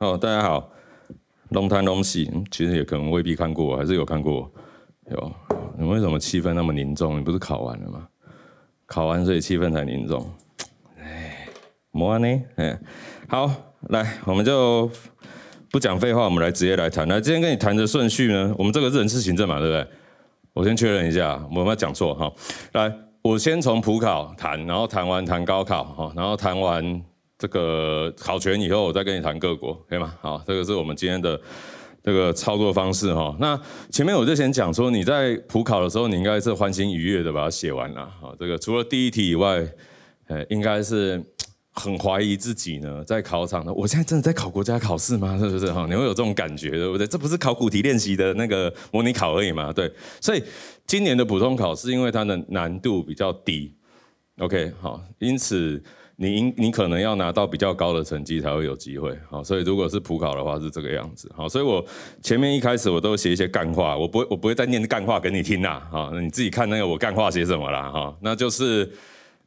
哦，大家好，龙潭龙喜，其实也可能未必看过，还是有看过，有。你为什么气氛那么凝重？你不是考完了吗？考完所以气氛才凝重。Morning，嗯，好，来，我们就不讲废话，我们来直接来谈。那今天跟你谈的顺序呢，我们这个是人事行政嘛，对不对？我先确认一下，我有没有讲错哈。来，我先从普考谈，然后谈完谈高考哈，然后谈完。这个考全以后，我再跟你谈各国，可以吗？好，这个是我们今天的这个操作方式哈。那前面我就先讲说，你在补考的时候，你应该是欢欣愉悦的把它写完了。好，这个除了第一题以外，呃，应该是很怀疑自己呢，在考场的，我现在真的在考国家考试吗？是不是哈？你会有这种感觉，对不对？这不是考古题练习的那个模拟考而已嘛？对，所以今年的普通考是因为它的难度比较低，OK，好，因此。你你可能要拿到比较高的成绩才会有机会，好，所以如果是普考的话是这个样子，好，所以我前面一开始我都写一些干话，我不会我不会再念干话给你听啦，好，那你自己看那个我干话写什么啦。哈，那就是，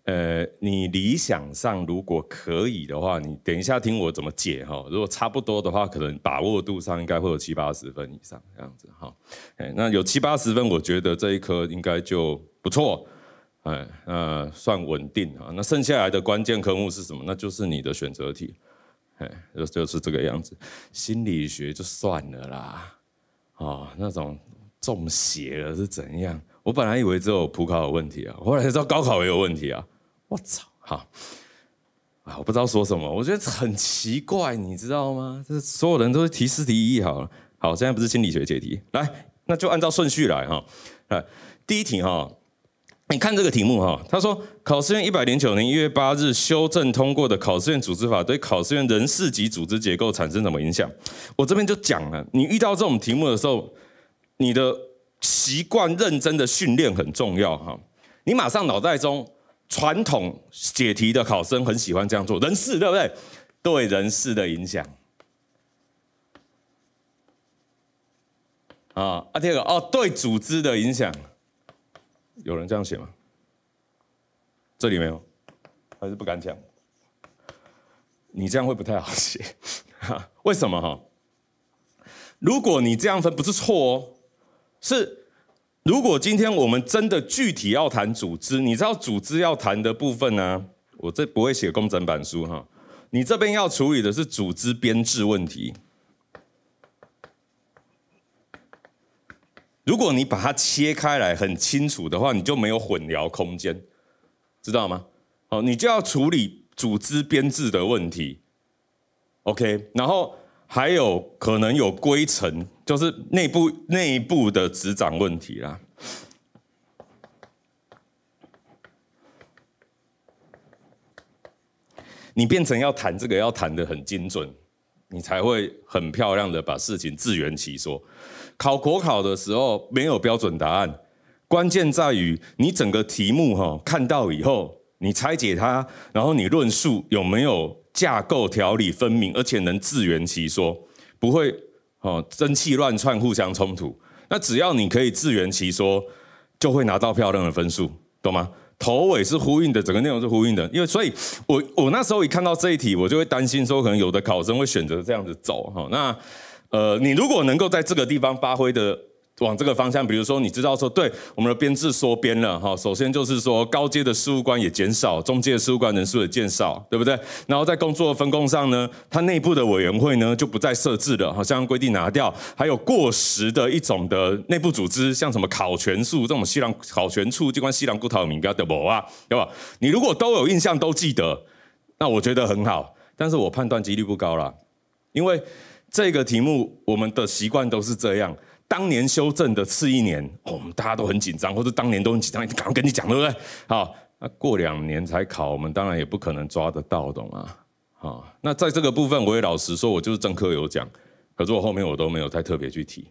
呃，你理想上如果可以的话，你等一下听我怎么解哈，如果差不多的话，可能把握度上应该会有七八十分以上这样子，哈，哎，那有七八十分，我觉得这一科应该就不错。哎，那算稳定啊。那剩下来的关键科目是什么？那就是你的选择题，哎，就就是这个样子。心理学就算了啦，哦，那种中邪了是怎样？我本来以为只有普考有问题啊，后来才知道高考也有问题啊。我操，好，啊，我不知道说什么，我觉得很奇怪，你知道吗？这所有人都是提示题意好了。好，现在不是心理学解题，来，那就按照顺序来哈。哎，第一题哈。你看这个题目哈，他说考试院一百零九年一月八日修正通过的考试院组织法对考试院人事及组织结构产生什么影响？我这边就讲了，你遇到这种题目的时候，你的习惯认真的训练很重要哈。你马上脑袋中传统解题的考生很喜欢这样做，人事对不对？对人事的影响啊，啊第二个哦，对组织的影响。有人这样写吗？这里没有，还是不敢讲。你这样会不太好写，为什么哈？如果你这样分不是错哦，是如果今天我们真的具体要谈组织，你知道组织要谈的部分呢？我这不会写工整版书哈。你这边要处理的是组织编制问题。如果你把它切开来很清楚的话，你就没有混淆空间，知道吗？哦，你就要处理组织编制的问题，OK，然后还有可能有规程，就是内部内部的执掌问题啦。你变成要谈这个，要谈的很精准，你才会很漂亮的把事情自圆其说。考国考的时候没有标准答案，关键在于你整个题目哈看到以后，你拆解它，然后你论述有没有架构条理分明，而且能自圆其说，不会哦争气乱窜互相冲突。那只要你可以自圆其说，就会拿到漂亮的分数，懂吗？头尾是呼应的，整个内容是呼应的，因为所以我我那时候一看到这一题，我就会担心说，可能有的考生会选择这样子走哈那。呃，你如果能够在这个地方发挥的往这个方向，比如说你知道说，对我们的编制缩编了哈，首先就是说高阶的事务官也减少，中阶的事务官人数也减少，对不对？然后在工作分工上呢，它内部的委员会呢就不再设置了，好像规定拿掉，还有过时的一种的内部组织，像什么考全处这种西兰考全处，就关西兰古陶名敏格的某啊，对吧？你如果都有印象都记得，那我觉得很好，但是我判断几率不高了，因为。这个题目，我们的习惯都是这样。当年修正的次一年，我们大家都很紧张，或者当年都很紧张，赶快跟你讲，对不对？好，那过两年才考，我们当然也不可能抓得到，懂吗？好，那在这个部分，我也老实说，我就是政科有讲，可是我后面我都没有太特别去提。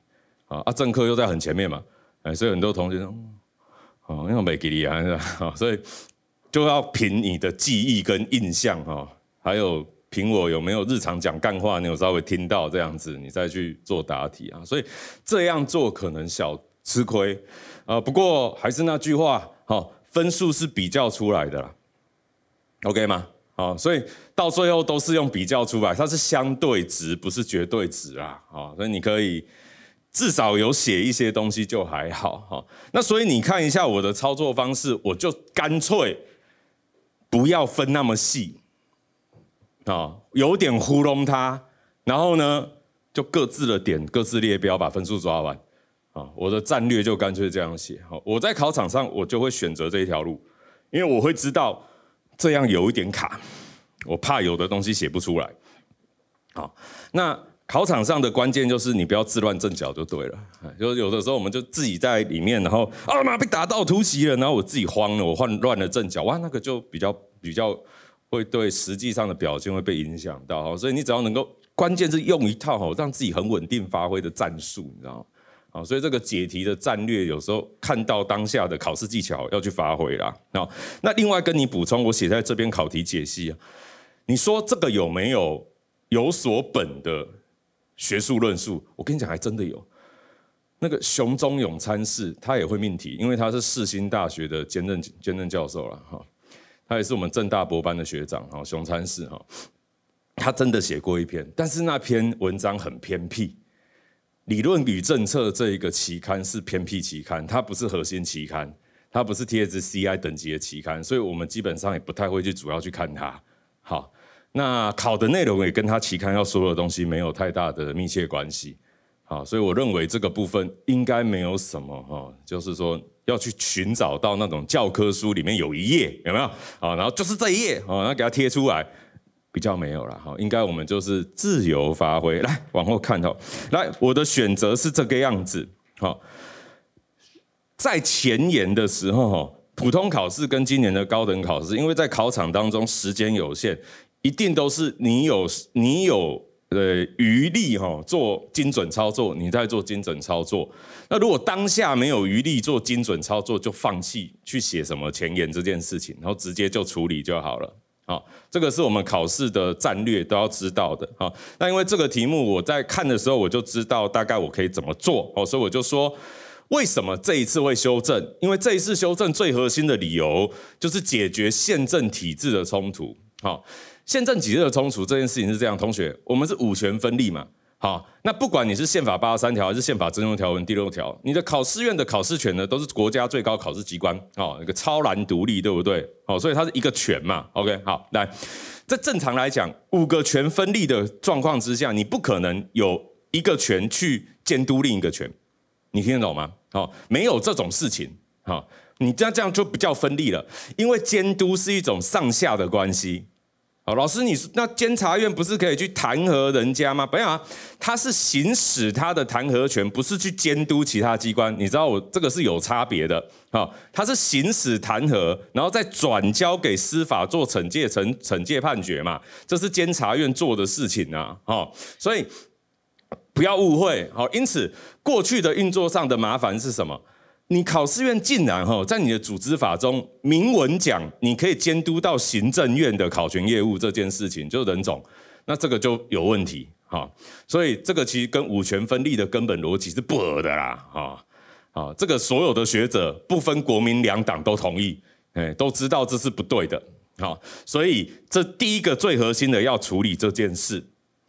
好啊，政科又在很前面嘛，哎，所以很多同学，哦，因为没给答案，所以就要凭你的记忆跟印象哈，还有。凭我有没有日常讲干话，你有稍微听到这样子，你再去做答题啊。所以这样做可能小吃亏，呃，不过还是那句话，哦，分数是比较出来的，OK 啦吗？好，所以到最后都是用比较出来，它是相对值，不是绝对值啊，哦，所以你可以至少有写一些东西就还好哈。那所以你看一下我的操作方式，我就干脆不要分那么细。啊，有点糊弄他，然后呢，就各自的点，各自列表，把分数抓完。啊，我的战略就干脆这样写。好，我在考场上，我就会选择这一条路，因为我会知道这样有一点卡，我怕有的东西写不出来。好，那考场上的关键就是你不要自乱阵脚就对了。就有的时候我们就自己在里面，然后啊妈被打到突袭了，然后我自己慌了，我换乱了阵脚，哇，那个就比较比较。会对实际上的表现会被影响到，哈，所以你只要能够，关键是用一套哈让自己很稳定发挥的战术，你知道吗？啊，所以这个解题的战略，有时候看到当下的考试技巧要去发挥啦。那另外跟你补充，我写在这边考题解析啊，你说这个有没有有所本的学术论述？我跟你讲，还真的有，那个熊中勇参事他也会命题，因为他是世新大学的兼任兼任教授了，哈。他也是我们正大博班的学长哈，熊参事哈，他真的写过一篇，但是那篇文章很偏僻，《理论与政策》这一个期刊是偏僻期刊，它不是核心期刊，它不是 TSCI 等级的期刊，所以我们基本上也不太会去主要去看它。好，那考的内容也跟他期刊要说的东西没有太大的密切关系，好，所以我认为这个部分应该没有什么哈，就是说。要去寻找到那种教科书里面有一页有没有？啊？然后就是这一页，然后给它贴出来，比较没有了哈。应该我们就是自由发挥，来往后看哈。来，我的选择是这个样子，好，在前言的时候哈，普通考试跟今年的高等考试，因为在考场当中时间有限，一定都是你有你有。呃，余力哈做精准操作，你再做精准操作。那如果当下没有余力做精准操作，就放弃去写什么前言这件事情，然后直接就处理就好了。好，这个是我们考试的战略都要知道的。好，那因为这个题目我在看的时候，我就知道大概我可以怎么做。哦，所以我就说，为什么这一次会修正？因为这一次修正最核心的理由就是解决宪政体制的冲突。好，宪政几日的冲突这件事情是这样，同学，我们是五权分立嘛。好，那不管你是宪法八十三条还是宪法征用条文第六条，你的考试院的考试权呢，都是国家最高考试机关。好，一个超然独立，对不对？好，所以它是一个权嘛。OK，好，来，在正常来讲，五个权分立的状况之下，你不可能有一个权去监督另一个权，你听得懂吗？好，没有这种事情。好。你这样这样就不叫分立了，因为监督是一种上下的关系。好，老师，你说那监察院不是可以去弹劾人家吗？不要啊，他是行使他的弹劾权，不是去监督其他机关。你知道我这个是有差别的。好，他是行使弹劾，然后再转交给司法做惩戒惩惩戒判决嘛，这是监察院做的事情啊。哦，所以不要误会。好，因此过去的运作上的麻烦是什么？你考试院竟然哈在你的组织法中明文讲，你可以监督到行政院的考铨业务这件事情，就人总，那这个就有问题哈，所以这个其实跟五权分立的根本逻辑是不合的啦哈，啊这个所有的学者不分国民两党都同意，哎都知道这是不对的，好，所以这第一个最核心的要处理这件事，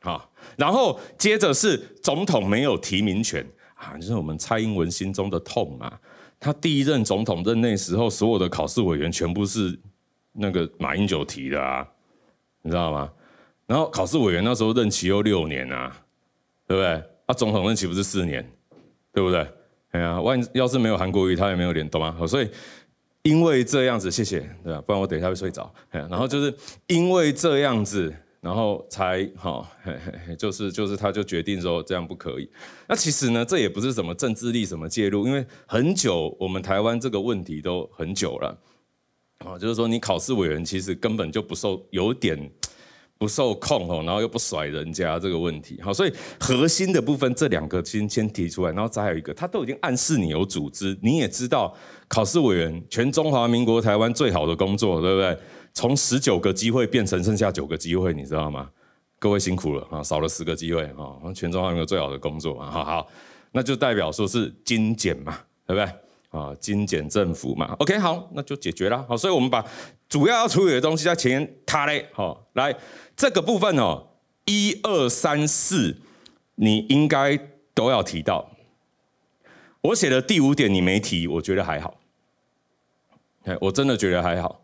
哈，然后接着是总统没有提名权啊，就是我们蔡英文心中的痛啊。他第一任总统任内时候，所有的考试委员全部是那个马英九提的啊，你知道吗？然后考试委员那时候任期又六年啊，对不对？啊，总统任期不是四年，对不对？哎呀，万要是没有韩国瑜，他也没有脸，懂吗？所以因为这样子，谢谢，对吧？不然我等一下会睡着。然后就是因为这样子。然后才好，就是就是，他就决定说这样不可以。那其实呢，这也不是什么政治力什么介入，因为很久我们台湾这个问题都很久了。哦，就是说你考试委员其实根本就不受，有点不受控哦，然后又不甩人家这个问题。好，所以核心的部分这两个先先提出来，然后再有一个，他都已经暗示你有组织，你也知道考试委员全中华民国台湾最好的工作，对不对？从十九个机会变成剩下九个机会，你知道吗？各位辛苦了啊，少了十个机会啊，全中华有没有最好的工作啊？好好，那就代表说是精简嘛，对不对？啊，精简政府嘛。OK，好，那就解决了。好，所以我们把主要要处理的东西在前面谈嘞。好，来这个部分哦，一二三四，你应该都要提到。我写的第五点你没提，我觉得还好。哎，我真的觉得还好。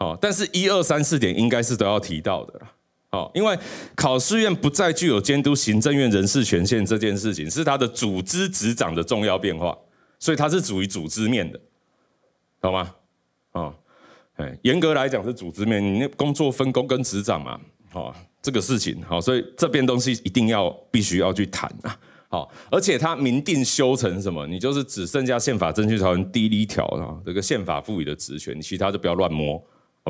哦，但是一二三四点应该是都要提到的啦。哦，因为考试院不再具有监督行政院人事权限这件事情，是它的组织执掌的重要变化，所以它是属于组织面的，好吗？哦，哎，严格来讲是组织面，你工作分工跟执掌嘛。哦，这个事情好，所以这边东西一定要必须要去谈啊。好，而且它明定修成什么？你就是只剩下宪法证据条文第一条啦，这个宪法赋予的职权，其他就不要乱摸。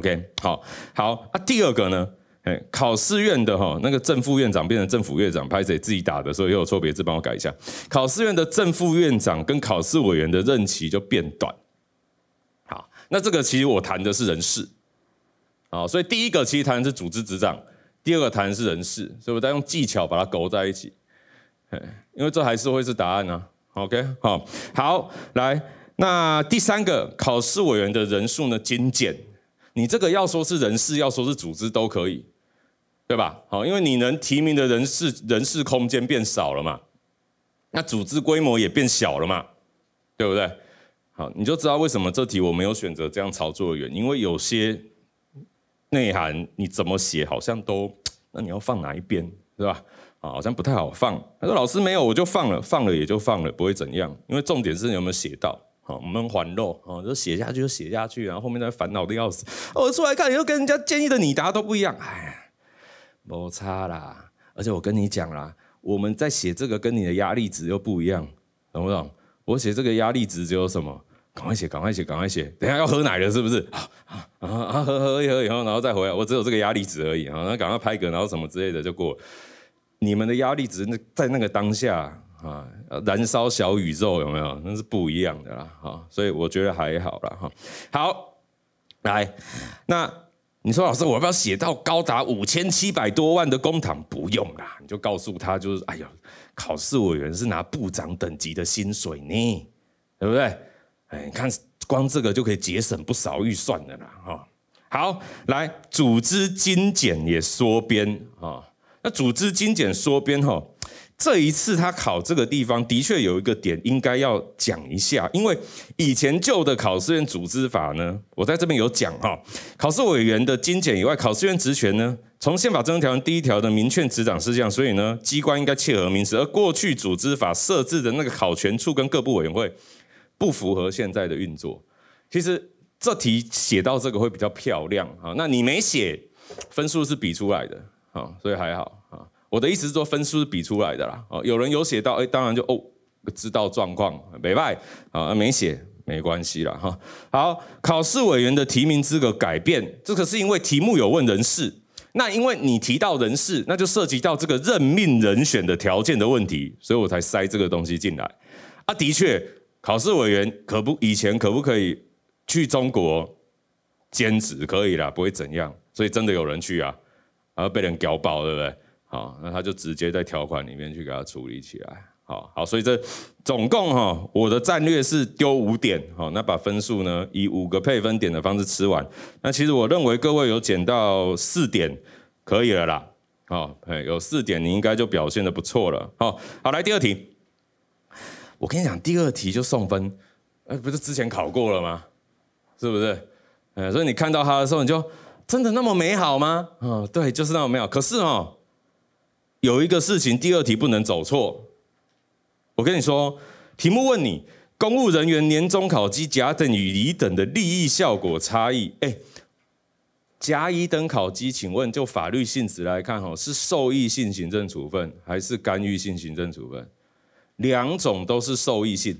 OK，好好啊，第二个呢？哎，考试院的哈那个正副院长变成正副院长，拍谁自己打的时候又有错别字，帮我改一下。考试院的正副院长跟考试委员的任期就变短。好，那这个其实我谈的是人事。好，所以第一个其实谈的是组织执掌，第二个谈的是人事，所以我在用技巧把它勾在一起。哎，因为这还是会是答案啊。OK，好，好来，那第三个考试委员的人数呢精简。你这个要说是人事，要说是组织，都可以，对吧？好，因为你能提名的人事人事空间变少了嘛，那组织规模也变小了嘛，对不对？好，你就知道为什么这题我没有选择这样操作的原因，因为有些内涵你怎么写好像都，那你要放哪一边，是吧？啊，好像不太好放。他说老师没有，我就放了，放了也就放了，不会怎样，因为重点是你有没有写到。我们缓肉哦，就写下去就写下去，然后后面再烦恼的要死。我出来看又跟人家建议的你答都不一样，哎，误差啦。而且我跟你讲啦，我们在写这个跟你的压力值又不一样，懂不懂？我写这个压力值只有什么？赶快写，赶快写，赶快写。等下要喝奶了是不是？啊啊啊！喝喝一喝以后，然后再回来，我只有这个压力值而已。然后赶快拍嗝，然后什么之类的就过。你们的压力值那在那个当下。啊，燃烧小宇宙有没有？那是不一样的啦，哈，所以我觉得还好啦，哈。好，来，那你说老师，我要不要写到高达五千七百多万的公帑？不用啦，你就告诉他，就是哎呀，考试委员是拿部长等级的薪水呢，对不对？哎，你看光这个就可以节省不少预算的啦，哈。好，来，组织精简也缩编啊，那组织精简缩编哈。这一次他考这个地方的确有一个点应该要讲一下，因为以前旧的考试院组织法呢，我在这边有讲哦，考试委员的精简以外，考试院职权呢，从宪法征条文第一条的明确执掌是这样，所以呢机关应该切合民事，而过去组织法设置的那个考权处跟各部委员会不符合现在的运作。其实这题写到这个会比较漂亮啊，那你没写，分数是比出来的啊，所以还好。我的意思是说，分数是比出来的啦。哦，有人有写到，哎，当然就哦，知道状况，没败啊，没写没关系了哈。好，考试委员的提名资格改变，这个是因为题目有问人事，那因为你提到人事，那就涉及到这个任命人选的条件的问题，所以我才塞这个东西进来。啊，的确，考试委员可不以前可不可以去中国兼职可以啦，不会怎样，所以真的有人去啊，然后被人屌爆，对不对？好，那他就直接在条款里面去给他处理起来。好好，所以这总共哈，我的战略是丢五点。好，那把分数呢，以五个配分点的方式吃完。那其实我认为各位有减到四点可以了啦。好，哎，有四点你应该就表现的不错了。好好，来第二题，我跟你讲，第二题就送分。哎，不是之前考过了吗？是不是？哎，所以你看到他的时候，你就真的那么美好吗？啊，对，就是那么美好。可是哦。有一个事情，第二题不能走错。我跟你说，题目问你，公务人员年终考绩甲等与乙等的利益效果差异。哎，甲乙等考绩，请问就法律性质来看，哈，是受益性行政处分还是干预性行政处分？两种都是受益性。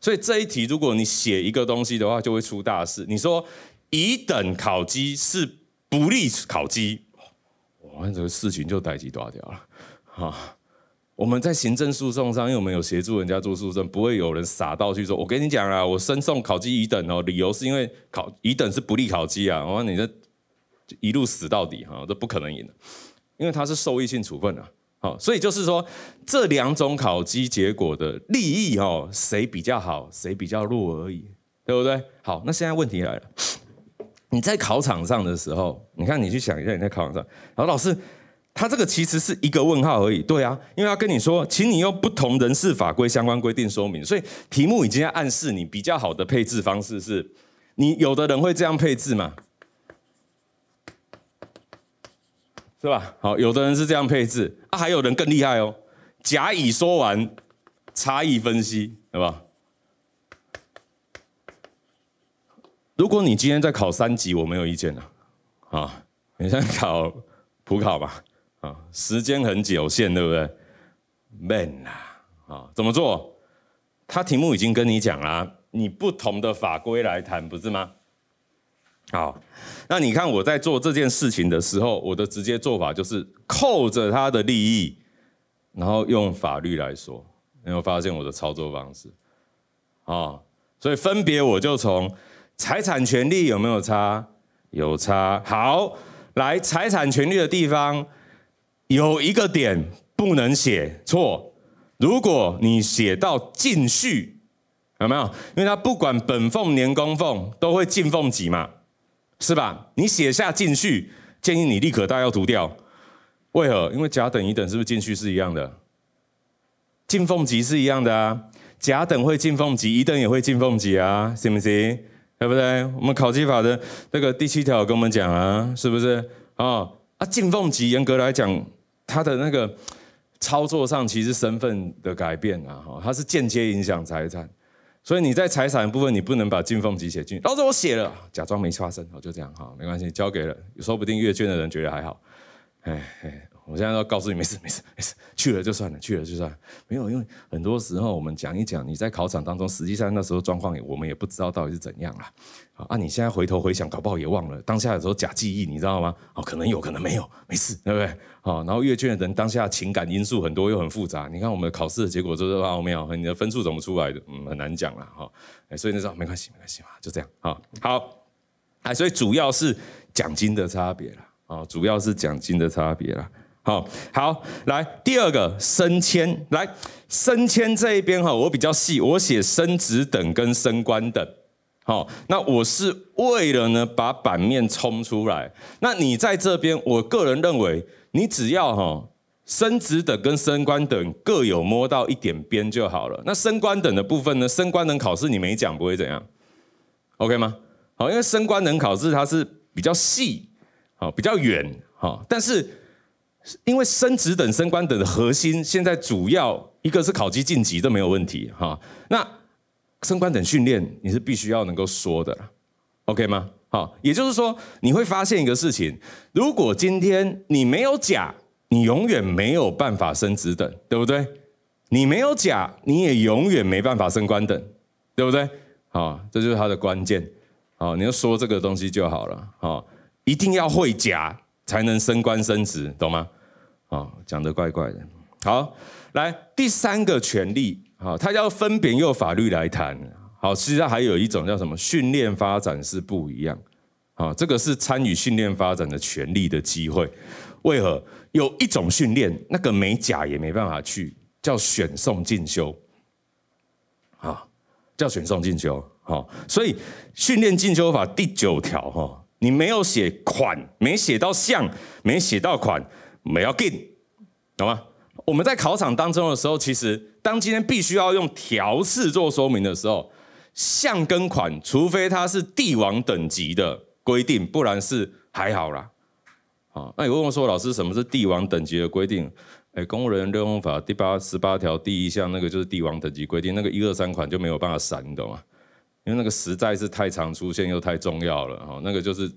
所以这一题，如果你写一个东西的话，就会出大事。你说乙等考绩是不利考绩。我看这个事情就打击大条了，好，我们在行政诉讼上，因为我们有协助人家做诉讼，不会有人傻到去说，我跟你讲啊，我申送考基乙等哦，理由是因为考乙等是不利考基啊，我说：“你这一路死到底哈，这不可能赢的，因为它是受益性处分啊，好，所以就是说这两种考基结果的利益哦，谁比较好，谁比较弱而已，对不对？好，那现在问题来了。你在考场上的时候，你看你去想一下，你在考场上。然后老师，他这个其实是一个问号而已，对啊，因为他跟你说，请你用不同人事法规相关规定说明，所以题目已经在暗示你比较好的配置方式是，你有的人会这样配置嘛，是吧？好，有的人是这样配置，啊，还有人更厉害哦，甲乙说完，差异分析，对吧？如果你今天在考三级，我没有意见了。啊，你先考普考吧，啊，时间很有限，对不对？闷啊，啊，怎么做？他题目已经跟你讲了，你不同的法规来谈，不是吗？好，那你看我在做这件事情的时候，我的直接做法就是扣着他的利益，然后用法律来说，你有发现我的操作方式？啊，所以分别我就从。财产权利有没有差？有差。好，来财产权利的地方有一个点不能写错。如果你写到进序，有没有？因为他不管本俸年供俸都会进俸级嘛，是吧？你写下进序，建议你立刻大家要涂掉。为何？因为甲等乙等是不是进序是一样的？进俸级是一样的啊。甲等会进俸级，乙等也会进俸级啊，行不行？对不对？我们考纪法的那个第七条跟我们讲啊，是不是？啊啊，敬奉级严格来讲，它的那个操作上其实身份的改变啊，哈，它是间接影响财产，所以你在财产部分你不能把敬奉级写进。去。老师，我写了，假装没发生，我就这样哈，没关系，交给了，说不定阅卷的人觉得还好，哎。我现在要告诉你，没事，没事，没事，去了就算了，去了就算。没有，因为很多时候我们讲一讲，你在考场当中，实际上那时候状况，我们也不知道到底是怎样啦。啊，你现在回头回想，搞不好也忘了。当下的时候假记忆，你知道吗？哦，可能有，可能没有，没事，对不对？哦，然后阅卷的人当下情感因素很多又很复杂。你看我们考试的结果就是哦，没有，你的分数怎么出来的？嗯，很难讲了哈。所以那时候没关系，没关系嘛，就这样。哦。好，哎，所以主要是奖金的差别了。哦，主要是奖金的差别了。好好来，第二个升迁来升迁这一边哈，我比较细，我写升职等跟升官等。好，那我是为了呢把版面冲出来。那你在这边，我个人认为，你只要哈升职等跟升官等各有摸到一点边就好了。那升官等的部分呢，升官等考试你没讲不会怎样，OK 吗？好，因为升官等考试它是比较细，好比较远哈，但是。因为升职等升官等的核心，现在主要一个是考级晋级都没有问题哈。那升官等训练，你是必须要能够说的，OK 吗？好，也就是说你会发现一个事情：如果今天你没有假，你永远没有办法升职等，对不对？你没有假，你也永远没办法升官等，对不对？好，这就是它的关键。好，你要说这个东西就好了。好，一定要会假。才能升官升职，懂吗？啊，讲的怪怪的。好，来第三个权利，啊，它要分别用法律来谈。好，实际上还有一种叫什么训练发展是不一样，啊，这个是参与训练发展的权利的机会。为何有一种训练，那个美甲也没办法去，叫选送进修，啊，叫选送进修。好，所以训练进修法第九条，哈。你没有写款，没写到项，没写到款，没有给，懂吗？我们在考场当中的时候，其实当今天必须要用条式做说明的时候，项跟款，除非它是帝王等级的规定，不然是还好啦。好，那有问问说老师，什么是帝王等级的规定？哎，《公务人员任用法》第八十八条第一项那个就是帝王等级规定，那个一二三款就没有办法删，你懂吗？因为那个实在是太常出现又太重要了哈，那个就是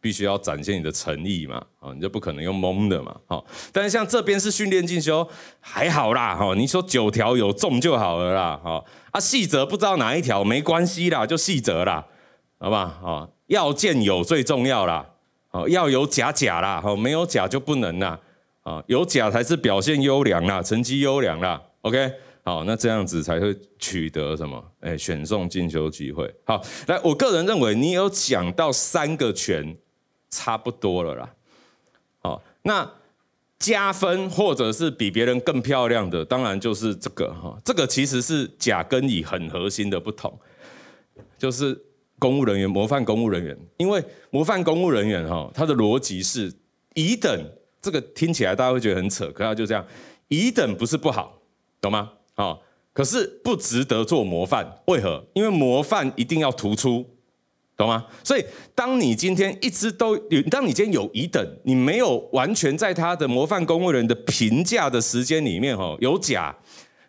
必须要展现你的诚意嘛，啊，你就不可能用蒙的嘛，哈。但是像这边是训练进修还好啦，哈，你说九条有中就好了啦，哈，啊细则不知道哪一条没关系啦，就细则啦，好吧，啊，要见有最重要啦，啊要有假假啦，哈，没有假就不能啦，啊，有假才是表现优良啦，成绩优良啦，OK。好，那这样子才会取得什么？哎，选送进修机会。好，来，我个人认为你有讲到三个权，差不多了啦。好，那加分或者是比别人更漂亮的，当然就是这个哈。这个其实是甲跟乙很核心的不同，就是公务人员模范公务人员，因为模范公务人员哈，他的逻辑是乙等，这个听起来大家会觉得很扯，可他就这样，乙等不是不好，懂吗？哦，可是不值得做模范，为何？因为模范一定要突出，懂吗？所以当你今天一直都有，当你今天有乙等，你没有完全在他的模范公务员的评价的时间里面，哦，有假，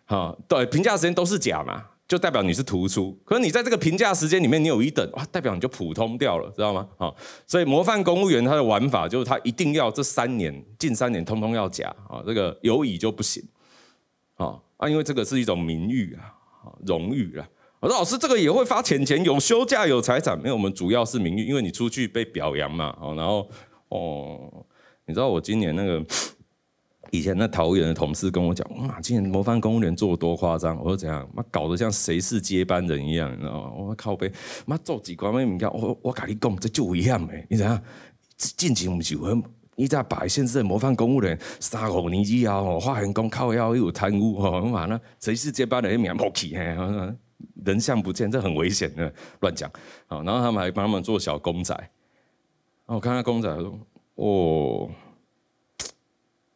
哈，对，评价时间都是假嘛，就代表你是突出。可是你在这个评价时间里面，你有乙等，哇，代表你就普通掉了，知道吗？好，所以模范公务员他的玩法就是，他一定要这三年，近三年通通要假啊，这个有乙就不行，啊。因为这个是一种名誉啊，荣誉啊。我说老师，这个也会发钱钱，有休假，有财产没有？我们主要是名誉，因为你出去被表扬嘛。哦，然后哦，你知道我今年那个以前那桃园的同事跟我讲，哇，今年模范公务员做多夸张，我说怎样？妈搞得像谁是接班人一样，你知道吗？我靠，背，妈做几官？你看我我跟你讲，这就一样没？你怎样？进前不就了你这百姓是模范公务员，三五年一邀，花人工靠邀又贪污，吼，妈那谁是接班人也莫起嘿，人像不见，这很危险的，乱讲。好，然后他们还帮他们做小公仔，我看到公仔说，哦，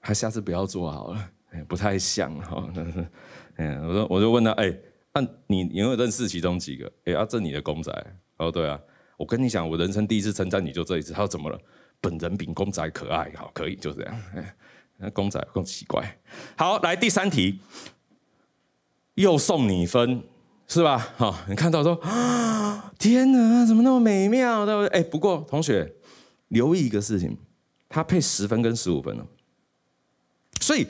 他下次不要做好了，不太像哈。嗯，我说我就问他，哎，那你有没有认识其中几个？哎，啊，这你的公仔，哦，对啊，我跟你讲，我人生第一次称赞你就这一次，他说怎么了？本人比公仔可爱，好，可以，就是这样。那公仔更奇怪。好，来第三题，又送你分，是吧？好，你看到说，天哪，怎么那么美妙对？哎，不过同学留意一个事情，它配十分跟十五分哦。所以，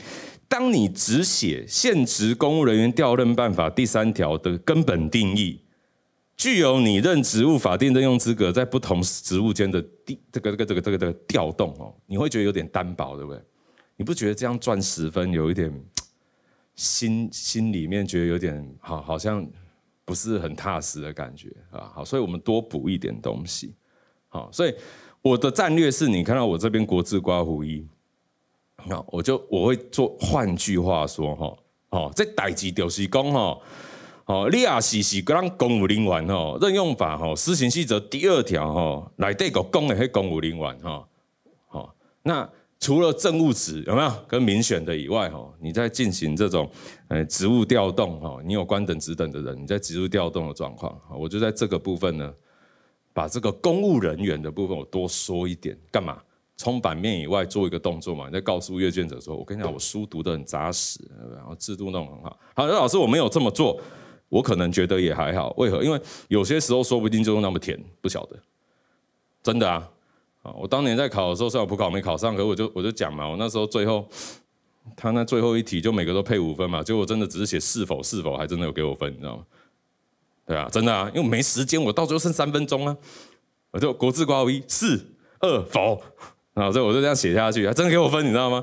当你只写《现职公务人员调任办法》第三条的根本定义。具有你任职务法定任用资格，在不同职务间的这、这个、这个、这个的调动哦，你会觉得有点单薄，对不对？你不觉得这样赚十分有一点心心里面觉得有点好，好像不是很踏实的感觉啊？好，所以我们多补一点东西。好，所以我的战略是你看到我这边国治刮胡一，那我就我会做。换句话说，哈，哦，这代志就是讲哈。哦，你也只是讲公务人员哦，任用法哦，施行细则第二条哦，来这个公的去公务人员哦，好，那除了政务职有没有跟民选的以外哦，你在进行这种呃职务调动哦，你有官等职等的人，你在职务调动的状况，我就在这个部分呢，把这个公务人员的部分我多说一点，干嘛？从版面以外做一个动作嘛，你再告诉阅卷者说我跟你讲，我书读得很扎实，然后制度弄很好。好的老师，我没有这么做。我可能觉得也还好，为何？因为有些时候说不定就是那么甜，不晓得。真的啊，啊，我当年在考的时候，虽然补考没考上，可我就我就讲嘛，我那时候最后，他那最后一题就每个都配五分嘛，结果真的只是写是否是否，还真的有给我分，你知道吗？对啊，真的啊，因为没时间，我到最后剩三分钟啊，我就国字刮一是二否 啊，以我就这样写下去，还真给我分，你知道吗？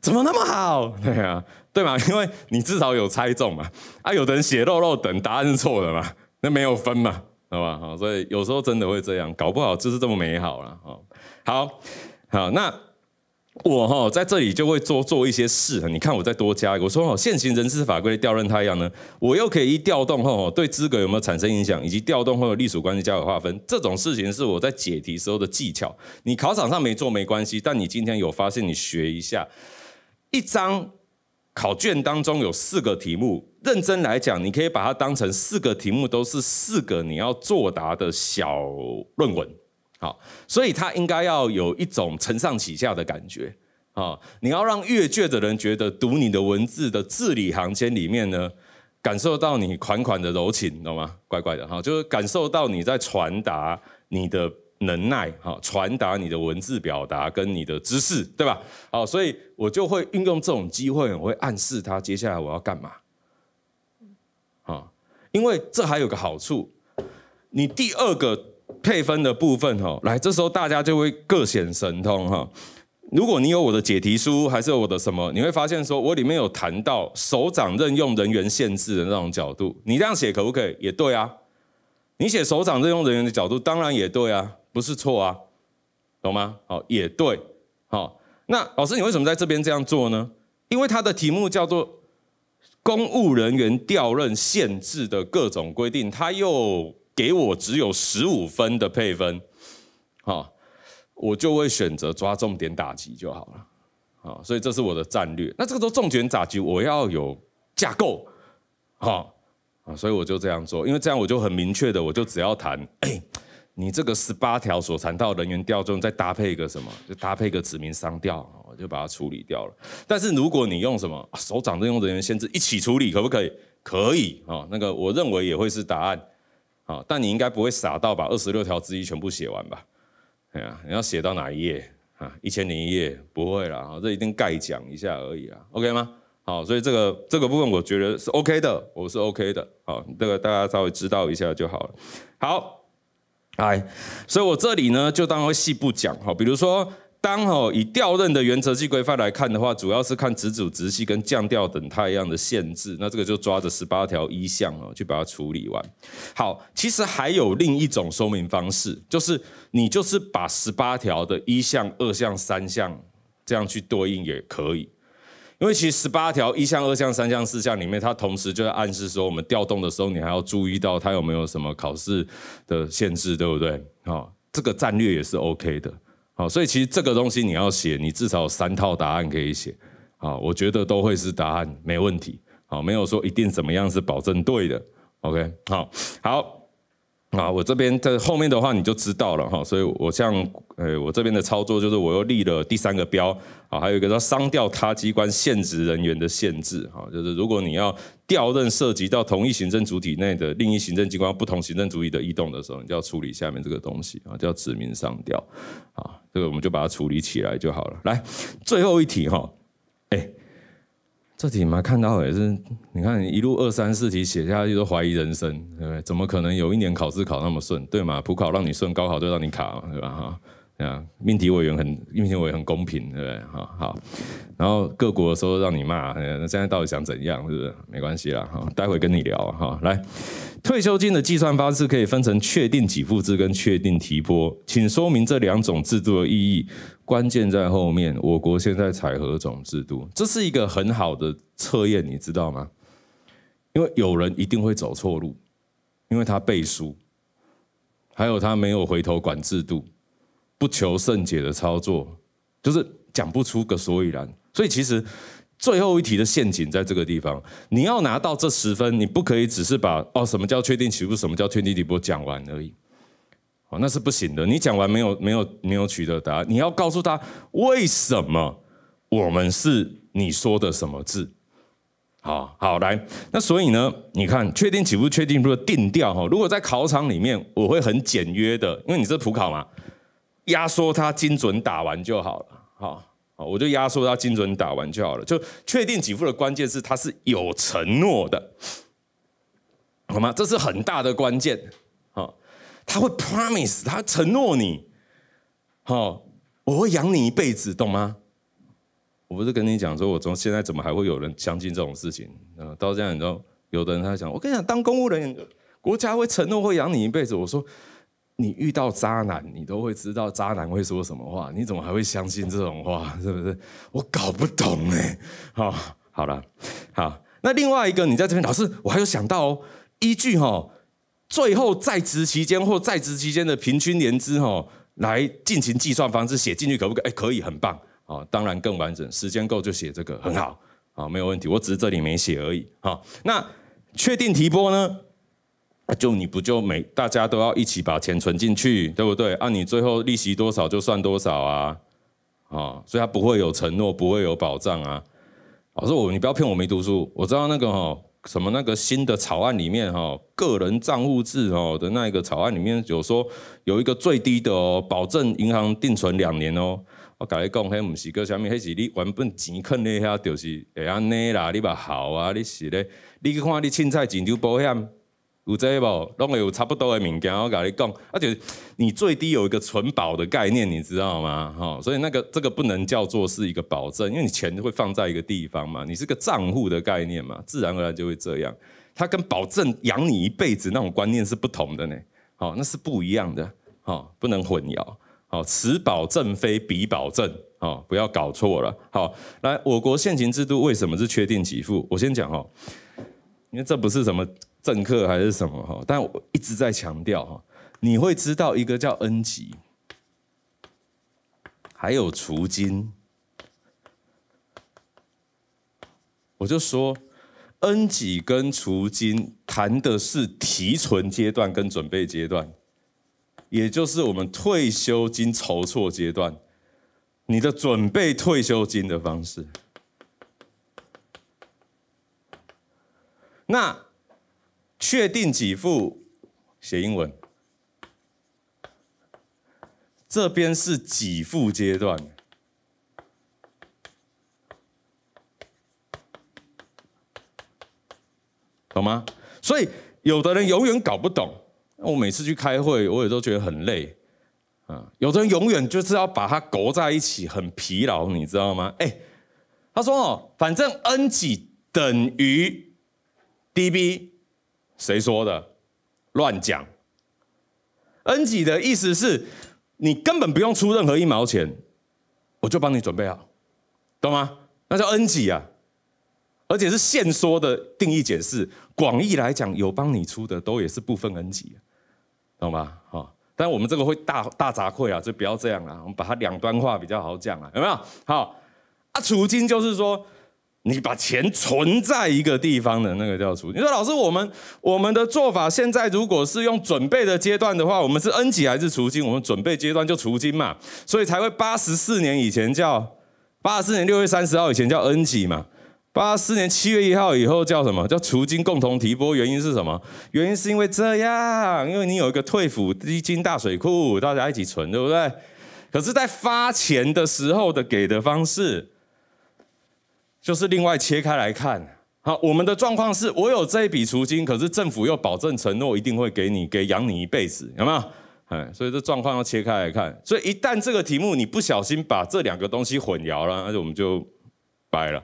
怎么那么好？对啊。对嘛，因为你至少有猜中嘛，啊，有的人写漏漏等答案是错的嘛，那没有分嘛，好吧，好，所以有时候真的会这样，搞不好就是这么美好了，哦，好，好，那我哈在这里就会做做一些事，你看我再多加一个，我说哦，现行人事法规的调任太阳呢，我又可以一调动后哦，对资格有没有产生影响，以及调动后的隶属关系加以划分，这种事情是我在解题时候的技巧，你考场上没做没关系，但你今天有发现，你学一下一张。考卷当中有四个题目，认真来讲，你可以把它当成四个题目都是四个你要作答的小论文，好，所以它应该要有一种承上启下的感觉啊！你要让阅卷的人觉得读你的文字的字里行间里面呢，感受到你款款的柔情，懂吗？乖乖的，好，就是感受到你在传达你的。能耐哈，传达你的文字表达跟你的知识，对吧？好，所以我就会运用这种机会，我会暗示他接下来我要干嘛，啊，因为这还有个好处，你第二个配分的部分哈，来，这时候大家就会各显神通哈。如果你有我的解题书，还是我的什么，你会发现说我里面有谈到首长任用人员限制的那种角度，你这样写可不可以？也对啊，你写首长任用人员的角度，当然也对啊。不是错啊，懂吗？好，也对。好，那老师，你为什么在这边这样做呢？因为他的题目叫做《公务人员调任限制的各种规定》，他又给我只有十五分的配分。好，我就会选择抓重点打击就好了。好，所以这是我的战略。那这个时候重拳打击，我要有架构。好，啊，所以我就这样做，因为这样我就很明确的，我就只要谈。你这个十八条所谈到人员调中，再搭配一个什么，就搭配一个指民商调，我就把它处理掉了。但是如果你用什么首长任用人员限制一起处理，可不可以？可以啊，那个我认为也会是答案啊。但你应该不会傻到把二十六条之一全部写完吧？对啊，你要写到哪一页啊？一千零一页？不会啦，这一定概讲一下而已啊。OK 吗？好，所以这个这个部分我觉得是 OK 的，我是 OK 的。好，这个大家稍微知道一下就好了。好。哎，所以我这里呢就当细部讲哈。比如说，当哦以调任的原则及规范来看的话，主要是看直主直系跟降调等它一样的限制。那这个就抓着十八条一项哦去把它处理完。好，其实还有另一种说明方式，就是你就是把十八条的一项、二项、三项这样去对应也可以。因为其实十八条一项、二项、三项、四项里面，它同时就在暗示说，我们调动的时候，你还要注意到它有没有什么考试的限制，对不对？好，这个战略也是 OK 的。好，所以其实这个东西你要写，你至少三套答案可以写。好，我觉得都会是答案，没问题。好，没有说一定怎么样是保证对的。OK。好，好。啊，我这边在后面的话你就知道了哈，所以我像，呃，我这边的操作就是我又立了第三个标啊，还有一个叫“商调他机关限职人员的限制”哈，就是如果你要调任涉及到同一行政主体内的另一行政机关不同行政主体的异动的时候，你就要处理下面这个东西啊，叫指名上调，啊，这个我们就把它处理起来就好了。来，最后一题哈。这题嘛，看到也是，你看一路二三四题写下去都怀疑人生，对不对？怎么可能有一年考试考那么顺？对嘛？普考让你顺，高考就让你卡，对吧？哈，啊，命题委员很，命题委员很公平，对不对？哈，好，然后各国说让你骂，那现在到底想怎样？是不是？没关系啦，哈，待会跟你聊，哈。来，退休金的计算方式可以分成确定给付制跟确定提拨，请说明这两种制度的意义。关键在后面，我国现在采何种制度，这是一个很好的测验，你知道吗？因为有人一定会走错路，因为他背书，还有他没有回头管制度，不求甚解的操作，就是讲不出个所以然。所以其实最后一题的陷阱在这个地方，你要拿到这十分，你不可以只是把哦什么叫确定起步，什么叫定，你底波讲完而已。哦，那是不行的。你讲完没有？没有？没有取得答案，你要告诉他为什么我们是你说的什么字？好好来，那所以呢？你看，确定起付，确定不？定调哈。如果在考场里面，我会很简约的，因为你是普考嘛，压缩它，精准打完就好了。好，好，我就压缩它，精准打完就好了。就确定起付的关键是，它是有承诺的，好吗？这是很大的关键。他会 promise，他承诺你，好，我会养你一辈子，懂吗？我不是跟你讲说，我从现在怎么还会有人相信这种事情啊？到这样知道，有的人他讲，我跟你讲，当公务人员，国家会承诺会养你一辈子。我说，你遇到渣男，你都会知道渣男会说什么话，你怎么还会相信这种话？是不是？我搞不懂哎，好，好了，好，那另外一个，你在这边老师，我还有想到哦，依据哈。最后在职期间或在职期间的平均年资哈，来进行计算方式写进去可不可以？哎，可以，很棒啊！当然更完整，时间够就写这个，很好啊，没有问题。我只是这里没写而已啊。那确定提拨呢？就你不就每大家都要一起把钱存进去，对不对？按你最后利息多少就算多少啊！啊，所以他不会有承诺，不会有保障啊。我说我你不要骗我没读书，我知道那个哈。什么那个新的草案里面哈，个人账户制哦的那一个草案里面有说有一个最低的哦，保证银行定存两年哦。我跟你讲，迄毋是叫啥物，迄是你原本钱囥咧遐，就是会安尼啦，你嘛好啊，你是咧，你去看你凊彩寻求保险。五折一半，拢有差不多的敏感，我搞你讲，而且你最低有一个存保的概念，你知道吗？好，所以那个这个不能叫做是一个保证，因为你钱会放在一个地方嘛，你是个账户的概念嘛，自然而然就会这样。它跟保证养你一辈子那种观念是不同的呢。好，那是不一样的，好，不能混淆。好，此保证非彼保证，哦，不要搞错了。好，来，我国现行制度为什么是确定给付？我先讲哦，因为这不是什么。政客还是什么哈？但我一直在强调哈，你会知道一个叫恩吉，还有除金。我就说，恩吉跟除金谈的是提存阶段跟准备阶段，也就是我们退休金筹措阶段，你的准备退休金的方式。那。确定给付，写英文。这边是给付阶段，懂吗？所以有的人永远搞不懂。我每次去开会，我也都觉得很累啊。有的人永远就是要把它勾在一起，很疲劳，你知道吗？哎，他说哦，反正 N 几等于 DB。谁说的？乱讲！N 几的意思是，你根本不用出任何一毛钱，我就帮你准备好，懂吗？那叫 N 几啊！而且是现说的定义解释。广义来讲，有帮你出的都也是部分 N 几，懂吗？好，但我们这个会大大杂烩啊，就不要这样了。我们把它两端化比较好讲啊，有没有？好，啊，租金就是说。你把钱存在一个地方的那个叫除金。你说老师，我们我们的做法现在如果是用准备的阶段的话，我们是 N 级还是除金？我们准备阶段就除金嘛，所以才会八十四年以前叫八十四年六月三十号以前叫 N 级嘛，八四年七月一号以后叫什么叫除金共同提拨？原因是什么？原因是因为这样，因为你有一个退抚基金大水库，大家一起存，对不对？可是，在发钱的时候的给的方式。就是另外切开来看，好，我们的状况是我有这一笔赎金，可是政府又保证承诺一定会给你，给养你一辈子，有没有？哎，所以这状况要切开来看。所以一旦这个题目你不小心把这两个东西混淆了，那就我们就掰了，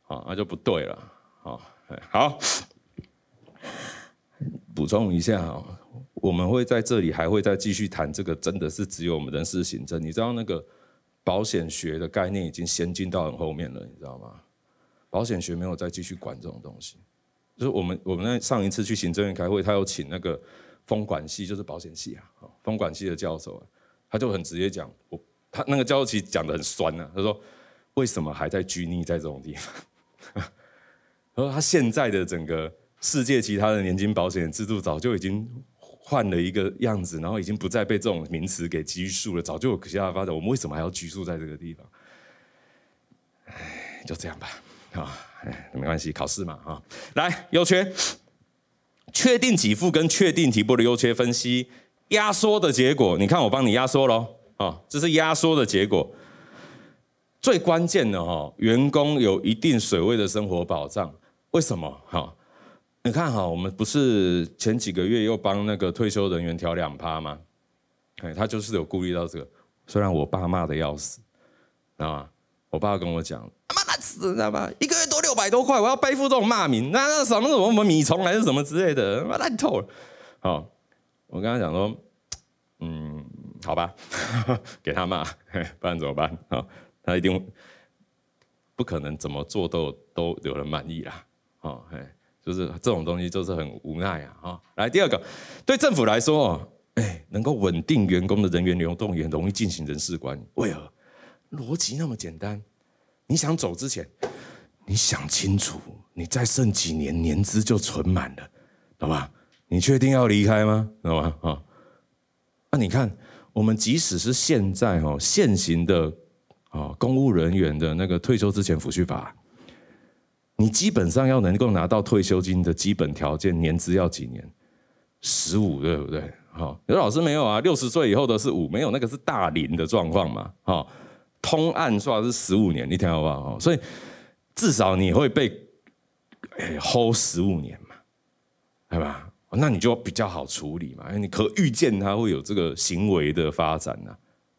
好，那就不对了，好，好，补充一下啊，我们会在这里还会再继续谈这个，真的是只有我们人事行政，你知道那个保险学的概念已经先进到很后面了，你知道吗？保险学没有再继续管这种东西，就是我们我们那上一次去行政院开会，他有请那个风管系，就是保险系啊，风管系的教授，啊，他就很直接讲，我他那个教授其实讲的很酸啊，他说为什么还在拘泥在这种地方？他说他现在的整个世界，其他的年金保险制度早就已经换了一个样子，然后已经不再被这种名词给拘束了，早就有其他发展，我们为什么还要拘束在这个地方？就这样吧。啊，哎，没关系，考试嘛，啊，来，优缺确定给付跟确定提拨的优缺分析，压缩的结果，你看我帮你压缩喽，啊，这是压缩的结果。最关键的哈，员工有一定水位的生活保障，为什么？哈，你看哈，我们不是前几个月又帮那个退休人员调两趴吗？哎，他就是有顾虑到这个，虽然我爸骂的要死，啊。我爸跟我讲：“他妈烂死，你知道吗？一个月多六百多块，我要背负这种骂名，那那什么什么米虫还是什么之类的，妈烂透了。”好，我跟他讲说：“嗯，好吧，给他骂，不然怎么办？他一定不可能怎么做都都有人满意啦。”啊，哎，就是这种东西就是很无奈啊。啊，来第二个，对政府来说，哎，能够稳定员工的人员流动，也容易进行人事管理，为何？逻辑那么简单，你想走之前，你想清楚，你再剩几年年资就存满了，懂吧？你确定要离开吗？懂吧？啊？那你看，我们即使是现在哦现行的啊公务人员的那个退休之前抚恤法，你基本上要能够拿到退休金的基本条件，年资要几年？十五，对不对？好，有老师没有啊？六十岁以后的是五，没有那个是大龄的状况嘛？好。通案说是十五年，你听好不好？所以至少你会被，hold 十五年嘛，对吧？那你就比较好处理嘛，因为你可预见他会有这个行为的发展呐。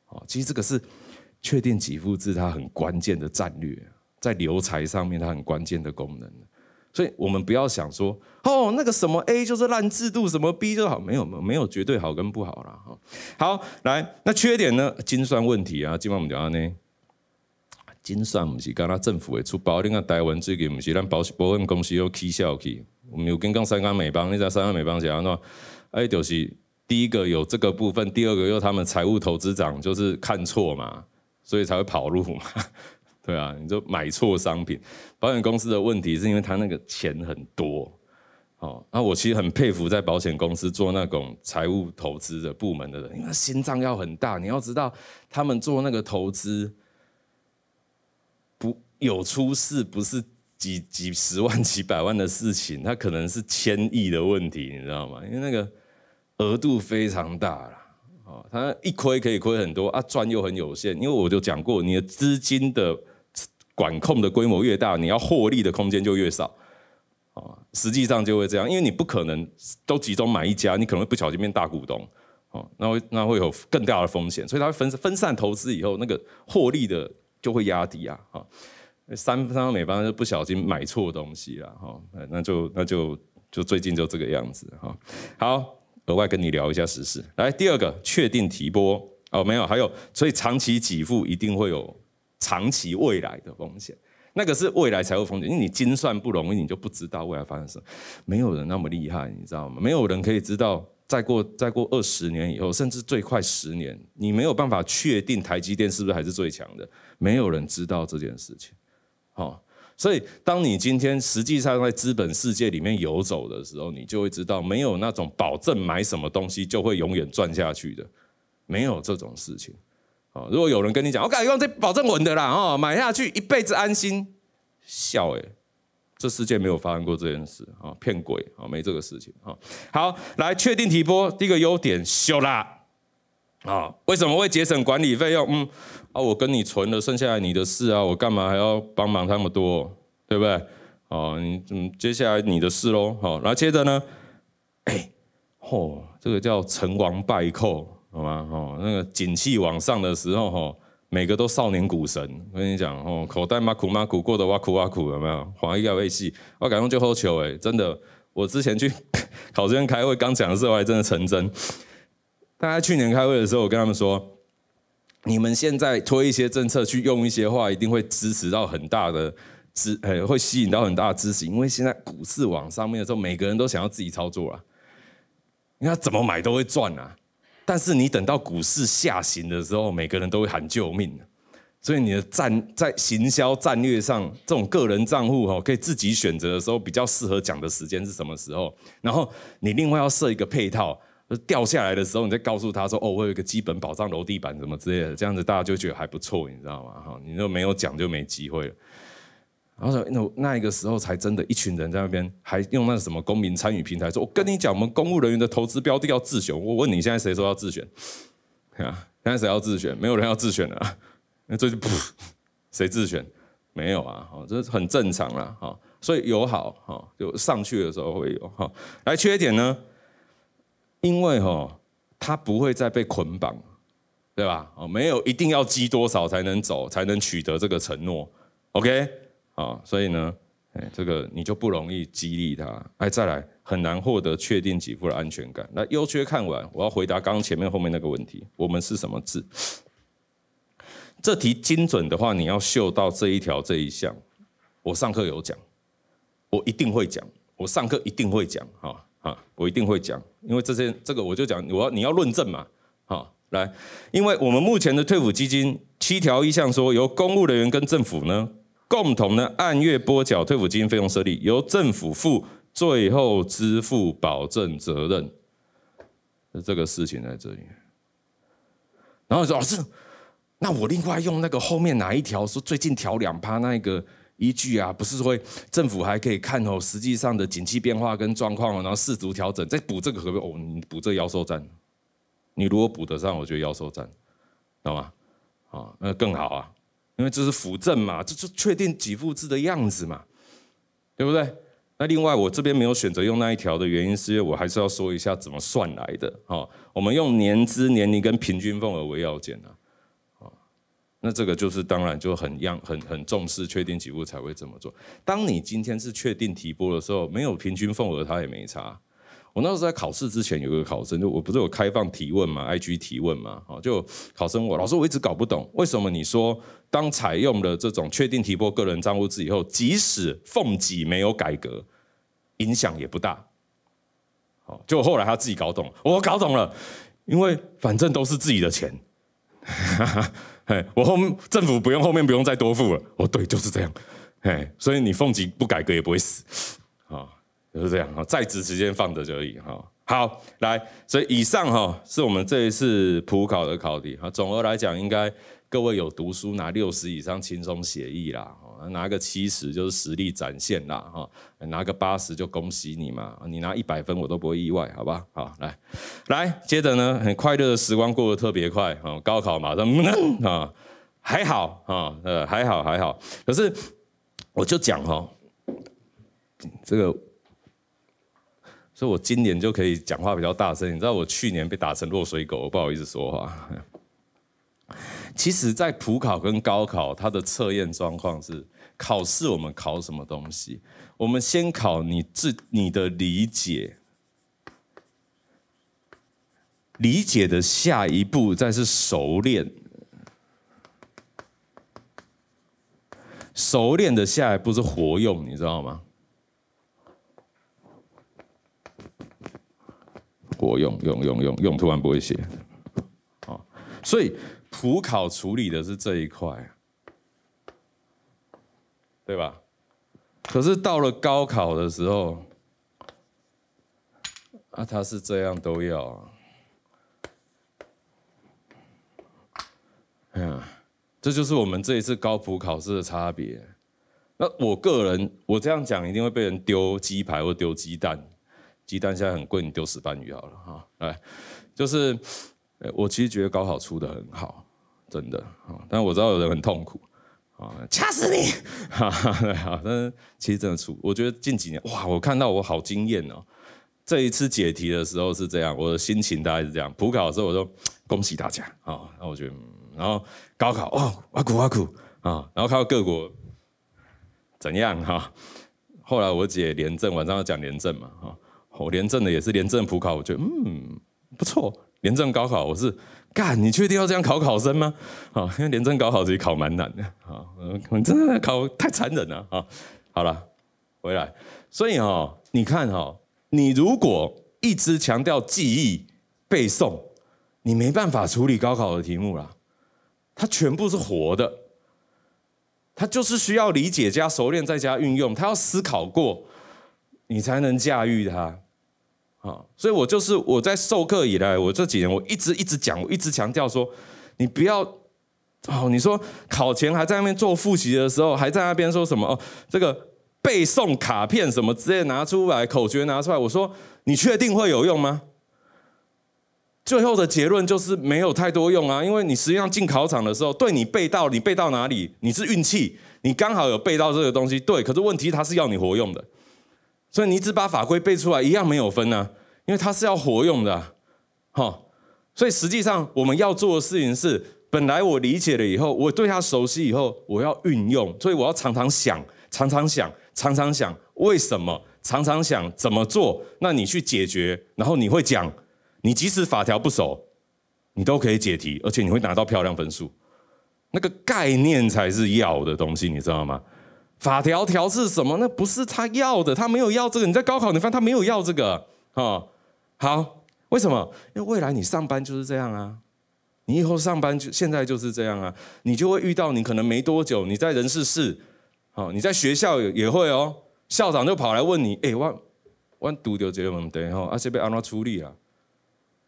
哦，其实这个是确定给付制它很关键的战略，在留财上面它很关键的功能。所以我们不要想说哦，那个什么 A 就是烂制度，什么 B 就好，没有没有绝对好跟不好了哈。好，来那缺点呢？精算问题啊，今晚我们聊下呢。精算不是刚刚政府诶出保领啊，台湾最近不是咱保保险公司又取笑。去。我们有跟刚三刚美邦，你在三刚美邦讲安那？哎，就是第一个有这个部分，第二个又他们财务投资长就是看错嘛，所以才会跑路嘛。对啊，你就买错商品。保险公司的问题是因为他那个钱很多，哦，那我其实很佩服在保险公司做那种财务投资的部门的人，因为心脏要很大。你要知道，他们做那个投资，不有出事不是几几十万、几百万的事情，它可能是千亿的问题，你知道吗？因为那个额度非常大了，哦，他一亏可以亏很多啊，赚又很有限。因为我就讲过，你的资金的。管控的规模越大，你要获利的空间就越少，啊，实际上就会这样，因为你不可能都集中买一家，你可能会不小心变大股东，哦，那会那会有更大的风险，所以它分分散投资以后，那个获利的就会压低啊，三方美方就不小心买错东西了，哈，那就那就就最近就这个样子，哈，好，额外跟你聊一下实事，来第二个确定提拨，哦，没有，还有，所以长期给付一定会有。长期未来的风险，那个是未来财务风险，因为你精算不容易，你就不知道未来发生什么，没有人那么厉害，你知道吗？没有人可以知道，再过再过二十年以后，甚至最快十年，你没有办法确定台积电是不是还是最强的，没有人知道这件事情。好，所以当你今天实际上在资本世界里面游走的时候，你就会知道，没有那种保证买什么东西就会永远赚下去的，没有这种事情。如果有人跟你讲，我敢用这保证稳的啦，哦，买下去一辈子安心。笑哎，这世界没有发生过这件事啊，骗鬼啊，没这个事情啊。好，来确定提拨第一个优点，修啦啊！为什么会节省管理费用？嗯啊，我跟你存了，剩下来你的事啊，我干嘛还要帮忙那么多，对不对？哦，你嗯，接下来你的事喽。好，然后接着呢，哎，嚯，这个叫成王败寇。好吗？哦，那个景气往上的时候，哈，每个都少年股神。我跟你讲，哦，口袋嘛苦嘛苦，过得挖苦挖苦，有没有？滑一个微信，我感动就喝球，哎，真的。我之前去 考之前开会刚讲的时候，还真的成真。大家去年开会的时候，我跟他们说，你们现在推一些政策去用一些话，一定会支持到很大的支，呃，会吸引到很大的支持，因为现在股市往上面的时候，每个人都想要自己操作啊，你看怎么买都会赚啊。但是你等到股市下行的时候，每个人都会喊救命，所以你的战在行销战略上，这种个人账户哈，可以自己选择的时候，比较适合讲的时间是什么时候？然后你另外要设一个配套，掉下来的时候，你再告诉他说：“哦，我有一个基本保障楼地板，什么之类的。”这样子大家就觉得还不错，你知道吗？哈，你若没有讲，就没机会了。然后说，那那个时候才真的，一群人在那边还用那个什么公民参与平台说：“我跟你讲，我们公务人员的投资标的要自选。”我问你现在谁说要自选？啊，现在谁要自选？没有人要自选了。那这就谁自选？没有啊。哦，这是很正常啦，好，所以友好，哈，就上去的时候会有哈。来，缺点呢？因为哈，他不会再被捆绑，对吧？哦，没有，一定要积多少才能走，才能取得这个承诺。OK。啊，所以呢，哎，这个你就不容易激励他，哎，再来很难获得确定给付的安全感。那优缺看完，我要回答刚刚前面后面那个问题，我们是什么字？这题精准的话，你要秀到这一条这一项。我上课有讲，我一定会讲，我上课一定会讲，哈啊，我一定会讲，因为这些这个我就讲，我要你要论证嘛，哈，来，因为我们目前的退抚基金七条一项说由公务人员跟政府呢。共同呢按月拨缴退抚金费用设立，由政府负最后支付保证责任。那这个事情在这里。然后说老师，那我另外用那个后面哪一条？说最近调两趴那一个依据啊，不是说政府还可以看哦，实际上的景气变化跟状况哦，然后适图调整，再补这个可以？哦？你补这腰收站，你如果补得上，我觉得腰收站，懂吗？哦，那更好啊。因为这是辅证嘛，这是确定几幅字的样子嘛，对不对？那另外我这边没有选择用那一条的原因，是因为我还是要说一下怎么算来的。哈，我们用年资、年龄跟平均份额为要件呢。啊，那这个就是当然就很样很很重视确定几步才会这么做。当你今天是确定提拨的时候，没有平均份额，它也没差。我那时候在考试之前，有一个考生就我不是有开放提问嘛，IG 提问嘛，哦，就考生我老师我一直搞不懂，为什么你说当采用了这种确定提拨个人账户制以后，即使凤吉没有改革，影响也不大，哦，就后来他自己搞懂，我搞懂了，因为反正都是自己的钱，哎，我后政府不用后面不用再多付了，哦，对，就是这样，哎，所以你凤吉不改革也不会死，啊。就是这样哈，在职时间放就而已哈。好，来，所以以上哈是我们这一次普考的考题哈。总额来讲，应该各位有读书拿六十以上轻松写意啦，拿个七十就是实力展现啦哈，拿个八十就恭喜你嘛，你拿一百分我都不会意外，好吧？好，来，来，接着呢，很快乐的时光过得特别快哦，高考马上啊，还好啊，呃，还好还好。可是我就讲哈，这个。所以我今年就可以讲话比较大声，你知道我去年被打成落水狗，我不好意思说话。其实，在普考跟高考，它的测验状况是：考试我们考什么东西？我们先考你自你的理解，理解的下一步再是熟练，熟练的下一步是活用，你知道吗？我用用用用用，突然不会写，啊，所以普考处理的是这一块，对吧？可是到了高考的时候，啊，他是这样都要，嗯，这就是我们这一次高普考试的差别。那我个人，我这样讲一定会被人丢鸡排或丢鸡蛋。鸡蛋现在很贵，你丢石斑鱼好了哈。来，就是我其实觉得高考出的很好，真的啊。但我知道有人很痛苦啊，掐死你！哈哈，对啊。但是其实真的出，我觉得近几年哇，我看到我好惊艳哦。这一次解题的时候是这样，我的心情大概是这样。普考的时候我说 恭喜大家啊，那我觉得，然后高考哦，阿苦阿苦啊，然后看到各国怎样哈。后来我姐廉政，晚上要讲廉政嘛哈。我廉政的也是廉政普考，我觉得嗯不错。廉政高考我是干，你确定要这样考考生吗？啊，因为廉政高考其己考蛮难的，啊，嗯，真的考太残忍了啊。好了，回来，所以哈，你看哈，你如果一直强调记忆背诵，你没办法处理高考的题目啦，它全部是活的，它就是需要理解加熟练再加运用，它要思考过，你才能驾驭它。啊，所以我就是我在授课以来，我这几年我一直一直讲，我一直强调说，你不要哦，你说考前还在那边做复习的时候，还在那边说什么哦，这个背诵卡片什么之类拿出来口诀拿出来，我说你确定会有用吗？最后的结论就是没有太多用啊，因为你实际上进考场的时候，对你背到你背到哪里，你是运气，你刚好有背到这个东西，对，可是问题它是要你活用的。所以你只把法规背出来一样没有分呢，因为它是要活用的，哈。所以实际上我们要做的事情是，本来我理解了以后，我对它熟悉以后，我要运用。所以我要常常想，常常想，常常想为什么，常常想怎么做。那你去解决，然后你会讲，你即使法条不熟，你都可以解题，而且你会拿到漂亮分数。那个概念才是要的东西，你知道吗？法条条是什么？那不是他要的，他没有要这个。你在高考，你发现他没有要这个啊？好，为什么？因为未来你上班就是这样啊，你以后上班就现在就是这样啊，你就会遇到你可能没多久，你在人事室，好，你在学校也会哦，校长就跑来问你，哎，我我读掉这个问题，哈，而且被安哪处理啊？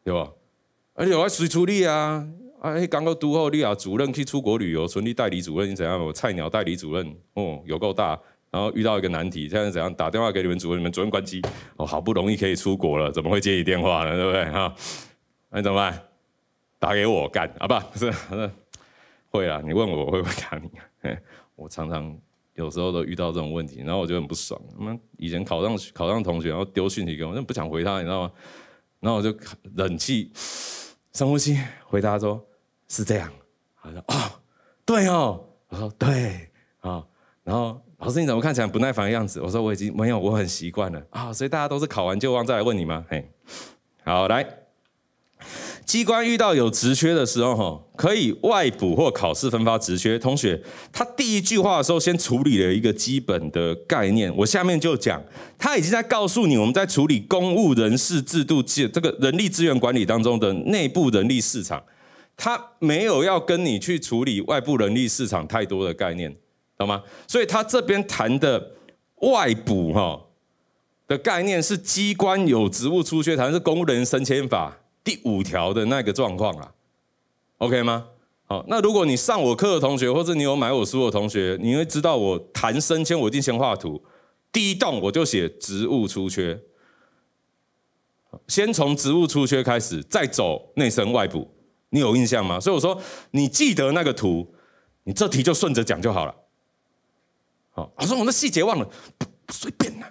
对吧？而且我还谁出力啊？哎，刚刚督好你啊，主任去出国旅游，纯力代理主任你怎样？我菜鸟代理主任，哦，有够大。然后遇到一个难题，现在怎样？打电话给你们主任，你们主任关机。我好不容易可以出国了，怎么会接你电话呢？对不对？哈，那怎么办？打给我干，啊？不是，会啊，你问我，我会回答你。我常常有时候都遇到这种问题，然后我就很不爽。他们以前考上考上同学，然后丢讯息给我，那不想回他，你知道吗？然后我就忍气，深呼吸，回答说。是这样，他说：“哦，对哦。”我说：“对啊。”然后老师你怎么看起来不耐烦的样子？我说：“我已经没有，我很习惯了啊，所以大家都是考完就忘，再来问你吗？”嘿，好来，机关遇到有职缺的时候，哈，可以外补或考试分发职缺。同学，他第一句话的时候先处理了一个基本的概念，我下面就讲，他已经在告诉你，我们在处理公务人事制度这这个人力资源管理当中的内部人力市场。他没有要跟你去处理外部人力市场太多的概念，懂吗？所以他这边谈的外补哈的概念是机关有职务出缺，谈是工人升迁法第五条的那个状况啊，OK 吗？好，那如果你上我课的同学，或者你有买我书的同学，你会知道我谈升迁，我一定先画图，第一栋我就写职务出缺，先从职务出缺开始，再走内升外部。你有印象吗？所以我说，你记得那个图，你这题就顺着讲就好了。好，我说我那细节忘了，不随便呐，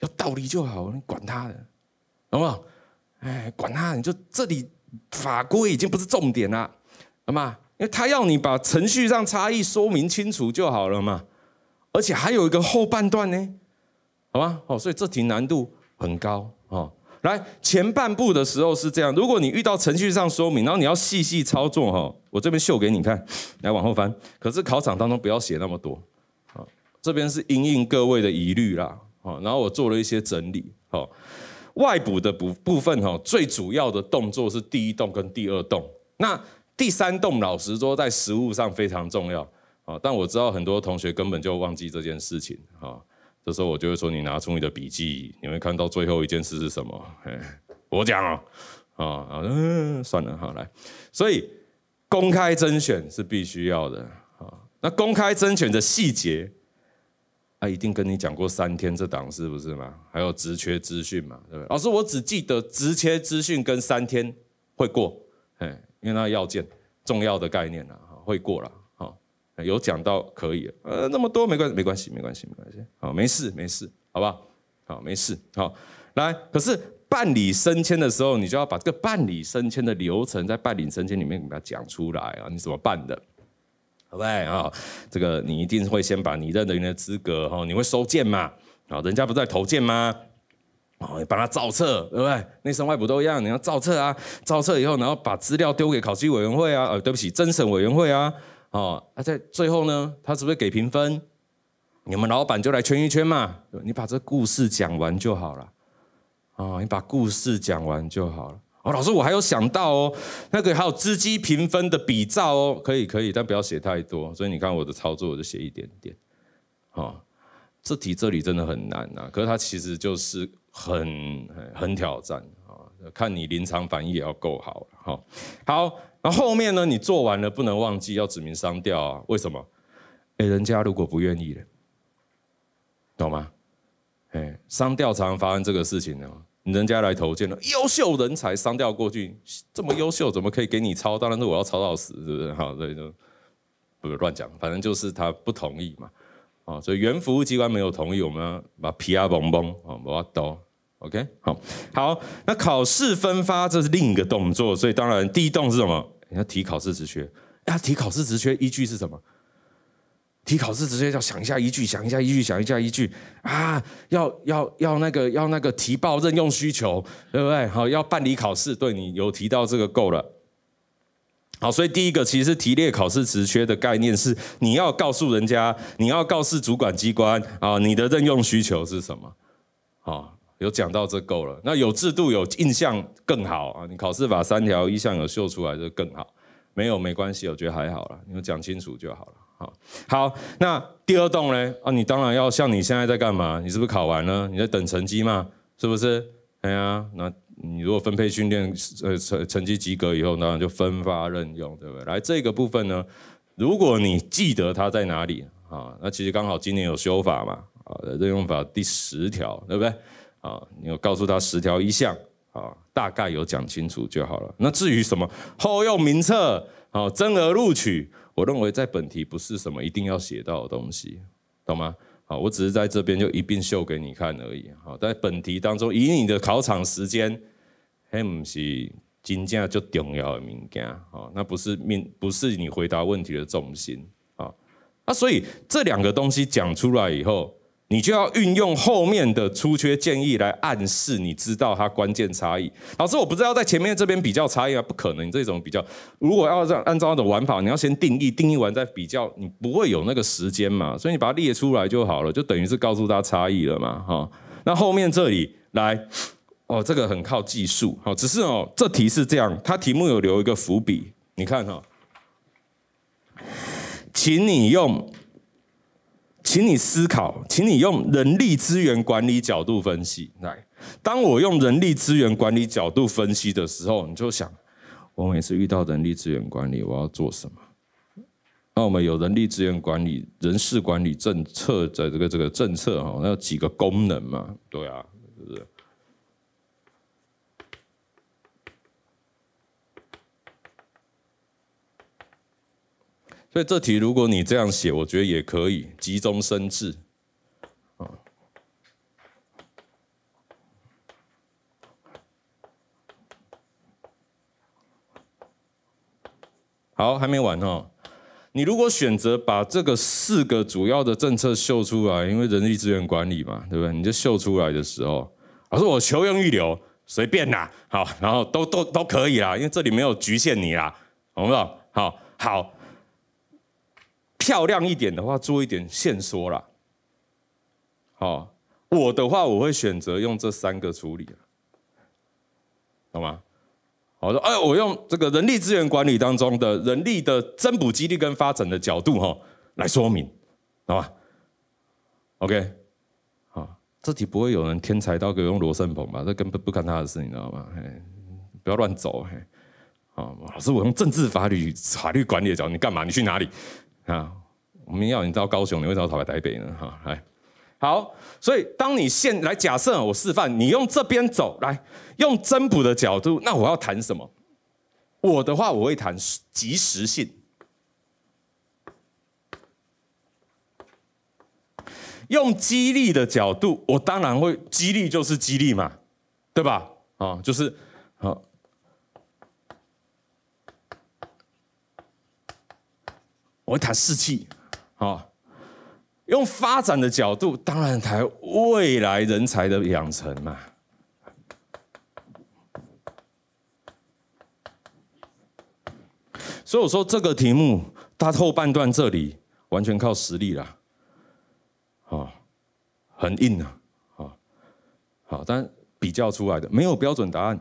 要道理就好，你管他的，好不好？哎，管他，你就这里法规已经不是重点了，好吗？因为他要你把程序上差异说明清楚就好了嘛。而且还有一个后半段呢，好吗？好，所以这题难度很高。来前半部的时候是这样，如果你遇到程序上说明，然后你要细细操作哈，我这边秀给你看，来往后翻。可是考场当中不要写那么多啊，这边是应应各位的疑虑啦啊，然后我做了一些整理。好，外补的部部分哈，最主要的动作是第一动跟第二动。那第三动老实说在实物上非常重要啊，但我知道很多同学根本就忘记这件事情啊。这时候我就会说，你拿出你的笔记，你会看到最后一件事是什么？哎，我讲啊啊，嗯，算了，好来，所以公开甄选是必须要的啊。那公开甄选的细节，啊，一定跟你讲过三天这档是不是嘛？还有职缺资讯嘛，对不对？老师，我只记得职缺资讯跟三天会过，哎，因为那要件重要的概念啊，会过了。有讲到可以，呃，那么多没关系，没关系，没关系，没关系，好，没事，没事，好不好，好，没事，好，来，可是办理升迁的时候，你就要把这个办理升迁的流程在办理升迁里面给他讲出来啊，你怎么办的，好不？啊，这个你一定会先把你认人员的资格，哈，你会收件嘛，啊，人家不在投件吗？啊，你帮他造册，对不对？内审外补都一样，你要造册啊，造册以后，然后把资料丢给考级委员会啊，呃，对不起，增审委员会啊。哦，那在最后呢？他是不是给评分？你们老板就来圈一圈嘛。你把这故事讲完就好了。啊，你把故事讲完就好了。哦，老师，我还有想到哦，那个还有资金评分的比照哦，可以可以，但不要写太多。所以你看我的操作，我就写一点点。哦，这题这里真的很难啊。可是它其实就是很很挑战啊，看你临场反应要够好了。哈，好。那后面呢？你做完了不能忘记要指名商调啊？为什么？哎，人家如果不愿意了，懂吗？哎，商调常常发生这个事情呢。人家来投建了，优秀人才商调过去，这么优秀怎么可以给你抄？当然是我要抄到死，是不是？好，所以就不是乱讲，反正就是他不同意嘛。哦，所以原服务机关没有同意，我们要把皮啊崩崩啊，磨刀。OK，好，好，那考试分发这是另一个动作，所以当然第一动是什么？你要提考试直缺，要提考试直缺依据是什么？提考试直缺要想一下依据，想一下依据，想一下依据啊！要要要那个要那个提报任用需求，对不对？好，要办理考试，对你有提到这个够了。好，所以第一个其实提列考试职缺的概念是你要告诉人家，你要告诉主管机关啊，你的任用需求是什么？好。有讲到这够了，那有制度有印象更好啊！你考试把三条一项有秀出来就更好，没有没关系，我觉得还好了，你们讲清楚就好了。好，好，那第二栋呢？啊，你当然要像你现在在干嘛？你是不是考完了？你在等成绩嘛？是不是？哎呀，那你如果分配训练呃成成绩及格以后然就分发任用，对不对？来这个部分呢，如果你记得它在哪里啊？那其实刚好今年有修法嘛啊，任用法第十条，对不对？啊，你要告诉他十条一项，啊，大概有讲清楚就好了。那至于什么后用名册，好，增额录取，我认为在本题不是什么一定要写到的东西，懂吗？好，我只是在这边就一并秀给你看而已。好，在本题当中，以你的考场时间，还不是真正就重要的物件。好，那不是命，不是你回答问题的重心。啊，那所以这两个东西讲出来以后。你就要运用后面的出缺建议来暗示，你知道它关键差异。老师，我不知道在前面这边比较差异啊，不可能这种比较。如果要这样按照的玩法，你要先定义，定义完再比较，你不会有那个时间嘛，所以你把它列出来就好了，就等于是告诉大家差异了嘛，哈。那后面这里来，哦，这个很靠技术，好，只是哦，这题是这样，它题目有留一个伏笔，你看哈，请你用。请你思考，请你用人力资源管理角度分析来。当我用人力资源管理角度分析的时候，你就想，我每次遇到人力资源管理，我要做什么？那我们有人力资源管理、人事管理政策的这个这个政策哈，那有几个功能嘛？对啊，是不是？所以这题如果你这样写，我觉得也可以，急中生智，啊。好，还没完哦。你如果选择把这个四个主要的政策秀出来，因为人力资源管理嘛，对不对？你就秀出来的时候，我师我求用预留，随便啦，好，然后都都都可以啦，因为这里没有局限你啦，懂不懂？好，好。漂亮一点的话，做一点线索啦。好，我的话我会选择用这三个处理好吗？我说，哎，我用这个人力资源管理当中的人力的增补激励跟发展的角度哈来说明，好吧？OK，好，这题不会有人天才到给用罗盛鹏吧？这根本不干他的事，你知道吗？哎，不要乱走，嘿。好，老师，我用政治法律法律管理的角度，你干嘛？你去哪里？啊，我们要你知道高雄，你为什么跑来台北呢？哈，来，好，所以当你现来假设我示范，你用这边走来，用增补的角度，那我要谈什么？我的话我会谈及时性，用激励的角度，我当然会激励，就是激励嘛，对吧？啊，就是啊、我谈士气，好，用发展的角度，当然谈未来人才的养成嘛。所以我说这个题目，它后半段这里完全靠实力了，啊，很硬啊，啊，好，但比较出来的没有标准答案，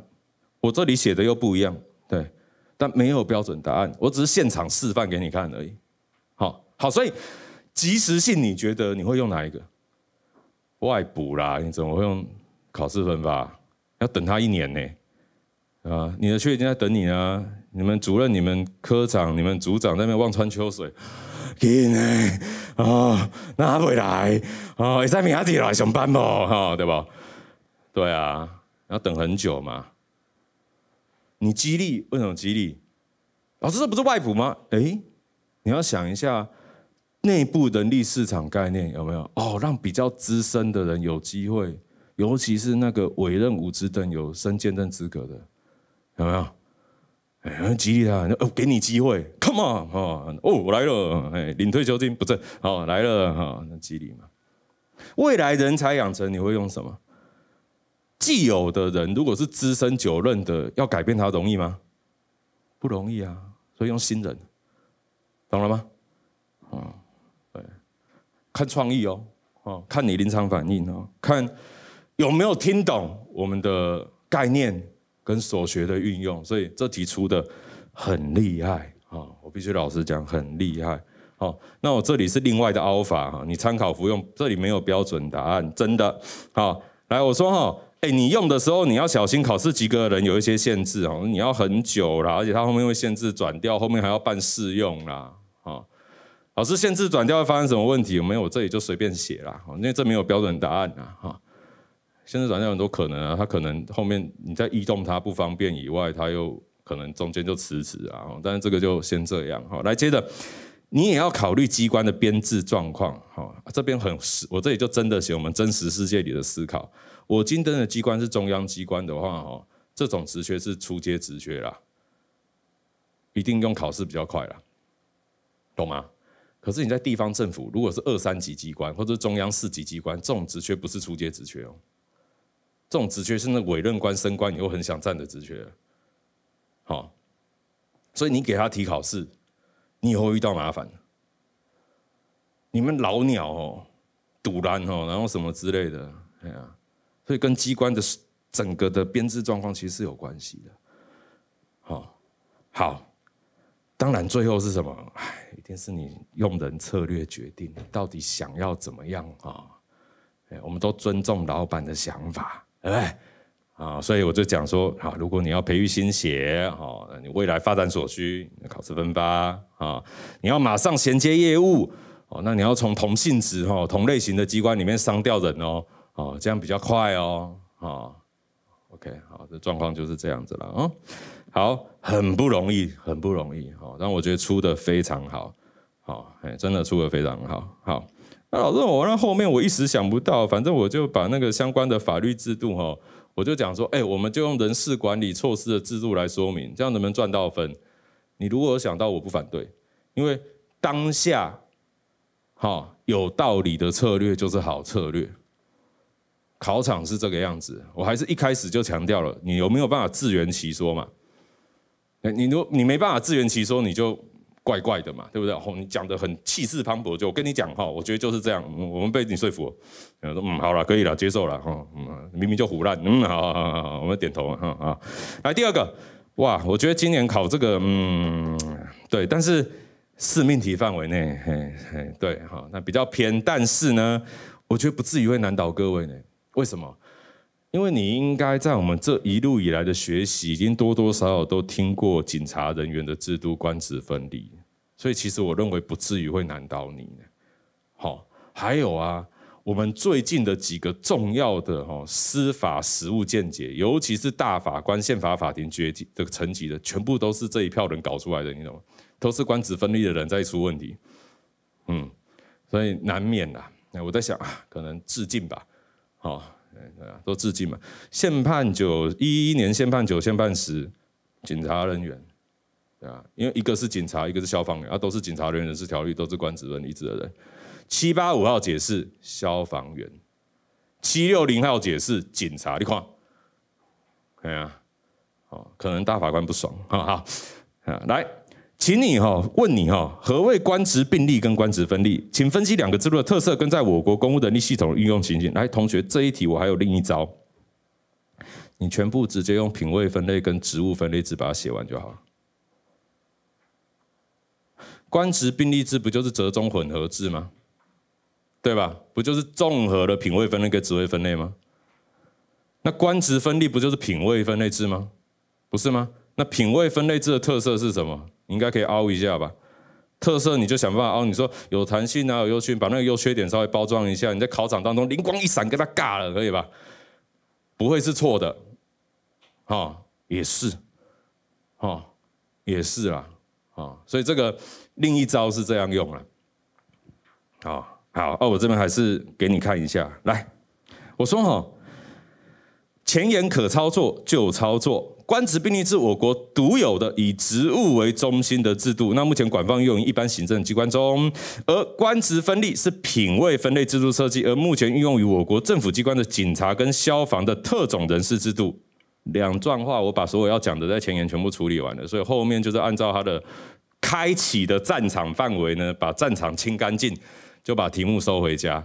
我这里写的又不一样，对，但没有标准答案，我只是现场示范给你看而已。好，所以及时性，你觉得你会用哪一个？外补啦，你怎么会用考试分发？要等他一年呢？啊，你的学已经在等你啊！你们主任、你们科长、你们组长在那边望穿秋水，哎，哦，那他回会啊，你在明阿弟来上班不？哈，对不？对啊，要等很久嘛。你激励为什么激励？老师这不是外补吗？哎，你要想一下。内部人力市场概念有没有？哦，让比较资深的人有机会，尤其是那个委任五职等有升兼任资格的，有没有？哎，激励他，我给你机会，Come on，哈，哦，我来了，哎，领退休金不是，哦，来了哈，那激励嘛。未来人才养成你会用什么？既有的人如果是资深久任的，要改变他容易吗？不容易啊，所以用新人，懂了吗？嗯。看创意哦，哦，看你临场反应哦，看有没有听懂我们的概念跟所学的运用，所以这题出的很厉害啊！我必须老实讲，很厉害。好，那我这里是另外的 Alpha 哈，你参考服用，这里没有标准答案，真的。好，来，我说哈，哎，你用的时候你要小心，考试及格人有一些限制哦，你要很久啦，而且它后面会限制转调，后面还要办试用啦。老师限制转调会发生什么问题？有没有？我这里就随便写了，因为这没有标准答案啊。哈，限制转调很多可能啊，他可能后面你在移动他不方便以外，他又可能中间就辞职啊。但是这个就先这样。哈。来接着，你也要考虑机关的编制状况。哈。这边很，我这里就真的写我们真实世界里的思考。我今天的机关是中央机关的话，哈，这种职缺是出阶职缺啦，一定用考试比较快啦，懂吗？可是你在地方政府，如果是二三级机关，或者中央四级机关，这种职缺不是出阶职缺哦，这种职缺是那委任官升官，你又很想占的职缺，好，所以你给他提考试，你以后遇到麻烦，你们老鸟哦，堵拦哦，然后什么之类的，哎呀，所以跟机关的整个的编制状况其实是有关系的，好，好，当然最后是什么？是你用人策略决定你到底想要怎么样啊？我们都尊重老板的想法，对不对？啊，所以我就讲说，好，如果你要培育新血，哦，你未来发展所需，考试分发啊，你要马上衔接业务哦，那你要从同性质、哈同类型的机关里面商掉人哦，哦，这样比较快哦，哦 o k 好，这状况就是这样子了啊。好，很不容易，很不容易，哦，但我觉得出的非常好。好，哎，真的出的非常好。好。那老师，我那后面我一时想不到，反正我就把那个相关的法律制度哈，我就讲说，哎，我们就用人事管理措施的制度来说明，这样能不能赚到分？你如果想到，我不反对，因为当下好有道理的策略就是好策略。考场是这个样子，我还是一开始就强调了，你有没有办法自圆其说嘛？哎，你如你没办法自圆其说，你就。怪怪的嘛，对不对？哦，你讲的很气势磅礴，就我跟你讲哈，我觉得就是这样，我们被你说服。嗯，说嗯好了，可以了，接受了哈，嗯，明明就胡乱，嗯，好好好，我们点头哈啊。来第二个，哇，我觉得今年考这个，嗯，对，但是四命题范围内，嘿嘿，对哈，那比较偏，但是呢，我觉得不至于会难倒各位呢，为什么？因为你应该在我们这一路以来的学习，已经多多少少都听过警察人员的制度官职分离，所以其实我认为不至于会难倒你好，还有啊，我们最近的几个重要的哈司法实务见解，尤其是大法官宪法法庭决级的层级的，全部都是这一票人搞出来的，你懂吗？都是官职分立的人在出问题。嗯，所以难免啦。那我在想啊，可能致敬吧。好。对啊，都致敬嘛。宪判九一一年，宪判九，宪判十，警察人员，对因为一个是警察，一个是消防员，啊，都是警察人员人事条例，都是关职任离职的人。七八五号解释，消防员；七六零号解释，警察。你看，可呀、啊。哦，可能大法官不爽，哈哈。啊，来。请你哈问你哈何谓官职并立跟官职分立？请分析两个制度的特色跟在我国公务能力系统运用情景。来，同学，这一题我还有另一招，你全部直接用品位分类跟职务分类制把它写完就好官职并立制不就是折中混合制吗？对吧？不就是综合的品位分类跟职位分类吗？那官职分立不就是品位分类制吗？不是吗？那品位分类制的特色是什么？应该可以凹一下吧，特色你就想办法凹。你说有弹性啊，有优缺，把那个优缺点稍微包装一下。你在考场当中灵光一闪，跟他尬了，可以吧？不会是错的，哈，也是，哈，也是啦，啊，所以这个另一招是这样用了，啊，好，哦，我这边还是给你看一下，来，我说哈，前沿可操作就操作。官职并立制是我国独有的以职务为中心的制度，那目前广泛用于一般行政机关中；而官职分立是品位分类制度设计，而目前运用于我国政府机关的警察跟消防的特种人事制度。两段话，我把所有要讲的在前言全部处理完了，所以后面就是按照他的开启的战场范围呢，把战场清干净，就把题目收回家。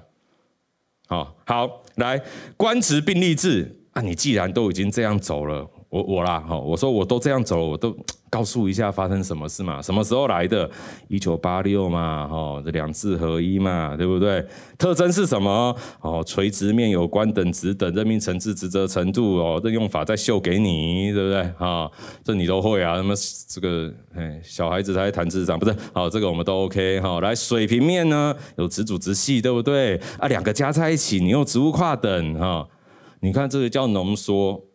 好，好，来官职并立制，啊，你既然都已经这样走了。我我啦，哈，我说我都这样走，我都告诉一下发生什么事嘛，什么时候来的？一九八六嘛，哦，这两次合一嘛，对不对？特征是什么？哦，垂直面有关等值等任命层次职责程度哦，任用法在秀给你，对不对？哦，这你都会啊？那么这个哎，小孩子才谈智商不是？好，这个我们都 OK，哈，来水平面呢有直主直系，对不对？啊，两个加在一起，你用植物跨等哈，你看这个叫浓缩。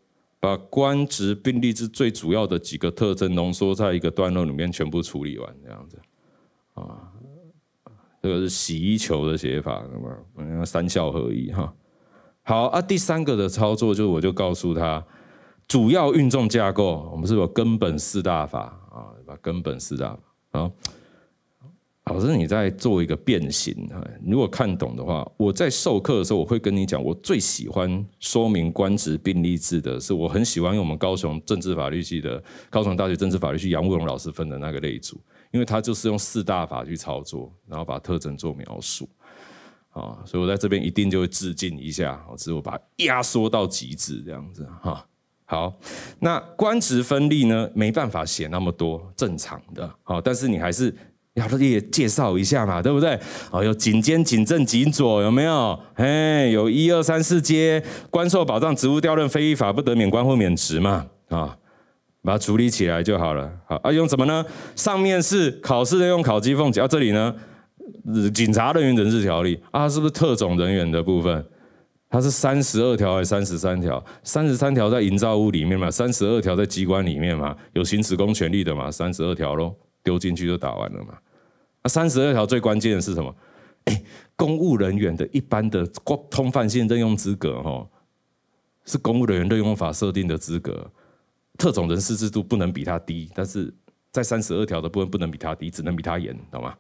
把官职并立之最主要的几个特征浓缩在一个段落里面，全部处理完这样子，啊，这个是洗衣球的写法，那么三效合一哈，好啊，第三个的操作就我就告诉他，主要运重架构，我们是有根本四大法啊，把根本四大法啊。老师，你在做一个变形啊！如果看懂的话，我在授课的时候，我会跟你讲，我最喜欢说明官职并立制的是，我很喜欢用我们高雄政治法律系的高雄大学政治法律系杨文荣老师分的那个类组，因为他就是用四大法去操作，然后把特征做描述。啊，所以我在这边一定就会致敬一下，我只有把压缩到极致这样子哈。好，那官职分立呢，没办法写那么多，正常的。好，但是你还是。要不也介绍一下嘛，对不对？哦，有警监、警正、警佐有没有？哎，有一二三四阶。官受保障，职务调任非违法，不得免官或免职嘛。啊，把它处理起来就好了。好啊，用什么呢？上面是考试的，用考绩俸。到这里呢，警察人员人事条例啊，是不是特种人员的部分？它是三十二条还是三十三条？三十三条在营造物里面嘛，三十二条在机关里面嘛，有行使公权力的嘛，三十二条喽。丢进去就打完了嘛。那三十二条最关键的是什么？哎，公务人员的一般的过通泛性任用资格，吼，是公务人员任用法设定的资格，特种人事制度不能比它低，但是在三十二条的部分不能比它低，只能比它严，懂吗？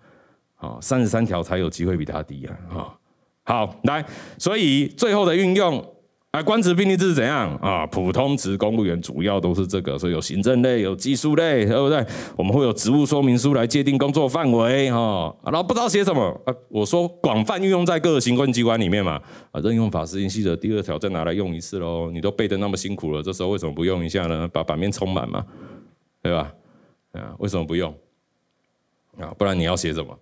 啊，三十三条才有机会比它低啊！好，来，所以最后的运用。啊，官职病例制是怎样啊？普通职公务员主要都是这个，所以有行政类，有技术类，对不对？我们会有职务说明书来界定工作范围，哈，然后不知道写什么啊？我说广泛运用在各个行政机关里面嘛。啊，任用法施行细则第二条再拿来用一次喽。你都背的那么辛苦了，这时候为什么不用一下呢？把版面充满嘛，对吧？啊，为什么不用？啊，不然你要写什么？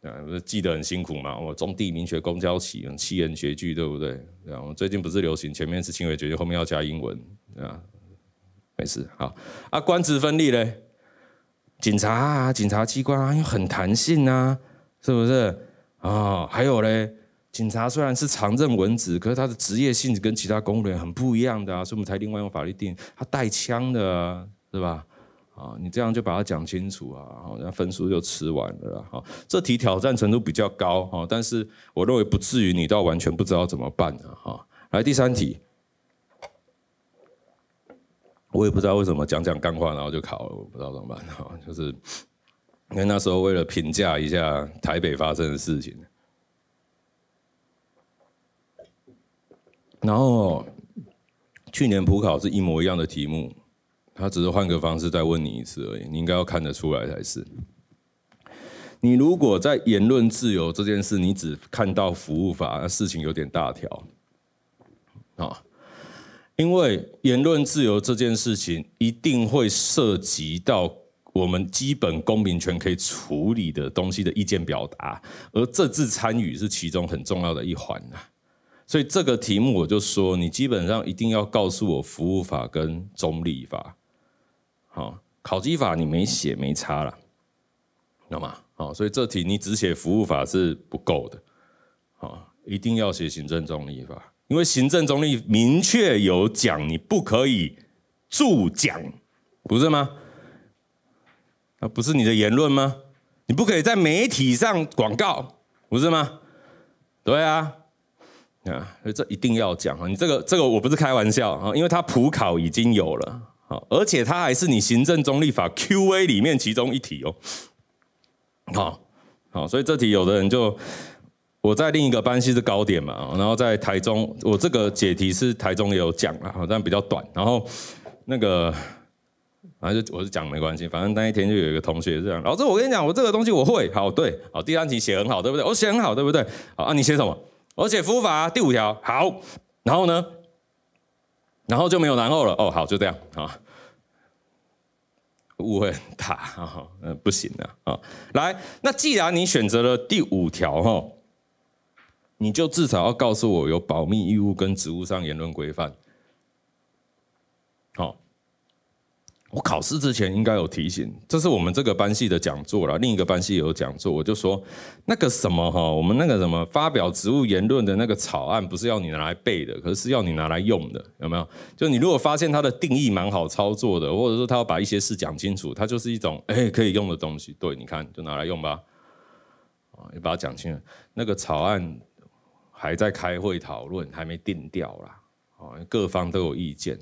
对，记得很辛苦嘛。我中地名学、公交起、七言绝句，对不对？然后最近不是流行，前面是轻微绝句，后面要加英文。啊，没事。好，啊，官职分立嘞，警察、啊，警察机关啊，又很弹性啊，是不是？啊，还有嘞，警察虽然是常任文职，可是他的职业性质跟其他公务员很不一样的啊，所以我们才另外用法律定，他带枪的，啊，是吧？啊，你这样就把它讲清楚啊，好，像分数就吃完了啦。哈，这题挑战程度比较高，哈，但是我认为不至于你到完全不知道怎么办啊。哈。来第三题，我也不知道为什么讲讲干话，然后就考了，我不知道怎么办，哈，就是因为那时候为了评价一下台北发生的事情，然后去年普考是一模一样的题目。他只是换个方式再问你一次而已，你应该要看得出来才是。你如果在言论自由这件事，你只看到服务法，那事情有点大条。啊，因为言论自由这件事情一定会涉及到我们基本公民权可以处理的东西的意见表达，而政治参与是其中很重要的一环啊。所以这个题目我就说，你基本上一定要告诉我服务法跟中立法。哦，考基法你没写没差了，懂吗？哦，所以这题你只写服务法是不够的，哦，一定要写行政中立法，因为行政中立明确有讲，你不可以助讲，不是吗？那不是你的言论吗？你不可以在媒体上广告，不是吗？对啊，啊，这一定要讲啊，你这个这个我不是开玩笑啊，因为他普考已经有了。好，而且它还是你行政中立法 Q&A 里面其中一题哦。好，好，所以这题有的人就我在另一个班系是高点嘛，然后在台中我这个解题是台中也有讲啦，啊，但比较短。然后那个正就我就讲没关系，反正那一天就有一个同学这样，老师我跟你讲我这个东西我会，好对，好第三题写很好对不对？我写很好对不对？好，那你写什么？我写服务法第五条，好，然后呢？然后就没有然后了哦，好，就这样啊。误会很大啊，嗯，不行的啊。来，那既然你选择了第五条哈，你就至少要告诉我有保密义务跟职务上言论规范。好。我考试之前应该有提醒，这是我们这个班系的讲座了，另一个班系也有讲座。我就说，那个什么哈，我们那个什么发表植物言论的那个草案，不是要你拿来背的，可是要你拿来用的，有没有？就你如果发现它的定义蛮好操作的，或者说他要把一些事讲清楚，它就是一种哎可以用的东西。对你看，就拿来用吧。啊，你把它讲清楚。那个草案还在开会讨论，还没定掉啦。啊，各方都有意见。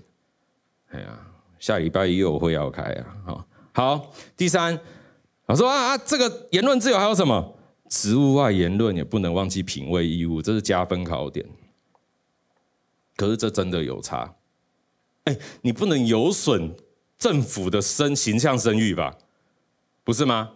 哎呀。下礼拜又有会要开啊！好，好，第三，我说啊啊，这个言论自由还有什么？职务外言论也不能忘记品味义务，这是加分考点。可是这真的有差，哎，你不能有损政府的声形象声誉吧？不是吗？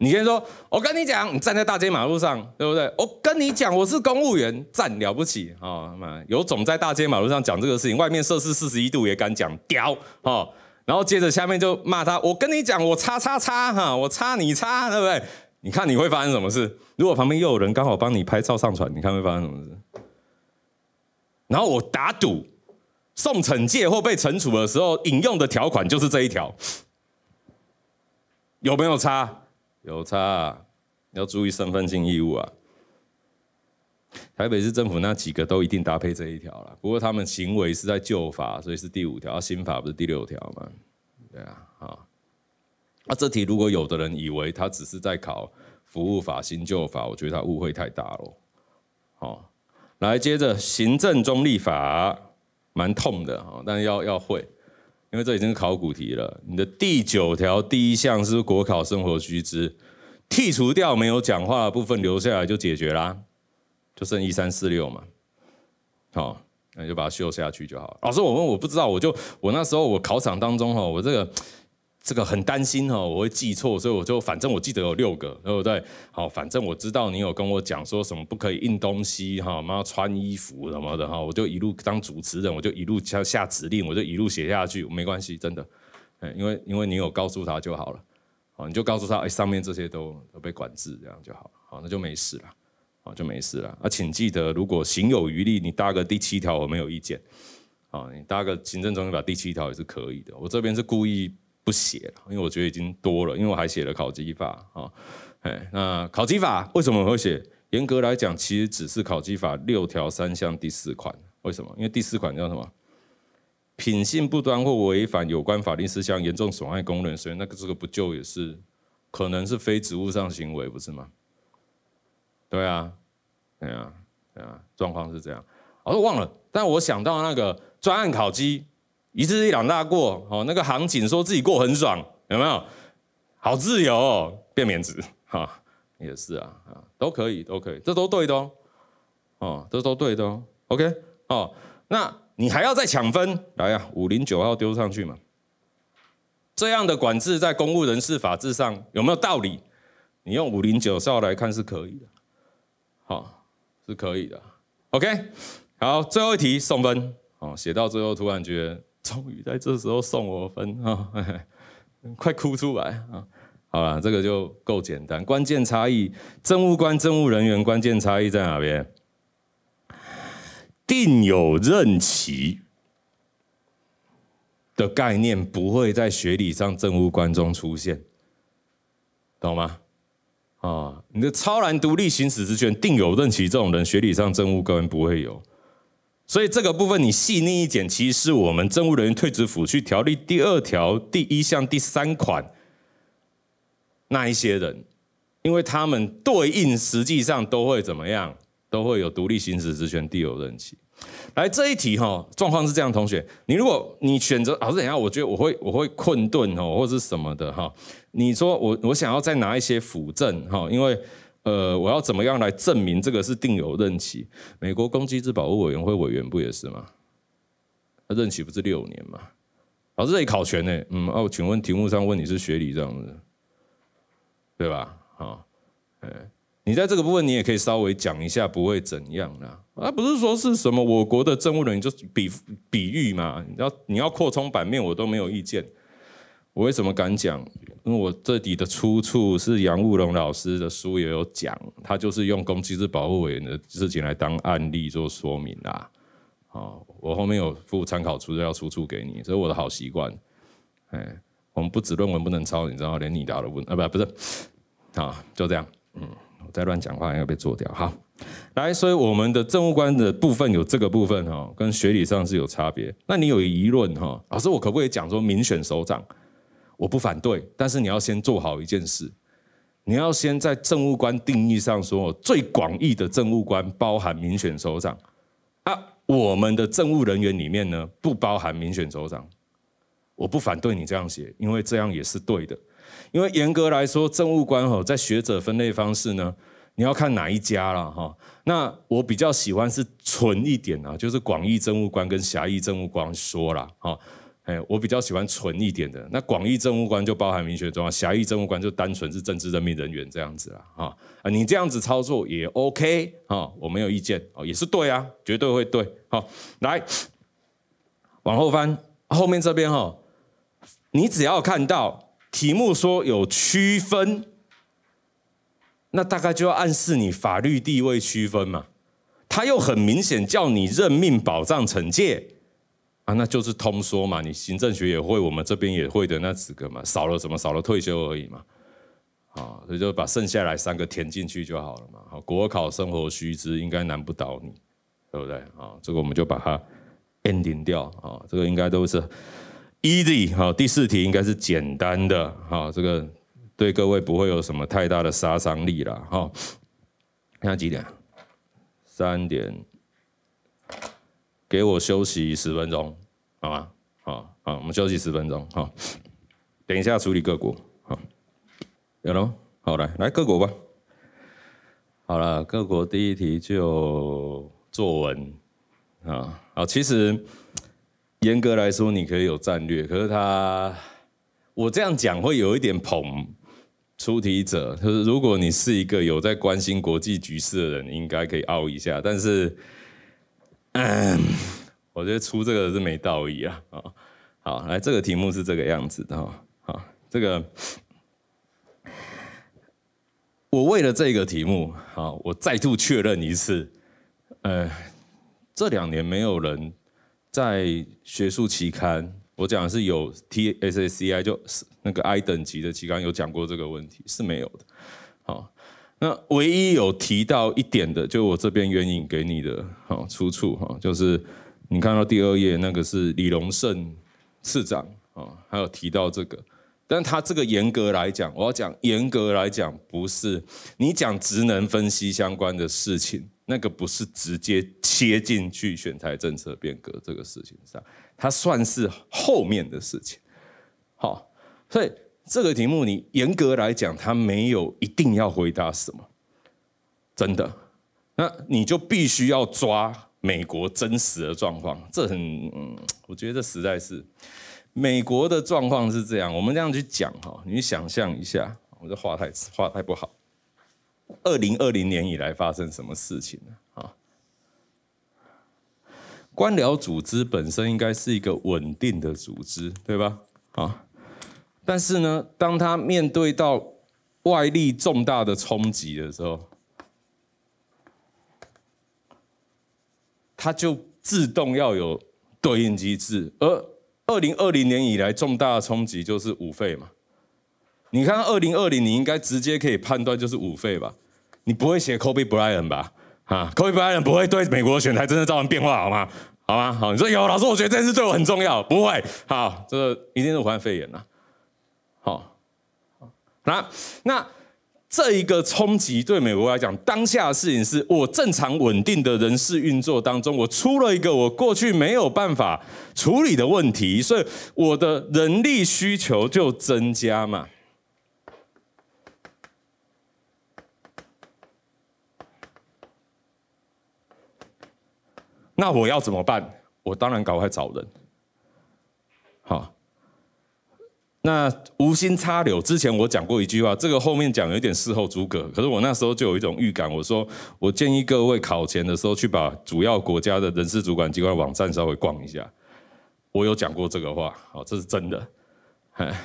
你先说，我跟你讲，你站在大街马路上，对不对？我跟你讲，我是公务员，站了不起啊！妈，有种在大街马路上讲这个事情，外面摄氏四十一度也敢讲屌啊！然后接着下面就骂他，我跟你讲，我叉叉叉哈，我叉你叉，对不对？你看你会发生什么事？如果旁边又有人刚好帮你拍照上传，你看会发生什么事？然后我打赌，送惩戒或被惩处的时候引用的条款就是这一条，有没有叉？有差，啊，要注意身份性义务啊。台北市政府那几个都一定搭配这一条了，不过他们行为是在旧法，所以是第五条，新法不是第六条吗？对啊，好。那这题如果有的人以为他只是在考服务法新旧法，我觉得他误会太大了。好，来接着行政中立法，蛮痛的哦，但要要会。因为这已经是考古题了。你的第九条第一项是是国考生活须知？剔除掉没有讲话的部分，留下来就解决啦，就剩一三四六嘛。好，那就把它修下去就好。老师，我问，我不知道，我就我那时候我考场当中哈，我这个。这个很担心哈，我会记错，所以我就反正我记得有六个，对不对？好，反正我知道你有跟我讲说什么不可以印东西哈，不要穿衣服什么的哈，我就一路当主持人，我就一路下下指令，我就一路写下去，没关系，真的。嗯，因为因为你有告诉他就好了，好，你就告诉他，哎，上面这些都都被管制，这样就好了，好，那就没事了，好，就没事了。啊，请记得，如果行有余力，你搭个第七条我没有意见，好，你搭个行政中心法第七条也是可以的，我这边是故意。不写了，因为我觉得已经多了，因为我还写了考级法啊，哎，那考级法为什么会写？严格来讲，其实只是考级法六条三项第四款。为什么？因为第四款叫什么？品性不端或违反有关法定事项，严重损害公认。所以那个这个不就也是可能是非职务上行为，不是吗？对啊，对啊，对啊，状况是这样。我都忘了，但我想到那个专案考级。一次一两大过哦，那个行情说自己过很爽，有没有？好自由，便免职哈，也是啊啊，都可以，都可以，这都对的哦，哦，这都对的哦，OK，哦，那你还要再抢分来啊？五零九号丢上去嘛？这样的管制在公务人事法制上有没有道理？你用五零九号来看是可以的，好，是可以的，OK，好，最后一题送分哦，写到最后突然觉得。终于在这时候送我分啊！快哭出来啊！好了，这个就够简单。关键差异，政务官、政务人员关键差异在哪边？定有任期的概念不会在学理上政务官中出现，懂吗？啊，你的超然独立行使之权、定有任期这种人，学理上政务官不会有。所以这个部分你细腻一点，其实是我们政务人员退职抚恤条例第二条第一项第三款那一些人，因为他们对应实际上都会怎么样，都会有独立行使职权、第二任期。来这一题哈，状况是这样，同学，你如果你选择，老师等下我觉得我会我会困顿哦，或是什么的哈，你说我我想要再拿一些辅证哈，因为。呃，我要怎么样来证明这个是定有任期？美国公击之保护委员会委员不也是吗？他任期不是六年吗？老师这里考全呢，嗯，哦，请问题目上问你是学理这样子，对吧？好，哎，你在这个部分你也可以稍微讲一下，不会怎样啦。啊，不是说是什么我国的政务人员就比比喻嘛？你要你要扩充版面，我都没有意见。我为什么敢讲？因为我这里的出处是杨务龙老师的书，也有讲，他就是用公器是保护委员的事情来当案例做说明啦。好，我后面有附参考书要出处给你，这是我的好习惯。哎，我们不止论文不能抄，你知道，连你聊的不啊？不不是，好，就这样。嗯，我在乱讲话该被做掉。好，来，所以我们的政务官的部分有这个部分哈，跟学理上是有差别。那你有疑论哈，老师我可不可以讲说民选首长？我不反对，但是你要先做好一件事，你要先在政务官定义上说，最广义的政务官包含民选首长，啊，我们的政务人员里面呢不包含民选首长，我不反对你这样写，因为这样也是对的，因为严格来说，政务官哈在学者分类方式呢，你要看哪一家了哈，那我比较喜欢是纯一点啊，就是广义政务官跟狭义政务官说了哈。哎，我比较喜欢纯一点的。那广义政务官就包含民选中啊，狭义政务官就单纯是政治任命人员这样子啦。哈啊，你这样子操作也 OK 啊，我没有意见哦，也是对啊，绝对会对。好，来往后翻后面这边哈，你只要看到题目说有区分，那大概就要暗示你法律地位区分嘛。他又很明显叫你任命、保障、惩戒。啊，那就是通缩嘛，你行政学也会，我们这边也会的那几个嘛，少了什么？少了退休而已嘛。啊，所以就把剩下来三个填进去就好了嘛。好，国考生活须知应该难不倒你，对不对？啊，这个我们就把它 ending 掉啊。这个应该都是 easy。好，第四题应该是简单的。哈，这个对各位不会有什么太大的杀伤力了。哈。现在几点？三点。给我休息十分钟，好吗？好，好，我们休息十分钟。好，等一下处理各国。好，有了，好来，来各国吧。好了，各国第一题就作文。啊，好，其实严格来说，你可以有战略，可是他，我这样讲会有一点捧出题者。就是如果你是一个有在关心国际局势的人，应该可以傲一下，但是。嗯，我觉得出这个是没道义啊。啊。好，来这个题目是这个样子的哈。好，这个我为了这个题目，好，我再度确认一次。呃，这两年没有人在学术期刊，我讲的是有 TSSCI 就是那个 I 等级的期刊有讲过这个问题是没有的。那唯一有提到一点的，就我这边援引给你的哈出处哈，就是你看到第二页那个是李荣盛市长啊，还有提到这个，但他这个严格来讲，我要讲严格来讲不是你讲职能分析相关的事情，那个不是直接切进去选材政策变革这个事情上，它算是后面的事情，好，所以。这个题目你严格来讲，他没有一定要回答什么，真的。那你就必须要抓美国真实的状况，这很……我觉得实在是美国的状况是这样。我们这样去讲哈，你想象一下，我这话太话太不好。二零二零年以来发生什么事情了啊？官僚组织本身应该是一个稳定的组织，对吧？啊。但是呢，当他面对到外力重大的冲击的时候，他就自动要有对应机制。而二零二零年以来重大的冲击就是五费嘛。你看二零二零，你应该直接可以判断就是五费吧？你不会写 Kobe Bryant 吧？啊，Kobe Bryant 不会对美国选台真的造成变化好吗？好吗？好，你说有老师，我觉得这件事对我很重要，不会，好，这个一定是武汉肺炎了。好，那那这一个冲击对美国来讲，当下的事情是我正常稳定的人事运作当中，我出了一个我过去没有办法处理的问题，所以我的人力需求就增加嘛。那我要怎么办？我当然赶快找人，好。那无心插柳，之前我讲过一句话，这个后面讲有点事后诸葛，可是我那时候就有一种预感，我说我建议各位考前的时候去把主要国家的人事主管机关网站稍微逛一下。我有讲过这个话，好，这是真的。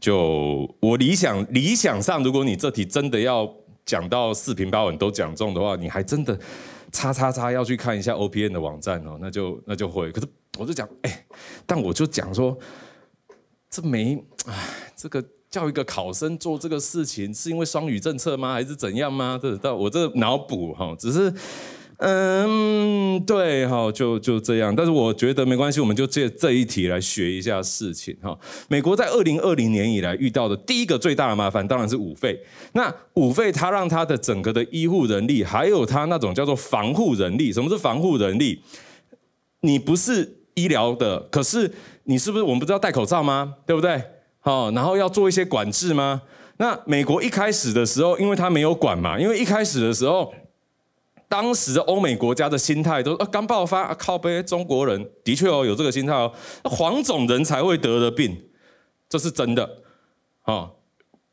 就我理想理想上，如果你这题真的要讲到四平八稳都讲中的话，你还真的叉叉叉要去看一下 o p n 的网站哦，那就那就会。可是我就讲，哎，但我就讲说。这没，哎，这个叫一个考生做这个事情，是因为双语政策吗？还是怎样吗？这到我这脑补哈，只是，嗯，对哈，就就这样。但是我觉得没关系，我们就借这一题来学一下事情哈。美国在二零二零年以来遇到的第一个最大的麻烦，当然是五费。那五费，它让它的整个的医护人力，还有它那种叫做防护人力。什么是防护人力？你不是医疗的，可是。你是不是我们不是要戴口罩吗？对不对？好，然后要做一些管制吗？那美国一开始的时候，因为他没有管嘛，因为一开始的时候，当时欧美国家的心态都呃刚爆发啊靠背中国人的确哦有这个心态哦，黄种人才会得的病，这是真的，啊。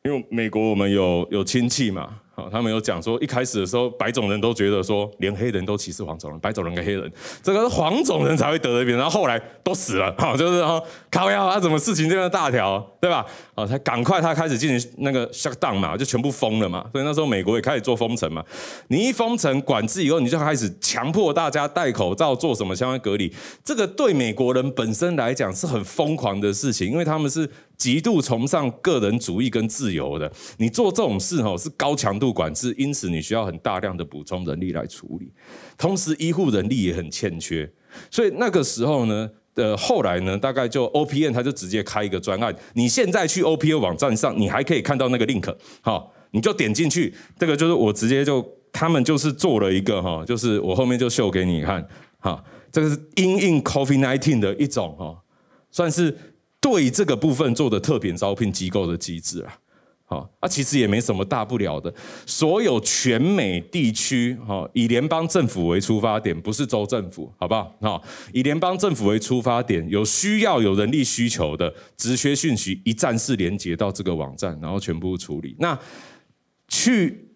因为美国我们有有亲戚嘛。好，他们有讲说，一开始的时候，白种人都觉得说，连黑人都歧视黄种人，白种人跟黑人，这个是黄种人才会得的病，然后后来都死了，好，就是哈，维鸭他什么事情这么大条，对吧？啊，他赶快他开始进行那个 shutdown 嘛，就全部封了嘛，所以那时候美国也开始做封城嘛，你一封城管制以后，你就开始强迫大家戴口罩，做什么相关隔离，这个对美国人本身来讲是很疯狂的事情，因为他们是。极度崇尚个人主义跟自由的，你做这种事哦，是高强度管制，因此你需要很大量的补充人力来处理，同时医护人力也很欠缺，所以那个时候呢，呃，后来呢，大概就 O P N 他就直接开一个专案，你现在去 O P O 网站上，你还可以看到那个 link，好，你就点进去，这个就是我直接就他们就是做了一个哈，就是我后面就秀给你看，哦，这个是应 n Covid nineteen 的一种哈，算是。对这个部分做的特别招聘机构的机制啊，好，啊其实也没什么大不了的。所有全美地区，哈，以联邦政府为出发点，不是州政府，好不好？哈，以联邦政府为出发点，有需要有人力需求的，直接讯息一站式连接到这个网站，然后全部处理。那去。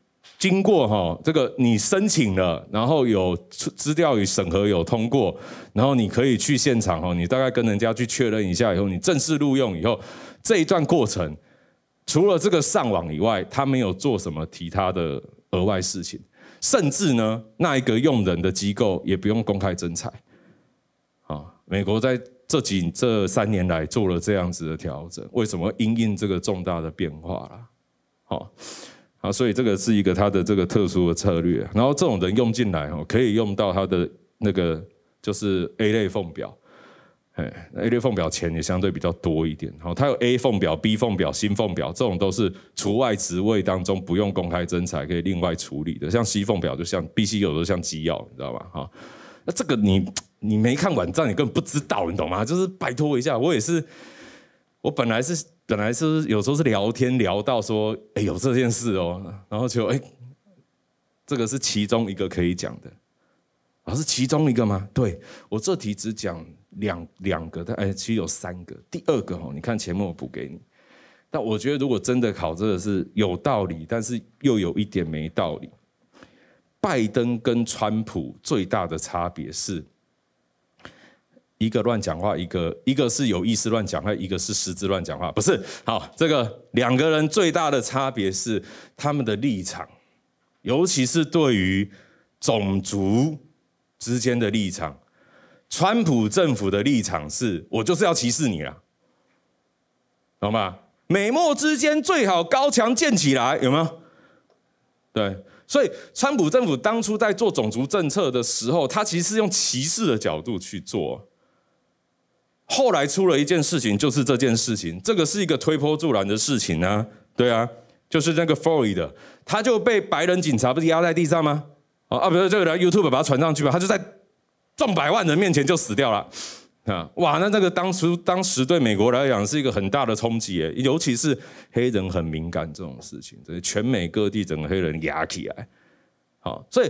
经过哈，这个你申请了，然后有资料与审核有通过，然后你可以去现场哈，你大概跟人家去确认一下以后，你正式录用以后，这一段过程除了这个上网以外，他没有做什么其他的额外事情，甚至呢，那一个用人的机构也不用公开征才，啊，美国在这几这三年来做了这样子的调整，为什么因应这个重大的变化了？好。啊，所以这个是一个他的这个特殊的策略。然后这种人用进来哦，可以用到他的那个就是 A 类凤表，哎，A 类凤表钱也相对比较多一点。好，它有 A 凤表、B 凤表、新凤表，这种都是除外职位当中不用公开征才可以另外处理的。像 C 凤表，就像 B、C 有的像机要，你知道吧？哈，那这个你你没看网站，你根本不知道，你懂吗？就是拜托一下，我也是，我本来是。本来是有时候是聊天聊到说，哎有这件事哦，然后就哎，这个是其中一个可以讲的，啊是其中一个吗？对我这题只讲两两个，但哎其实有三个，第二个哦，你看前面我补给你，但我觉得如果真的考，这个是有道理，但是又有一点没道理。拜登跟川普最大的差别是。一个乱讲话，一个一个是有意思乱讲话，一个是实质乱讲话，不是好。这个两个人最大的差别是他们的立场，尤其是对于种族之间的立场。川普政府的立场是，我就是要歧视你了，懂吗？美墨之间最好高墙建起来，有没有？对，所以川普政府当初在做种族政策的时候，他其实是用歧视的角度去做。后来出了一件事情，就是这件事情，这个是一个推波助澜的事情啊，对啊，就是那个黑 y 的，他就被白人警察不是压在地上吗？啊，不是就来 YouTube 把他传上去吧，他就在众百万人面前就死掉了啊！哇，那这个当初当时对美国来讲是一个很大的冲击诶，尤其是黑人很敏感这种事情，全美各地整个黑人压起来，好，所以。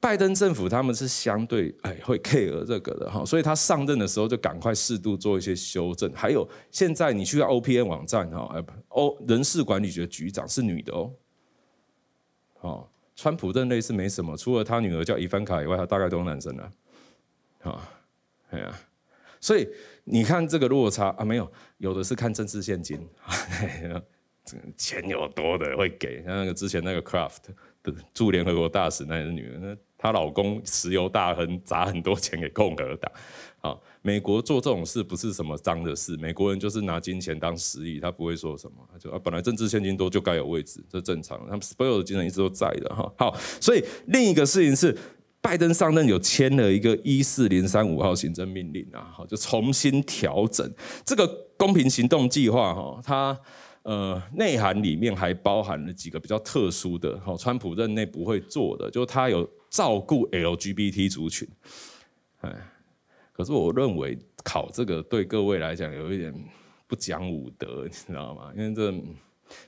拜登政府他们是相对哎会 care 这个的哈，所以他上任的时候就赶快适度做一些修正。还有现在你去到 o p N 网站哈，哦人事管理局的局长是女的哦。哦，川普任内是没什么，除了他女儿叫伊凡卡以外，他大概都是男生了。啊，哎呀，所以你看这个落差啊，没有，有的是看政治现金，钱有多的会给，像那个之前那个 Craft 的驻联合国大使那个女的。她老公石油大亨砸很多钱给共和党，好，美国做这种事不是什么脏的事，美国人就是拿金钱当实语，他不会说什么，就啊，本来政治现金多就该有位置，这正常，他们所有的金神一直都在的哈。好，所以另一个事情是，拜登上任有签了一个一四零三五号行政命令啊，好，就重新调整这个公平行动计划哈，它呃内涵里面还包含了几个比较特殊的，好，川普任内不会做的，就他有。照顾 LGBT 族群，哎，可是我认为考这个对各位来讲有一点不讲武德，你知道吗？因为这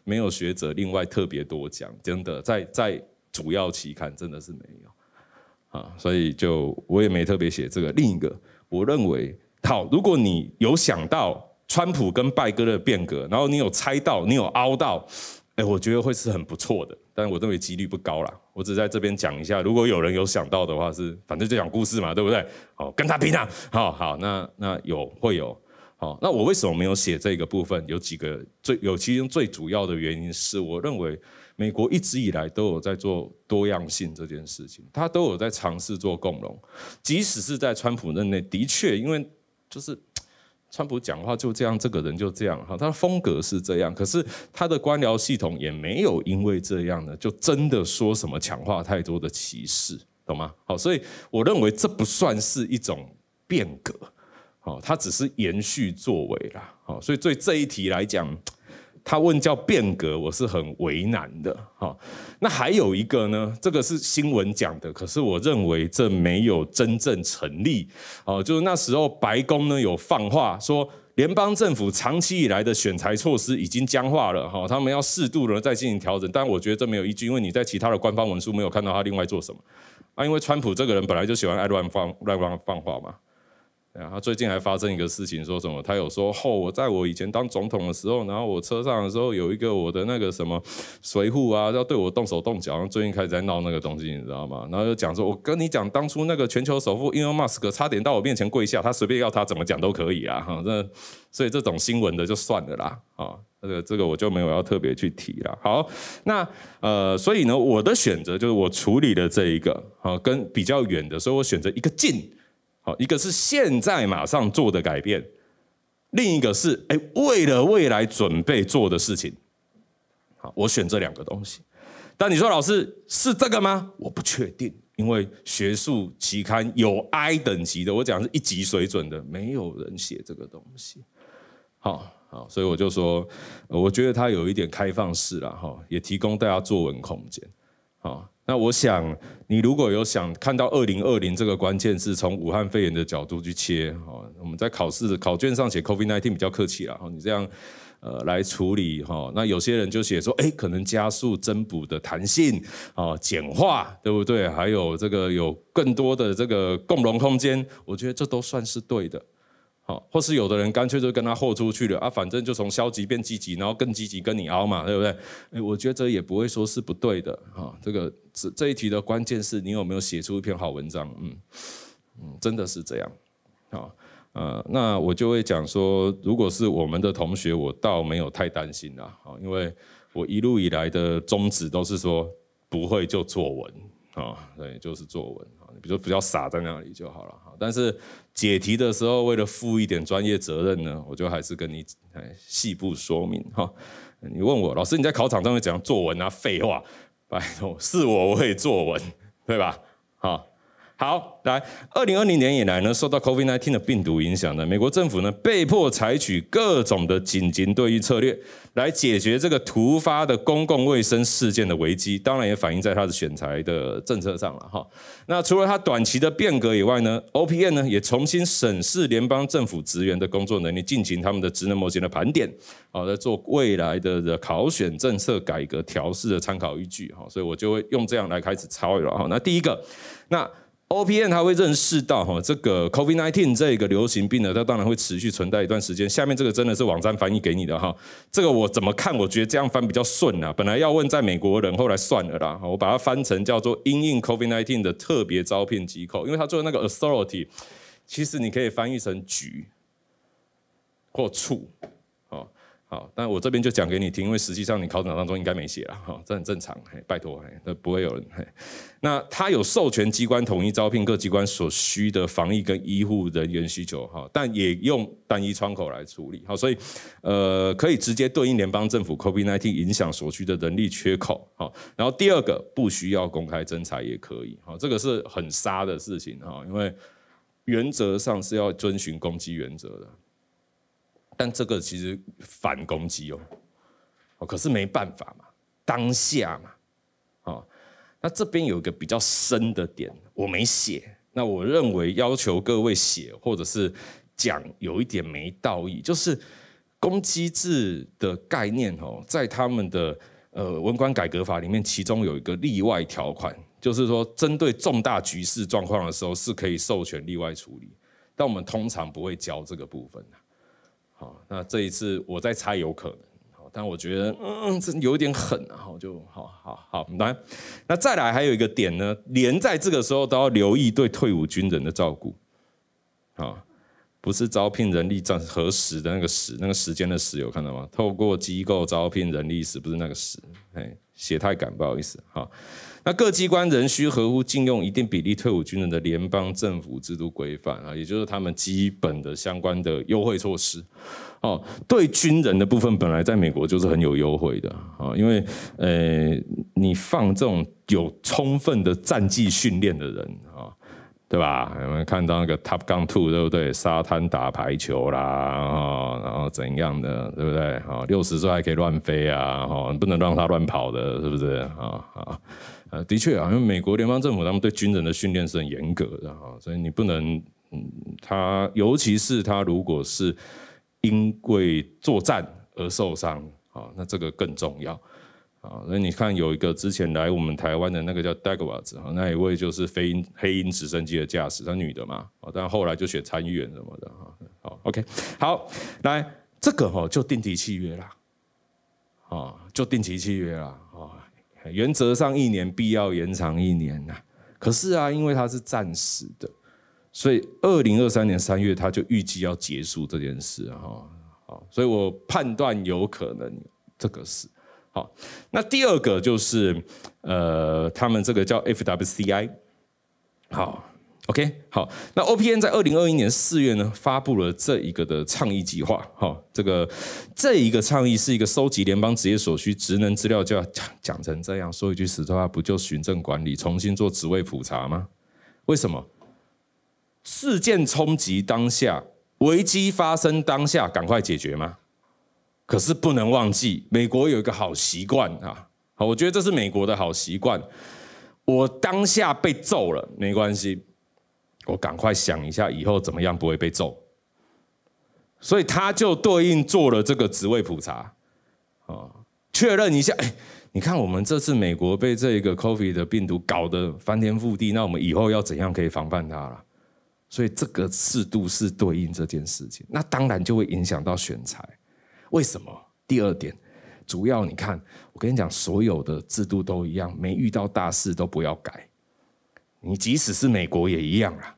没有学者另外特别多讲，真的在在主要期刊真的是没有啊，所以就我也没特别写这个。另一个，我认为好，如果你有想到川普跟拜哥的变革，然后你有猜到，你有凹到，哎，我觉得会是很不错的。但我认为几率不高啦。我只在这边讲一下。如果有人有想到的话，是反正就讲故事嘛，对不对？哦，跟他拼啊！好好，那那有会有，好，那我为什么没有写这个部分？有几个最有其中最主要的原因是，我认为美国一直以来都有在做多样性这件事情，它都有在尝试做共荣，即使是在川普任内，的确，因为就是。川普讲话就这样，这个人就这样哈，他的风格是这样。可是他的官僚系统也没有因为这样呢，就真的说什么强化太多的歧视，懂吗？好，所以我认为这不算是一种变革，好，他只是延续作为啦，好，所以对这一题来讲。他问叫变革，我是很为难的哈。那还有一个呢，这个是新闻讲的，可是我认为这没有真正成立哦。就是那时候白宫呢有放话说，联邦政府长期以来的选材措施已经僵化了哈，他们要适度的再进行调整。但我觉得这没有依据，因为你在其他的官方文书没有看到他另外做什么啊。因为川普这个人本来就喜欢爱乱放乱乱放话嘛。然他最近还发生一个事情，说什么？他有说，哦，我在我以前当总统的时候，然后我车上的时候，有一个我的那个什么随护啊，要对我动手动脚，然后最近开始在闹那个东西，你知道吗？然后就讲说，我跟你讲，当初那个全球首富 Elon Musk 差点到我面前跪下，他随便要他怎么讲都可以啊，哈，那所以这种新闻的就算了啦，啊，这个这个我就没有要特别去提了。好，那呃，所以呢，我的选择就是我处理的这一个啊，跟比较远的，所以我选择一个近。好，一个是现在马上做的改变，另一个是哎，为了未来准备做的事情。好，我选这两个东西。但你说老师是这个吗？我不确定，因为学术期刊有 I 等级的，我讲是一级水准的，没有人写这个东西。好，好，所以我就说，我觉得它有一点开放式了哈，也提供大家作文空间。好，那我想你如果有想看到二零二零这个关键，是从武汉肺炎的角度去切。哈，我们在考试考卷上写 COVID-19 比较客气了。哈，你这样，呃，来处理哈。那有些人就写说，哎，可能加速增补的弹性，啊，简化，对不对？还有这个有更多的这个共荣空间，我觉得这都算是对的。好，或是有的人干脆就跟他豁出去了啊，反正就从消极变积极，然后更积极跟你熬嘛，对不对？诶，我觉得这也不会说是不对的哈。这个这这一题的关键是你有没有写出一篇好文章，嗯嗯，真的是这样。好，呃，那我就会讲说，如果是我们的同学，我倒没有太担心啦。啊，因为我一路以来的宗旨都是说，不会就作文啊，对，就是作文。比如比较傻在那里就好了哈，但是解题的时候为了负一点专业责任呢，我就还是跟你来细部说明哈。你问我老师，你在考场上面怎样作文啊？废话，拜托是我会作文，对吧？哈。好，来，二零二零年以来呢，受到 COVID-19 的病毒影响呢，美国政府呢被迫采取各种的紧急对应策略，来解决这个突发的公共卫生事件的危机，当然也反映在它的选材的政策上了哈。那除了它短期的变革以外呢 o p n 呢也重新审视联邦政府职员的工作能力，进行他们的职能模型的盘点，好，在做未来的的考选政策改革调试的参考依据哈。所以我就会用这样来开始抄了哈。那第一个，那 O P N 它会认识到哈，这个 Covid nineteen 这个流行病呢，它当然会持续存在一段时间。下面这个真的是网站翻译给你的哈，这个我怎么看？我觉得这样翻比较顺啊。本来要问在美国人，后来算了啦，我把它翻成叫做因应 Covid nineteen 的特别招聘机构，因为他做的那个 authority，其实你可以翻译成局或处。好，好，但我这边就讲给你听，因为实际上你考场当中应该没写了哈，这很正常。拜托，那不会有人。那它有授权机关统一招聘各机关所需的防疫跟医护人员需求哈，但也用单一窗口来处理好，所以呃可以直接对应联邦政府 COVID-19 影响所需的人力缺口好，然后第二个不需要公开征才也可以好，这个是很杀的事情哈，因为原则上是要遵循攻击原则的，但这个其实反攻击哦，哦可是没办法嘛，当下嘛。那这边有一个比较深的点，我没写。那我认为要求各位写或者是讲有一点没道义，就是公机制的概念哦，在他们的呃文官改革法里面，其中有一个例外条款，就是说针对重大局势状况的时候是可以授权例外处理，但我们通常不会教这个部分的。好，那这一次我在猜有可能。但我觉得，嗯，这有点狠，然后就好，好，好来，那再来还有一个点呢，连在这个时候都要留意对退伍军人的照顾，啊，不是招聘人力占何时的那个时那个时间的时有看到吗？透过机构招聘人力时不是那个时，哎，写太赶，不好意思，好，那各机关仍需合乎禁用一定比例退伍军人的联邦政府制度规范啊，也就是他们基本的相关的优惠措施。哦，对军人的部分，本来在美国就是很有优惠的啊，因为，呃，你放这种有充分的战绩训练的人啊，对吧？有没有看到那个 Top Gun Two，对不对？沙滩打排球啦，然后怎样的，对不对？啊，六十岁还可以乱飞啊，哈，不能让他乱跑的，是不是？啊啊，的确啊，因为美国联邦政府他们对军人的训练是很严格的啊，所以你不能，嗯，他，尤其是他如果是。因为作战而受伤，啊，那这个更重要，啊。那你看有一个之前来我们台湾的那个叫 Dagwa 子，那一位就是飞鹰黑鹰直升机的驾驶，那女的嘛，但后来就选参议员什么的啊，好，OK，好，来这个哦，就定期契约啦，啊，就定期契约啦，啊，原则上一年必要延长一年呐，可是啊，因为它是暂时的。所以，二零二三年三月，他就预计要结束这件事哈。好，所以我判断有可能这个是好，那第二个就是，呃，他们这个叫 FWCI。好，OK，好，那 OPN 在二零二一年四月呢，发布了这一个的倡议计划。哈，这个这一个倡议是一个收集联邦职业所需职能资料，就要讲讲成这样说。一句实话，不就行政管理重新做职位普查吗？为什么？事件冲击当下，危机发生当下，赶快解决吗？可是不能忘记，美国有一个好习惯啊。好，我觉得这是美国的好习惯。我当下被揍了，没关系，我赶快想一下以后怎么样不会被揍。所以他就对应做了这个职位普查，啊，确认一下。哎，你看我们这次美国被这个 COVID 的病毒搞得翻天覆地，那我们以后要怎样可以防范它了？所以这个制度是对应这件事情，那当然就会影响到选材。为什么？第二点，主要你看，我跟你讲，所有的制度都一样，没遇到大事都不要改。你即使是美国也一样啊，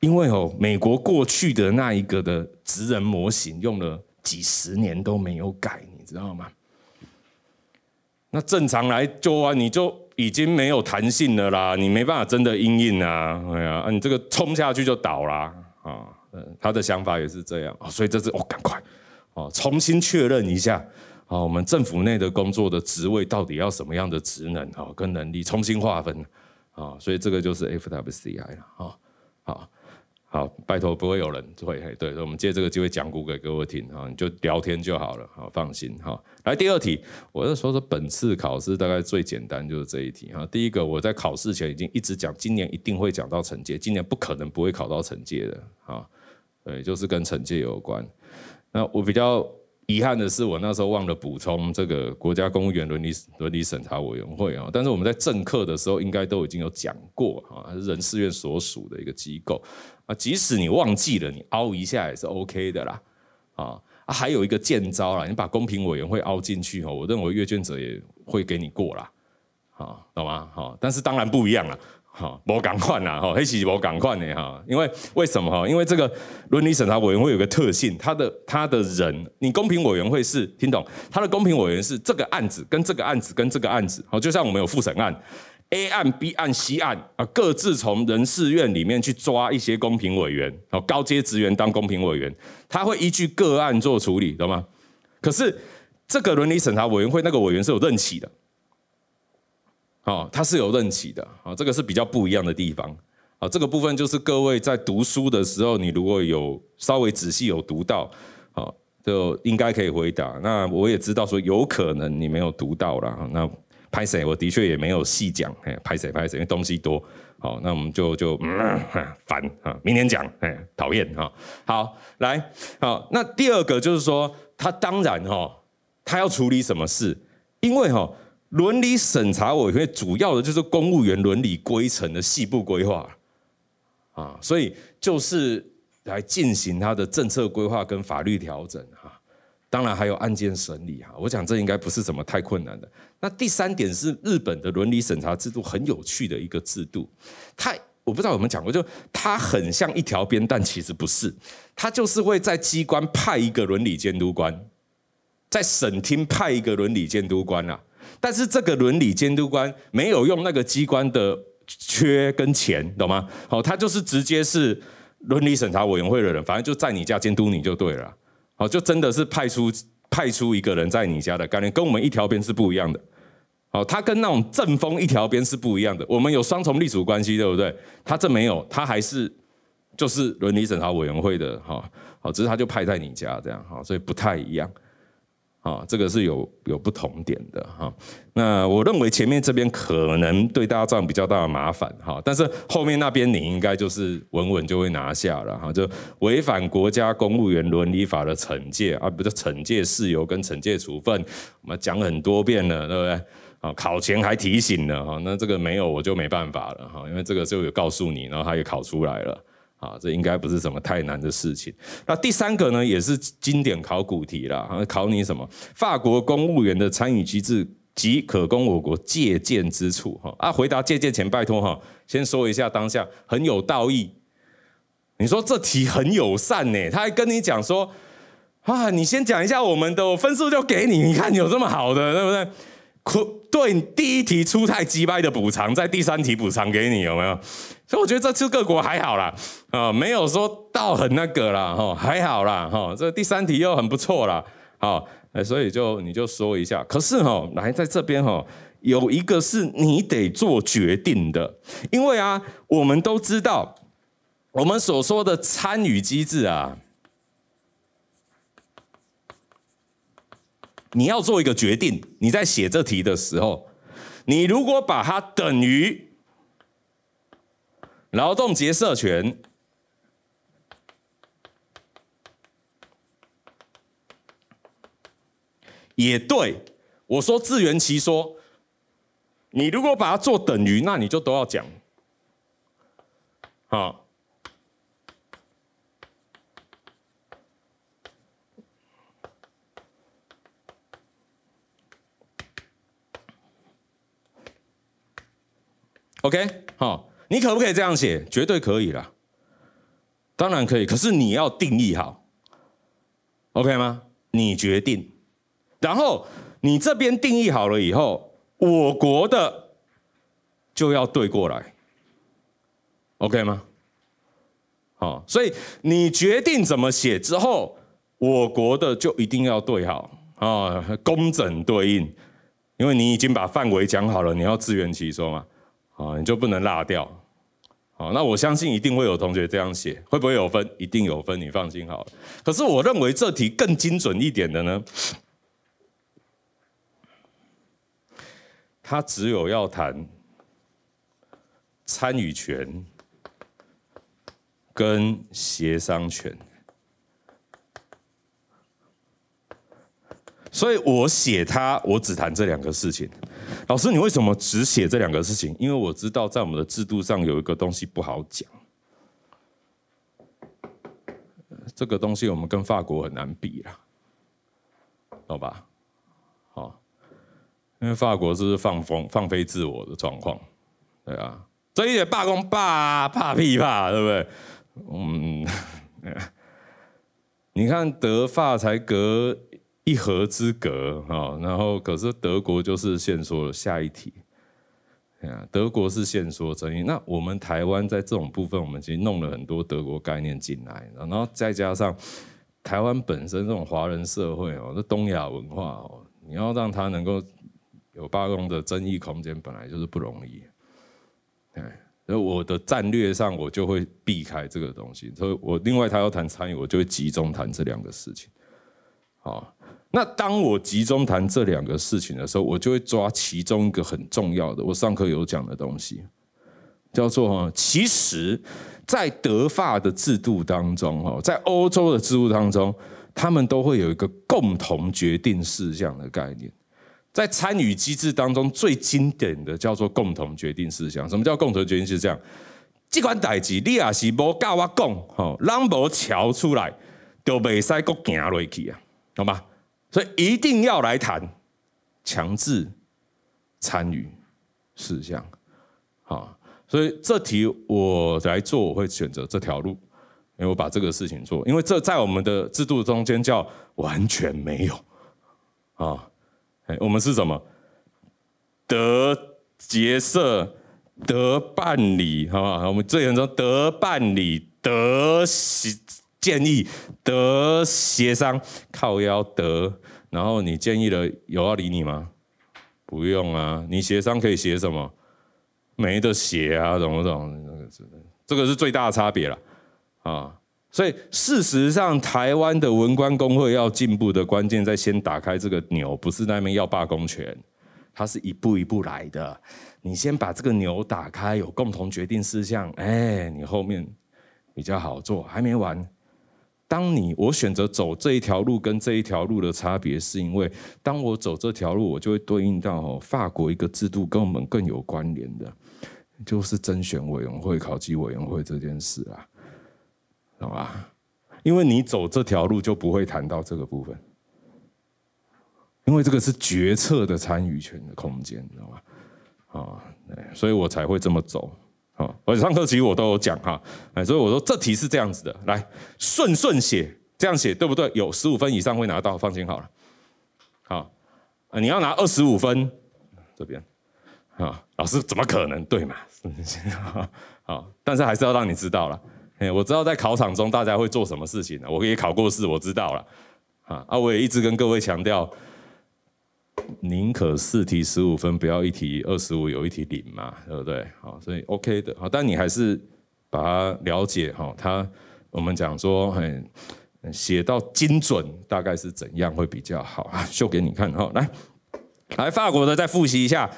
因为哦，美国过去的那一个的职人模型用了几十年都没有改，你知道吗？那正常来就啊，你就。已经没有弹性了啦，你没办法真的硬硬啊，哎呀，你这个冲下去就倒啦啊，嗯，他的想法也是这样啊，所以这次哦，赶快哦，重新确认一下啊，我们政府内的工作的职位到底要什么样的职能啊，跟能力重新划分啊，所以这个就是 FWCI 了啊。好，拜托不会有人会对，我们借这个机会讲股给各位听哈，你就聊天就好了，好，放心，好，来第二题，我就说说本次考试大概最简单就是这一题哈。第一个我在考试前已经一直讲，今年一定会讲到惩戒，今年不可能不会考到惩戒的哈。对，就是跟惩戒有关。那我比较遗憾的是，我那时候忘了补充这个国家公务员伦理伦理审查委员会啊，但是我们在政课的时候应该都已经有讲过哈，是人事院所属的一个机构。啊，即使你忘记了，你凹一下也是 OK 的啦，啊，还有一个剑招啦，你把公平委员会凹进去哦，我认为阅卷者也会给你过啦。啊，懂吗？好，但是当然不一样了，好，我赶快啦，哈，黑棋我赶快呢，哈，因为为什么哈？因为这个伦理审查委员会有个特性，他的他的人，你公平委员会是听懂，他的公平委员是这个案子跟这个案子跟这个案子，好，就像我们有复审案。A 案、B 案、C 案啊，各自从人事院里面去抓一些公平委员，哦，高阶职员当公平委员，他会依据个案做处理，懂吗？可是这个伦理审查委员会那个委员是有任期的，哦，他是有任期的，哦，这个是比较不一样的地方，哦，这个部分就是各位在读书的时候，你如果有稍微仔细有读到，好，就应该可以回答。那我也知道说有可能你没有读到了，那。拍谁？我的确也没有细讲，哎，拍谁拍谁，因为东西多。好，那我们就就烦啊，明天讲，哎，讨厌啊。好，来，好，那第二个就是说，他当然哈，他要处理什么事？因为哈，伦理审查委员会主要的就是公务员伦理规程的细部规划啊，所以就是来进行他的政策规划跟法律调整。当然还有案件审理哈，我想这应该不是什么太困难的。那第三点是日本的伦理审查制度，很有趣的一个制度。太我不知道没有讲过，就它很像一条鞭，但其实不是。它就是会在机关派一个伦理监督官，在省厅派一个伦理监督官啊。但是这个伦理监督官没有用那个机关的缺跟钱，懂吗？哦，他就是直接是伦理审查委员会的人，反正就在你家监督你就对了。好，就真的是派出派出一个人在你家的概念，跟我们一条边是不一样的。好，他跟那种正风一条边是不一样的。我们有双重隶属关系，对不对？他这没有，他还是就是伦理审查委员会的哈。好，只是他就派在你家这样。哈，所以不太一样。啊，这个是有有不同点的哈。那我认为前面这边可能对大家造成比较大的麻烦哈，但是后面那边你应该就是稳稳就会拿下了哈。就违反国家公务员伦理法的惩戒啊，不叫惩戒事由跟惩戒处分，我们讲很多遍了，对不对？啊，考前还提醒了哈，那这个没有我就没办法了哈，因为这个就有告诉你，然后他也考出来了。啊，这应该不是什么太难的事情。那第三个呢，也是经典考古题了，考你什么？法国公务员的参与机制及可供我国借鉴之处。哈啊，回答借鉴前拜托哈，先说一下当下很有道义。你说这题很友善呢，他还跟你讲说啊，你先讲一下我们的分数就给你，你看有这么好的，对不对？对第一题出太击败的补偿，在第三题补偿给你有没有？所以我觉得这次各国还好啦，啊，没有说到很那个啦，哈，还好啦，哈，这第三题又很不错啦，好，所以就你就说一下。可是哈，来在这边哈，有一个是你得做决定的，因为啊，我们都知道，我们所说的参与机制啊。你要做一个决定，你在写这题的时候，你如果把它等于劳动节设权，也对我说自圆其说。你如果把它做等于，那你就都要讲，好。OK，好，你可不可以这样写？绝对可以啦，当然可以。可是你要定义好，OK 吗？你决定，然后你这边定义好了以后，我国的就要对过来，OK 吗？好，所以你决定怎么写之后，我国的就一定要对好啊，工整对应，因为你已经把范围讲好了，你要自圆其说嘛。啊，你就不能落掉，好，那我相信一定会有同学这样写，会不会有分？一定有分，你放心好了。可是我认为这题更精准一点的呢，他只有要谈参与权跟协商权，所以我写他，我只谈这两个事情。老师，你为什么只写这两个事情？因为我知道在我们的制度上有一个东西不好讲，这个东西我们跟法国很难比啦，懂吧？好，因为法国是放风放飞自我的状况，对啊，所以也罢工罢，怕屁怕，对不对？嗯，你看德法才隔。一河之隔，哈，然后可是德国就是先说下一题，德国是先说争议。那我们台湾在这种部分，我们其实弄了很多德国概念进来，然后再加上台湾本身这种华人社会哦，这东亚文化哦，你要让它能够有八公的争议空间，本来就是不容易。哎，所以我的战略上我就会避开这个东西。所以，我另外他要谈参与，我就会集中谈这两个事情，好。那当我集中谈这两个事情的时候，我就会抓其中一个很重要的。我上课有讲的东西，叫做：其实，在德法的制度当中，哦，在欧洲的制度当中，他们都会有一个共同决定事项的概念。在参与机制当中，最经典的叫做共同决定事项。什么叫共同决定项？这款代管你也是无教我讲，吼，咱无瞧出来，就袂使阁行落去啊，好吗？所以一定要来谈强制参与事项，好，所以这题我来做，我会选择这条路，因为我把这个事情做，因为这在我们的制度中间叫完全没有，啊，哎，我们是什么？得结社，得办理，好不好？我们最严重得办理，得行。建议得协商，靠腰得，然后你建议了有要理你吗？不用啊，你协商可以写什么？没得写啊，懂不懂？这个是这个是最大的差别了啊！所以事实上，台湾的文官工会要进步的关键，在先打开这个钮，不是那边要罢工权，它是一步一步来的。你先把这个钮打开，有共同决定事项，哎，你后面比较好做，还没完。当你我选择走这一条路跟这一条路的差别，是因为当我走这条路，我就会对应到哦，法国一个制度跟我们更有关联的，就是甄选委员会、考级委员会这件事啊，懂吧？因为你走这条路就不会谈到这个部分，因为这个是决策的参与权的空间，懂吗？啊，所以我才会这么走。好，我上课其实我都有讲哈，哎，所以我说这题是这样子的，来顺顺写，这样写对不对？有十五分以上会拿到，放心好了。好，你要拿二十五分，这边，啊，老师怎么可能对嘛？好，但是还是要让你知道了，哎，我知道在考场中大家会做什么事情的，我也考过试，我知道了。啊，啊，我也一直跟各位强调。宁可四题十五分，不要一题二十五，有一题零嘛，对不对？好，所以 OK 的，好，但你还是把它了解哈，它我们讲说，写到精准，大概是怎样会比较好，秀给你看哈，来，来法国的再复习一下。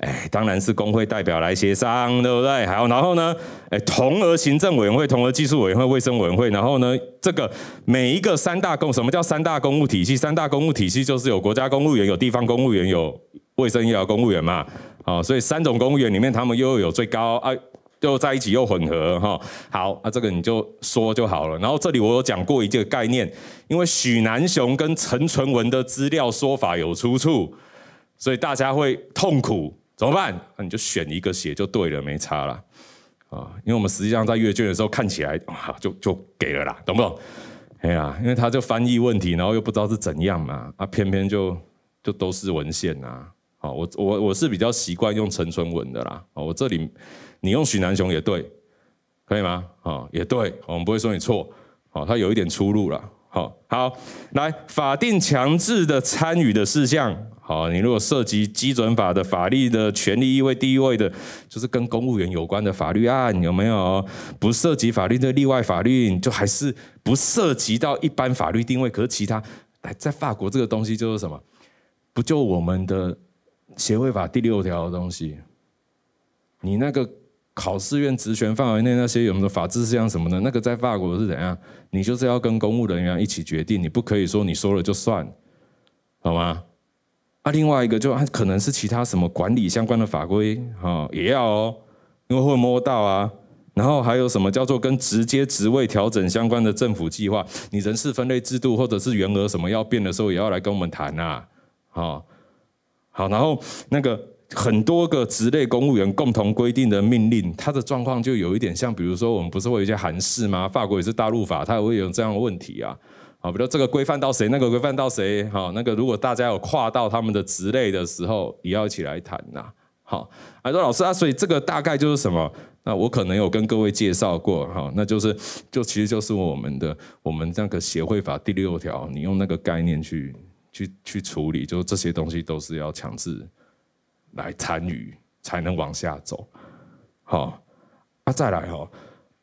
哎，当然是工会代表来协商，对不对？好，然后呢，哎，同额行政委员会、同额技术委员会、卫生委员会，然后呢，这个每一个三大公，什么叫三大公务体系？三大公务体系就是有国家公务员、有地方公务员、有卫生医疗公务员嘛。哦，所以三种公务员里面，他们又有最高，啊，又在一起又混合哈。好，啊，这个你就说就好了。然后这里我有讲过一个概念，因为许南雄跟陈淳文的资料说法有出处，所以大家会痛苦。怎么办？那你就选一个写就对了，没差了啊！因为我们实际上在阅卷的时候看起来，啊，就就给了啦，懂不懂？哎呀，因为他就翻译问题，然后又不知道是怎样嘛，啊，偏偏就就都是文献啊。我我我是比较习惯用陈春文的啦。啊，我这里你用许南雄也对，可以吗？啊，也对，我们不会说你错。啊，他有一点出入了。好好来，法定强制的参与的事项，好，你如果涉及基准法的法律的权利意味第一位的，就是跟公务员有关的法律案有没有？不涉及法律的例外法律，就还是不涉及到一般法律定位。可是其他在法国这个东西就是什么？不就我们的协会法第六条的东西？你那个。考试院职权范围内那些有什有法制事项什么的，那个在法国是怎样？你就是要跟公务人员一起决定，你不可以说你说了就算，好吗？啊，另外一个就可能是其他什么管理相关的法规，哈，也要哦，因为会摸到啊。然后还有什么叫做跟直接职位调整相关的政府计划？你人事分类制度或者是员额什么要变的时候，也要来跟我们谈啊。好，好，然后那个。很多个职类公务员共同规定的命令，它的状况就有一点像，比如说我们不是会有一些韩式吗？法国也是大陆法，它也会有这样问题啊。好，比如这个规范到谁，那个规范到谁？好，那个如果大家有跨到他们的职类的时候，也要一起来谈呐。好，还说老师啊，所以这个大概就是什么？那我可能有跟各位介绍过，哈，那就是就其实就是我们的我们那个协会法第六条，你用那个概念去去去处理，就这些东西都是要强制。来参与才能往下走，好，啊再来哈，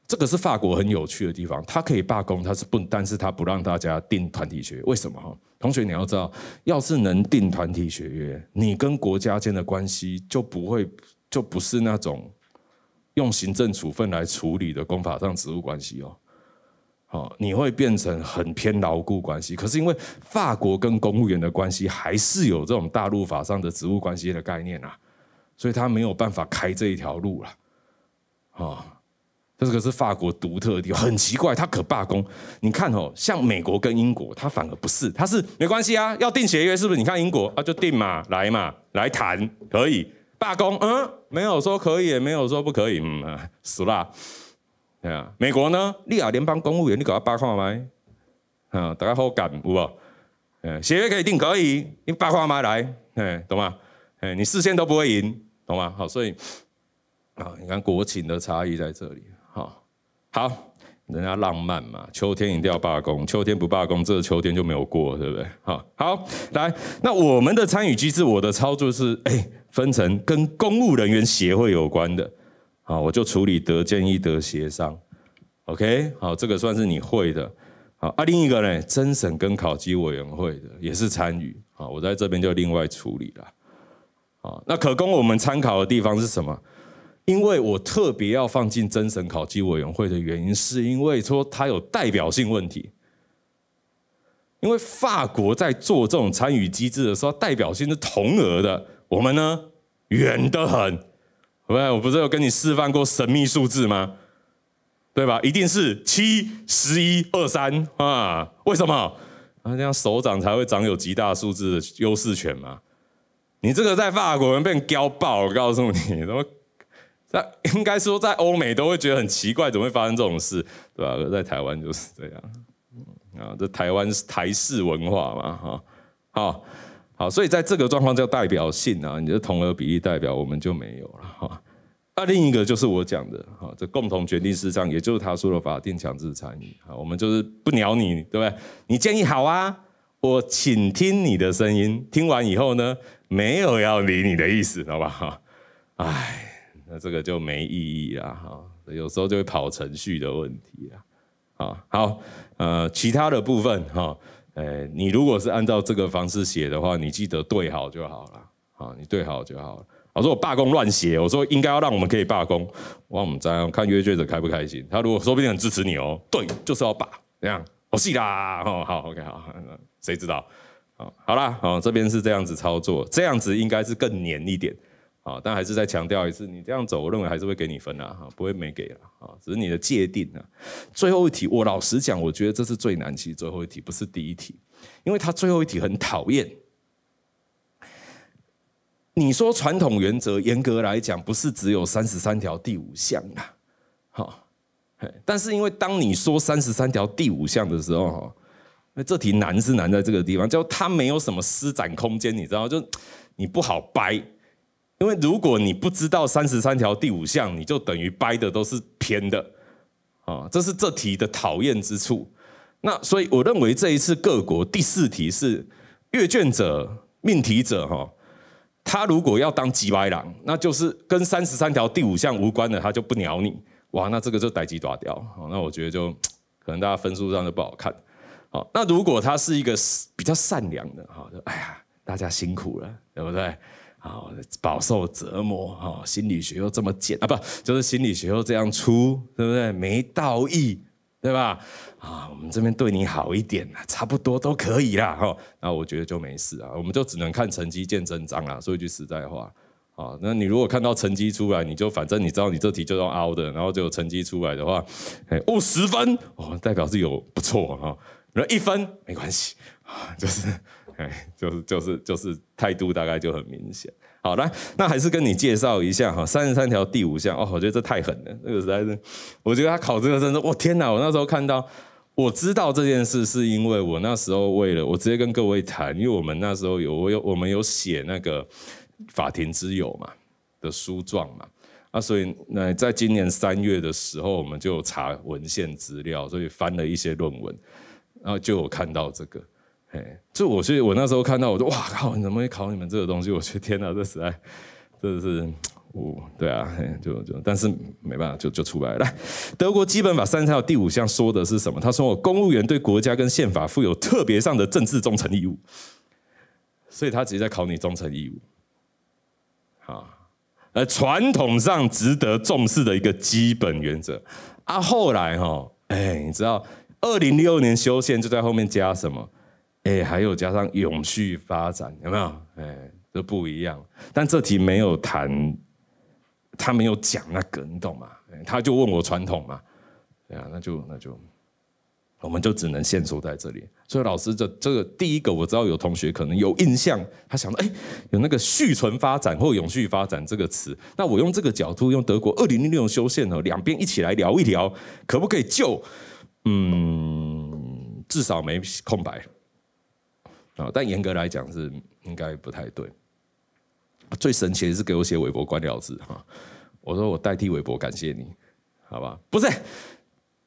这个是法国很有趣的地方，他可以罢工，他是不，但是他不让大家订团体学，为什么哈？同学你要知道，要是能订团体学约，你跟国家间的关系就不会，就不是那种用行政处分来处理的公法上职务关系哦。哦，你会变成很偏牢固关系，可是因为法国跟公务员的关系还是有这种大陆法上的职务关系的概念啊，所以他没有办法开这一条路了。啊，这可是法国独特地方，很奇怪，他可罢工。你看哦，像美国跟英国，他反而不是，他是没关系啊，要订协约是不是？你看英国啊，就订嘛，来嘛，来谈可以罢工，嗯，没有说可以，没有说不可以，嗯，死啦。哎美国呢，利亚联邦公务员，你搞阿八卦麦，啊，大家好感有无？嗯，协约可以定可以，你八卦麦来，哎，懂吗？哎，你事先都不会赢，懂吗？好，所以啊，你看国情的差异在这里。好，好，人家浪漫嘛，秋天一定要罢工，秋天不罢工，这个秋天就没有过，对不对？好，好，来，那我们的参与机制，我的操作是，哎，分成跟公务人员协会有关的。啊，我就处理德建一德协商，OK，好，这个算是你会的。好，啊，另一个呢，真审跟考基委员会的也是参与，啊，我在这边就另外处理了。好，那可供我们参考的地方是什么？因为我特别要放进真审考基委员会的原因，是因为说它有代表性问题。因为法国在做这种参与机制的时候，代表性是同额的，我们呢远得很。我我不是有跟你示范过神秘数字吗？对吧？一定是七、十一、二三啊？为什么？啊，这样手掌才会长有极大数字的优势权嘛？你这个在法国人被屌爆，我告诉你，怎么在应该说在欧美都会觉得很奇怪，怎么会发生这种事？对吧？在台湾就是这样。啊，这台湾台式文化嘛，哈好。好，所以在这个状况叫代表性啊，你的同额比例代表我们就没有了哈。那另一个就是我讲的哈，这共同决定事项，也就是他说的法定强制参与哈，我们就是不鸟你，对不对？你建议好啊，我倾听你的声音，听完以后呢，没有要理你的意思，好吧？哈，哎，那这个就没意义啦哈，有时候就会跑程序的问题啊。啊，好，呃，其他的部分哈。哎，你如果是按照这个方式写的话，你记得对好就好了。好，你对好就好了。我说我罢工乱写，我说应该要让我们可以罢工，我们这样看约罪者开不开心？他如果说不定很支持你哦。对，就是要罢，这样？好戏啦！哦，好，OK，好，谁知道？好，好啦，哦，这边是这样子操作，这样子应该是更黏一点。啊，但还是再强调一次，你这样走，我认为还是会给你分的哈，不会没给啦，啊。只是你的界定啊。最后一题，我老实讲，我觉得这是最难，其实最后一题不是第一题，因为他最后一题很讨厌。你说传统原则严格来讲不是只有三十三条第五项啊，好，但是因为当你说三十三条第五项的时候，哈，那这题难是难在这个地方，就它没有什么施展空间，你知道，就你不好掰。因为如果你不知道三十三条第五项，你就等于掰的都是偏的，啊，这是这题的讨厌之处。那所以我认为这一次各国第四题是阅卷者命题者哈，他如果要当吉歪狼，那就是跟三十三条第五项无关的，他就不鸟你哇，那这个就逮鸡爪掉。那我觉得就可能大家分数上就不好看。好，那如果他是一个比较善良的哈，哎呀，大家辛苦了，对不对？好，饱受折磨哈，心理学又这么简啊，不，就是心理学又这样粗，对不对？没道义，对吧？啊，我们这边对你好一点啊，差不多都可以啦哈。那我觉得就没事啊，我们就只能看成绩见真章啦。说一句实在话，啊，那你如果看到成绩出来，你就反正你知道你这题就要凹的，然后就成绩出来的话，哎，五十分哦，代表是有不错哈。然后一分没关系，就是。就是就是就是态度大概就很明显。好来，那还是跟你介绍一下哈，三十三条第五项哦，我觉得这太狠了，这个实在是，我觉得他考这个真是，我天哪！我那时候看到，我知道这件事是因为我那时候为了我直接跟各位谈，因为我们那时候有我有我们有写那个法庭之友嘛的书状嘛，啊，所以那在今年三月的时候，我们就查文献资料，所以翻了一些论文，然后就有看到这个。哎，就我去，我那时候看到，我说哇 靠，你怎么会考你们这个东西？我去，天哪，这实在，这是，我，对啊，就就，但是没办法，就就出来了。德国基本法三十条第五项说的是什么？他说，公务员对国家跟宪法负有特别上的政治忠诚义务。所以他直接在考你忠诚义务。好，而传统上值得重视的一个基本原则啊，后来哈，哎，你知道，二零零六年修宪就在后面加什么？哎，还有加上永续发展，有没有？哎，都不一样。但这题没有谈，他没有讲那个，你懂吗？他就问我传统嘛，对啊，那就那就，我们就只能限缩在这里。所以老师，这这个第一个我知道有同学可能有印象，他想到哎，有那个续存发展或永续发展这个词，那我用这个角度，用德国二零零六修宪呢，两边一起来聊一聊，可不可以？就嗯，至少没空白。但严格来讲是应该不太对。最神奇的是给我写微博官僚字哈，我说我代替微博感谢你，好吧？不是，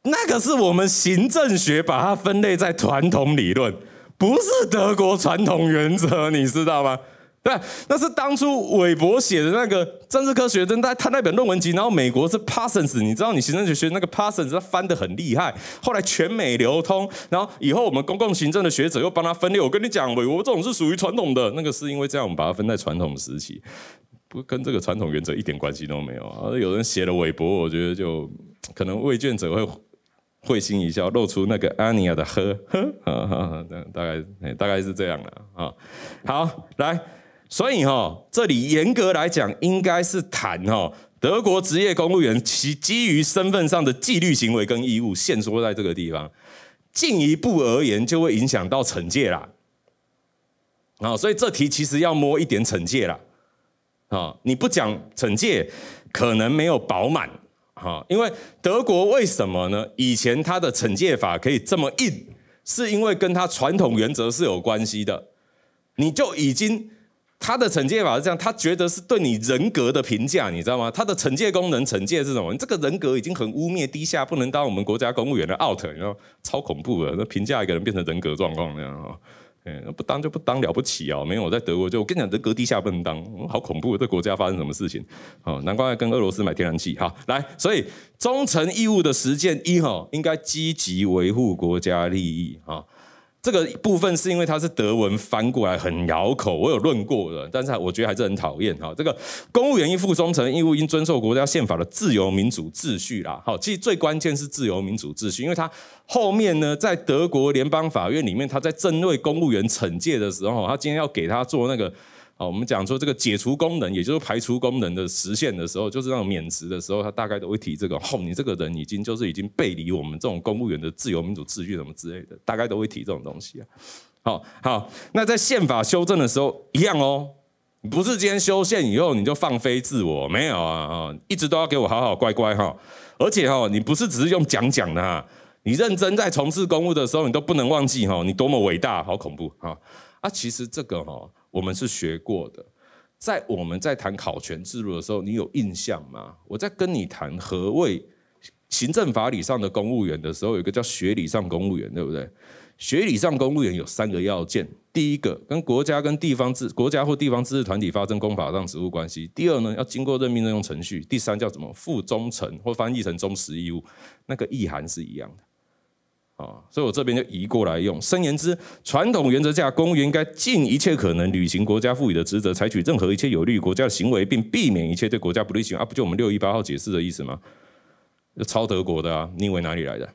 那个是我们行政学把它分类在传统理论，不是德国传统原则，你知道吗？对，那是当初韦伯写的那个政治科学，跟他他那本论文集。然后美国是 Parsons，你知道，你行政学学那个 Parsons，他翻的很厉害。后来全美流通，然后以后我们公共行政的学者又帮他分类。我跟你讲，韦伯这种是属于传统的，那个是因为这样我们把它分在传统时期，不跟这个传统原则一点关系都没有啊。有人写了韦伯，我觉得就可能未卷者会 会心一笑，露出那个阿尼亚的呵呵，大大概大概是这样了啊。好，来。所以哈，这里严格来讲，应该是谈哈德国职业公务员其基于身份上的纪律行为跟义务，限缩在这个地方。进一步而言，就会影响到惩戒啦。啊，所以这题其实要摸一点惩戒了。啊，你不讲惩戒，可能没有饱满。啊，因为德国为什么呢？以前他的惩戒法可以这么硬，是因为跟他传统原则是有关系的。你就已经。他的惩戒法是这样，他觉得是对你人格的评价，你知道吗？他的惩戒功能，惩戒是什么？你这个人格已经很污蔑、低下，不能当我们国家公务员的 o u t 你知道？超恐怖的，那评价一个人变成人格状况那样啊？嗯，不当就不当了不起啊！没有我在德国就我跟你讲，德格低下不能当，好恐怖！这国家发生什么事情啊？难怪跟俄罗斯买天然气哈。来，所以忠诚义务的实践一哈，应该积极维护国家利益哈。这个部分是因为他是德文翻过来很咬口，我有论过的，但是我觉得还是很讨厌哈。这个公务员应负忠诚义务，应遵守国家宪法的自由民主秩序啦。好，其实最关键是自由民主秩序，因为他后面呢，在德国联邦法院里面，他在针对公务员惩戒的时候，他今天要给他做那个。好，我们讲说这个解除功能，也就是排除功能的实现的时候，就是那种免职的时候，他大概都会提这个。吼，你这个人已经就是已经背离我们这种公务员的自由民主秩序什么之类的，大概都会提这种东西啊。好，好，那在宪法修正的时候一样哦，不是今天修宪以后你就放飞自我，没有啊，啊，一直都要给我好好乖乖哈。而且哈，你不是只是用讲讲的哈，你认真在从事公务的时候，你都不能忘记哈，你多么伟大，好恐怖啊啊，其实这个哈。我们是学过的，在我们在谈考权制度的时候，你有印象吗？我在跟你谈何谓行政法理上的公务员的时候，有一个叫学理上公务员，对不对？学理上公务员有三个要件：第一个，跟国家跟地方自国家或地方自治团体发生公法上职务关系；第二呢，要经过任命任用程序；第三叫什么？负忠诚或翻译成忠实义务，那个意涵是一样的。啊，所以我这边就移过来用。深言之，传统原则下，公务员应该尽一切可能履行国家赋予的职责，采取任何一切有利国家的行为，并避免一切对国家不利行为。啊，不就我们六一八号解释的意思吗？就抄德国的啊，以为哪里来的？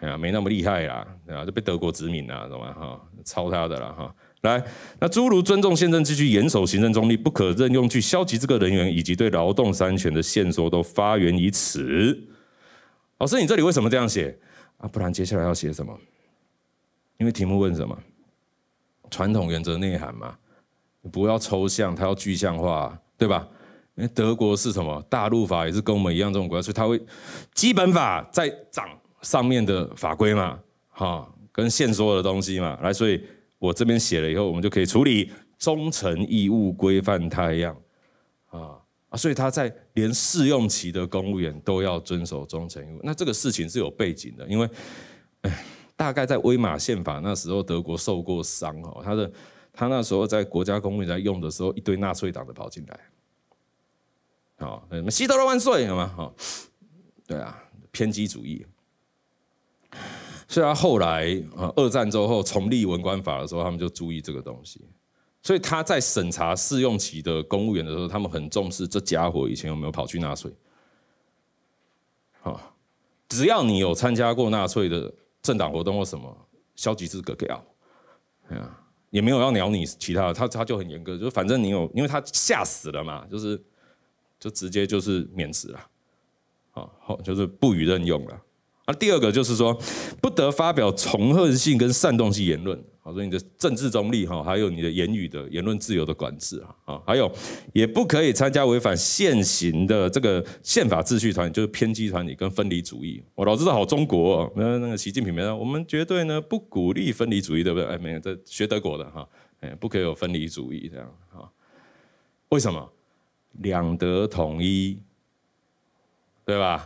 哎呀，没那么厉害啦，啊，就被德国殖民啦，懂吗？哈，抄他的啦，哈。来，那诸如尊重宪政、继续严守行政中立、不可任用去消极之个人员，以及对劳动三权的限缩，都发源于此。老师，你这里为什么这样写？啊，不然接下来要写什么？因为题目问什么，传统原则内涵嘛，不要抽象，它要具象化，对吧？因为德国是什么，大陆法也是跟我们一样这种国家，所以它会基本法在长上面的法规嘛，哈，跟现所有的东西嘛，来，所以我这边写了以后，我们就可以处理忠诚义务规范它一样，啊啊，所以他在。连试用期的公务员都要遵守忠诚义务，那这个事情是有背景的，因为，大概在威玛宪法那时候，德国受过伤哦，他的他那时候在国家公务员用的时候，一堆纳粹党的跑进来，好，什么希特勒万岁，好吗？好，对啊，偏激主义，所以他后来啊，二战之后重立文官法的时候，他们就注意这个东西。所以他在审查试用期的公务员的时候，他们很重视这家伙以前有没有跑去纳税。啊，只要你有参加过纳粹的政党活动或什么，消极资格给啊，哎呀，也没有要鸟你其他，他他就很严格，就反正你有，因为他吓死了嘛，就是就直接就是免职了，啊，好就是不予任用了。啊，第二个就是说，不得发表仇恨性跟煽动性言论，好，所以你的政治中立哈，还有你的言语的言论自由的管制啊，啊，还有也不可以参加违反现行的这个宪法秩序团，就是偏激团体跟分离主义。我老知道好中国，那那个习近平没有，我们绝对呢不鼓励分离主义，对不对？哎，没有，这学德国的哈，哎，不可以有分离主义这样，好，为什么两德统一，对吧？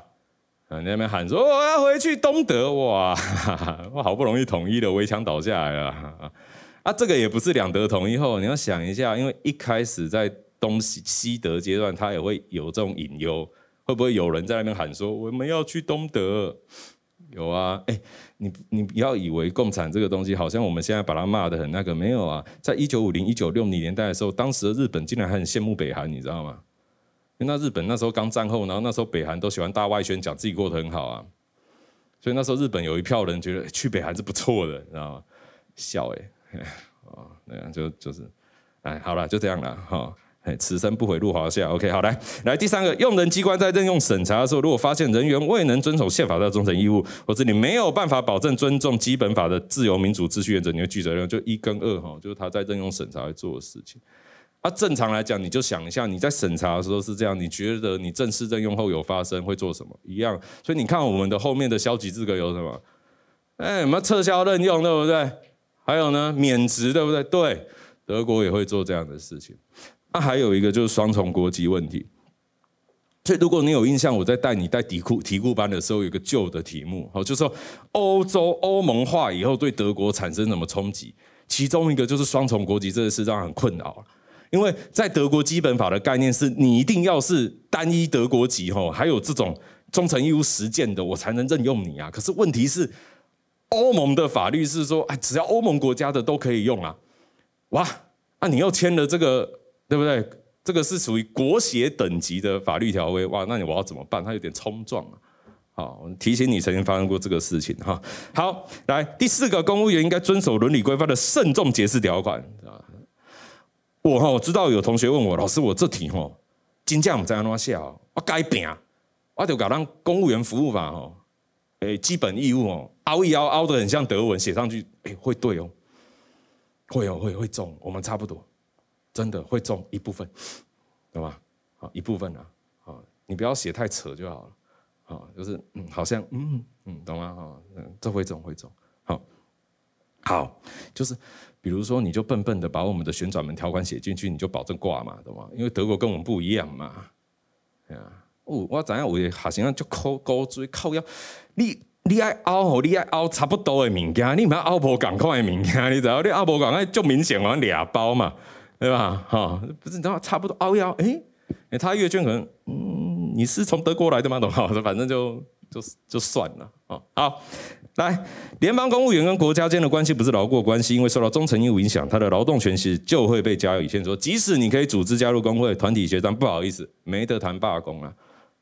啊，那边喊说我要回去东德，哇，哈 哈我好不容易统一了，围墙倒下来了，啊，这个也不是两德统一后，你要想一下，因为一开始在东西西德阶段，他也会有这种隐忧，会不会有人在那边喊说我们要去东德？有啊，哎，你你不要以为共产这个东西好像我们现在把它骂得很那个，没有啊，在一九五零一九六零年代的时候，当时的日本竟然还很羡慕北韩，你知道吗？那日本那时候刚战后，然后那时候北韩都喜欢大外宣，讲自己过得很好啊，所以那时候日本有一票人觉得去北韩是不错的，你知道吗？笑哎，哦，那样就就是，哎，好了，就这样了哈。哎，此生不悔入华夏。OK，好来，来第三个，用人机关在任用审查的时候，如果发现人员未能遵守宪法的忠诚义务，或者你没有办法保证尊重基本法的自由民主秩序原则，你会拒绝任。就一跟二哈，就是他在任用审查做的事情。那正常来讲，你就想一下，你在审查的时候是这样，你觉得你正式任用后有发生会做什么？一样，所以你看我们的后面的消极资格有什么？哎，我们撤销任用，对不对？还有呢，免职，对不对？对，德国也会做这样的事情。那还有一个就是双重国籍问题。所以如果你有印象，我在带你带提库提库班的时候，有一个旧的题目，好，就说欧洲欧盟化以后对德国产生什么冲击？其中一个就是双重国籍，真的是让人很困扰。因为在德国基本法的概念是，你一定要是单一德国籍吼，还有这种忠诚义务实践的，我才能任用你啊。可是问题是，欧盟的法律是说，哎，只要欧盟国家的都可以用啊。哇，那你又签了这个，对不对？这个是属于国协等级的法律条文。哇，那你我要怎么办？它有点冲撞啊。好，提醒你曾经发生过这个事情哈。好，来第四个，公务员应该遵守伦理规范的慎重解释条款。我我知道有同学问我老师，我这题吼，金价我们在安写哦？我改拼，我就搞当公务员服务法哦，诶，基本义务哦，凹一凹凹的很像德文写上去，诶，会对哦，会哦会会中，我们差不多，真的会中一部分，懂吗？好一部分啊，好，你不要写太扯就好了，好，就是嗯，好像嗯嗯，懂吗？啊，这会中会中。好，就是，比如说你就笨笨的把我们的旋转门条款写进去，你就保证挂嘛，懂吗？因为德国跟我们不一样嘛。呀，哦，我怎样我学生就考高水靠腰，你你爱凹，你爱凹差不多的物件，你不要凹无赶快的物件，你知？道？你凹婆赶快就明显嘛，俩包嘛，对吧？哈，不是，你知道差不多凹腰，哎，哎，他阅卷可能，嗯，你是从德国来的嘛，懂吗？反正就就就算了啊，好。来，联邦公务员跟国家间的关系不是劳雇关系，因为受到忠诚义务影响，他的劳动权实就会被加以限说即使你可以组织加入工会、团体协商，不好意思，没得谈罢工啊！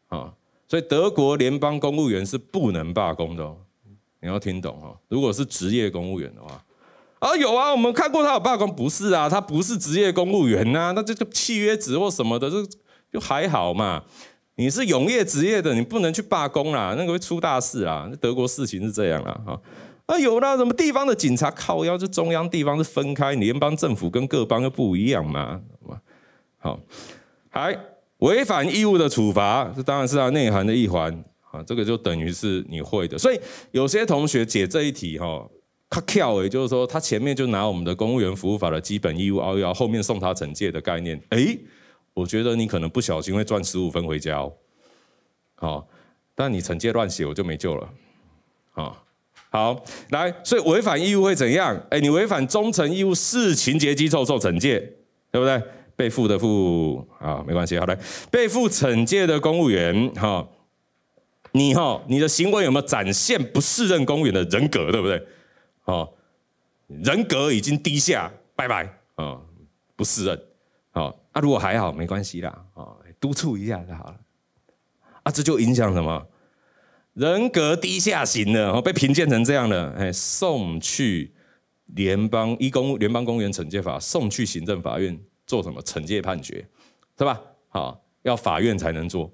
啊，所以德国联邦公务员是不能罢工的，你要听懂哦。如果是职业公务员的话，啊，有啊，我们看过他有罢工，不是啊，他不是职业公务员呐，那这个契约职或什么的，就就还好嘛。你是永业职业的，你不能去罢工啦，那个会出大事啊！那德国事情是这样啦，哈，啊，有的什么地方的警察靠腰，就中央地方是分开，联邦政府跟各邦又不一样嘛，好，还违反义务的处罚，这当然是它内涵的一环啊，这个就等于是你会的，所以有些同学解这一题哈，他跳，也就是说他前面就拿我们的公务员服务法的基本义务，然后后面送他惩戒的概念，哎。我觉得你可能不小心会赚十五分回家哦，好，但你惩戒乱写我就没救了，啊，好，来，所以违反义务会怎样？哎，你违反忠诚义务是情节基重，受惩戒，对不对？被负的负，啊，没关系，好来，被负惩戒的公务员，哈，你哈，你的行为有没有展现不适任公务员的人格，对不对？好，人格已经低下，拜拜，啊，不适任。好，啊，如果还好，没关系啦。哦，督促一下就好了。啊，这就影响什么？人格低下型的哦，被评鉴成这样的，哎，送去联邦一公联邦公务员惩戒法，送去行政法院做什么惩戒判决，是吧？好，要法院才能做。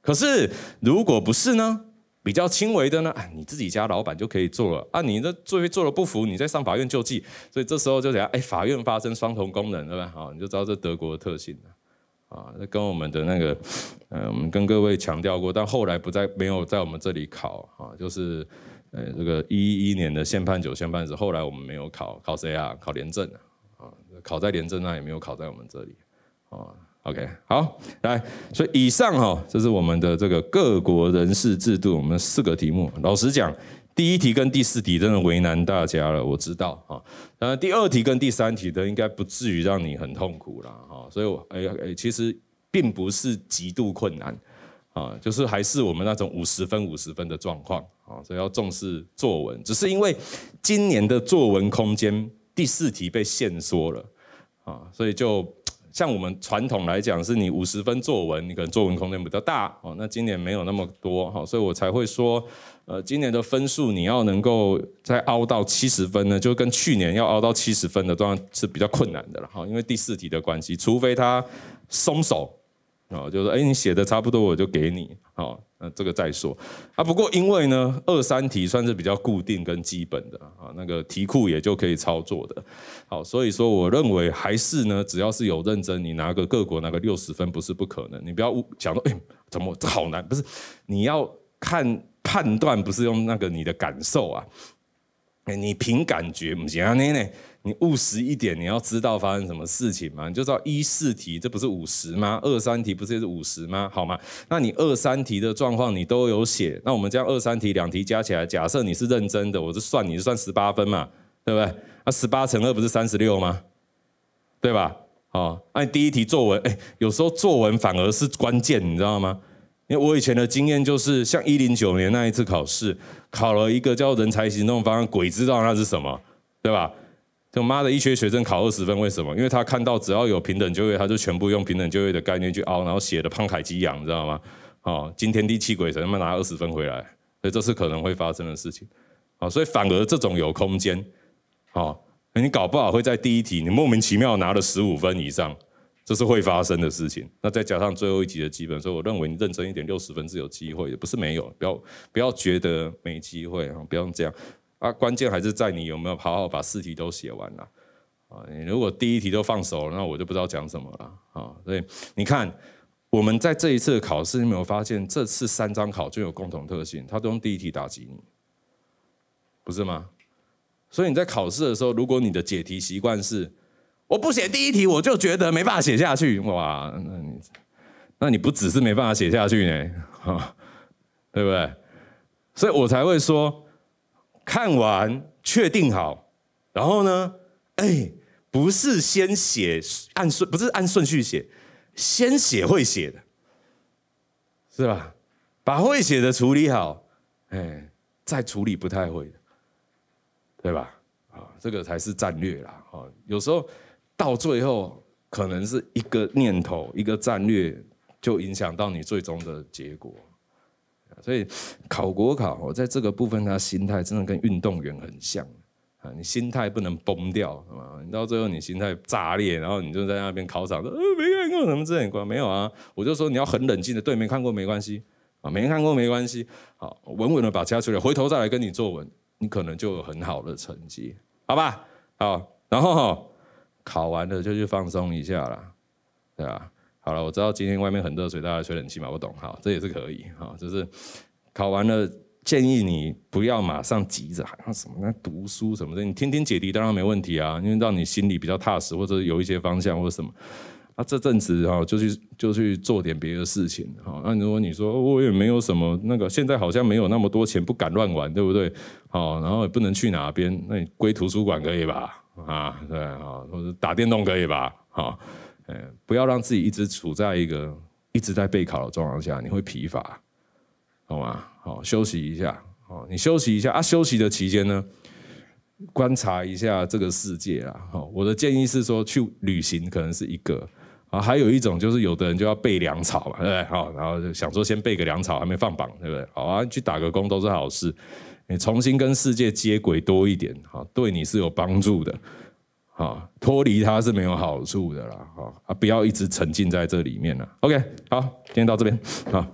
可是如果不是呢？比较轻微的呢，啊，你自己家老板就可以做了啊，你这作为做了不服，你再上法院救济，所以这时候就怎样，哎，法院发生双重功能，对吧？好，你就知道这德国的特性了，啊，跟我们的那个，嗯，跟各位强调过，但后来不再没有在我们这里考啊，就是，呃，这个一一年的宪判九宪判是后来我们没有考，考谁啊？考廉政啊，考在廉政那也没有考在我们这里，啊。OK，好，来，所以以上哈，这是我们的这个各国人事制度，我们四个题目。老实讲，第一题跟第四题真的为难大家了，我知道哈。当然，第二题跟第三题的应该不至于让你很痛苦了哈。所以，我哎哎，其实并不是极度困难啊，就是还是我们那种五十分五十分的状况啊，所以要重视作文。只是因为今年的作文空间第四题被限缩了啊，所以就。像我们传统来讲，是你五十分作文，你可能作文空间比较大哦。那今年没有那么多，哦，所以我才会说，呃，今年的分数你要能够再凹到七十分呢，就跟去年要凹到七十分的段是比较困难的了哈，因为第四题的关系，除非他松手，哦，就是哎，你写的差不多，我就给你。好，那这个再说啊。不过因为呢，二三题算是比较固定跟基本的啊，那个题库也就可以操作的。好，所以说我认为还是呢，只要是有认真，你拿个各国拿个六十分不是不可能。你不要误讲说，哎，怎么好难？不是，你要看判断，不是用那个你的感受啊。哎，你凭感觉不行啊！你呢？你务实一点，你要知道发生什么事情嘛？你就知道一四题这不是五十吗？二三题不是也是五十吗？好吗？那你二三题的状况你都有写，那我们这样二三题两题加起来，假设你是认真的，我就算你就算十八分嘛，对不对？那十八乘二不是三十六吗？对吧？好，那你第一题作文，哎，有时候作文反而是关键，你知道吗？因为我以前的经验就是，像一零九年那一次考试，考了一个叫“人才行动方案”，鬼知道那是什么，对吧？就妈的一群学生考二十分，为什么？因为他看到只要有平等就业，他就全部用平等就业的概念去凹，然后写的“胖慨激昂，你知道吗？哦，惊天地泣鬼神，他妈拿二十分回来，所以这是可能会发生的事情。啊，所以反而这种有空间，啊，你搞不好会在第一题，你莫名其妙拿了十五分以上。这是会发生的事情，那再加上最后一题的基本，所以我认为你认真一点，六十分是有机会，也不是没有，不要不要觉得没机会啊，不用这样啊，关键还是在你有没有好好把四题都写完了啊。你如果第一题都放手，那我就不知道讲什么了啊。所以你看，我们在这一次考试，你有没有发现，这次三张考卷有共同特性，它都用第一题打击你，不是吗？所以你在考试的时候，如果你的解题习惯是。我不写第一题，我就觉得没办法写下去。哇，那你那你不只是没办法写下去呢，哈，对不对？所以我才会说，看完确定好，然后呢，哎，不是先写按顺，不是按顺序写，先写会写的，是吧？把会写的处理好，哎，再处理不太会的，对吧？啊，这个才是战略啦，啊，有时候。到最后，可能是一个念头、一个战略，就影响到你最终的结果。所以考国考，我在这个部分，他心态真的跟运动员很像啊！你心态不能崩掉，你到最后你心态炸裂，然后你就在那边考场说：“没看过什么资料？”没有啊！我就说你要很冷静的对，没看过没关系啊，没看过没关系。好，稳稳的把车出来，回头再来跟你作文，你可能就有很好的成绩，好吧？好，然后哈。考完了就去放松一下啦，对吧？好了，我知道今天外面很热，水大家吹冷气嘛，我懂。好，这也是可以。好，就是考完了，建议你不要马上急着好像什么那读书什么的，你听听解题当然没问题啊，因为让你心里比较踏实，或者有一些方向或者什么。那这阵子啊，就去就去做点别的事情。好，那如果你说我也没有什么那个，现在好像没有那么多钱，不敢乱玩，对不对？好，然后也不能去哪边，那你归图书馆可以吧？啊，对，啊，或者打电动可以吧，啊，哎，不要让自己一直处在一个一直在备考的状况下，你会疲乏，好吗？好，休息一下，好，你休息一下啊，休息的期间呢，观察一下这个世界啊，好，我的建议是说去旅行可能是一个，啊，还有一种就是有的人就要备粮草嘛，对不对？好，然后想说先备个粮草，还没放榜，对不对？好啊，去打个工都是好事。你重新跟世界接轨多一点，哈，对你是有帮助的，哈，脱离它是没有好处的啦，哈，啊，不要一直沉浸在这里面了。OK，好，今天到这边，好。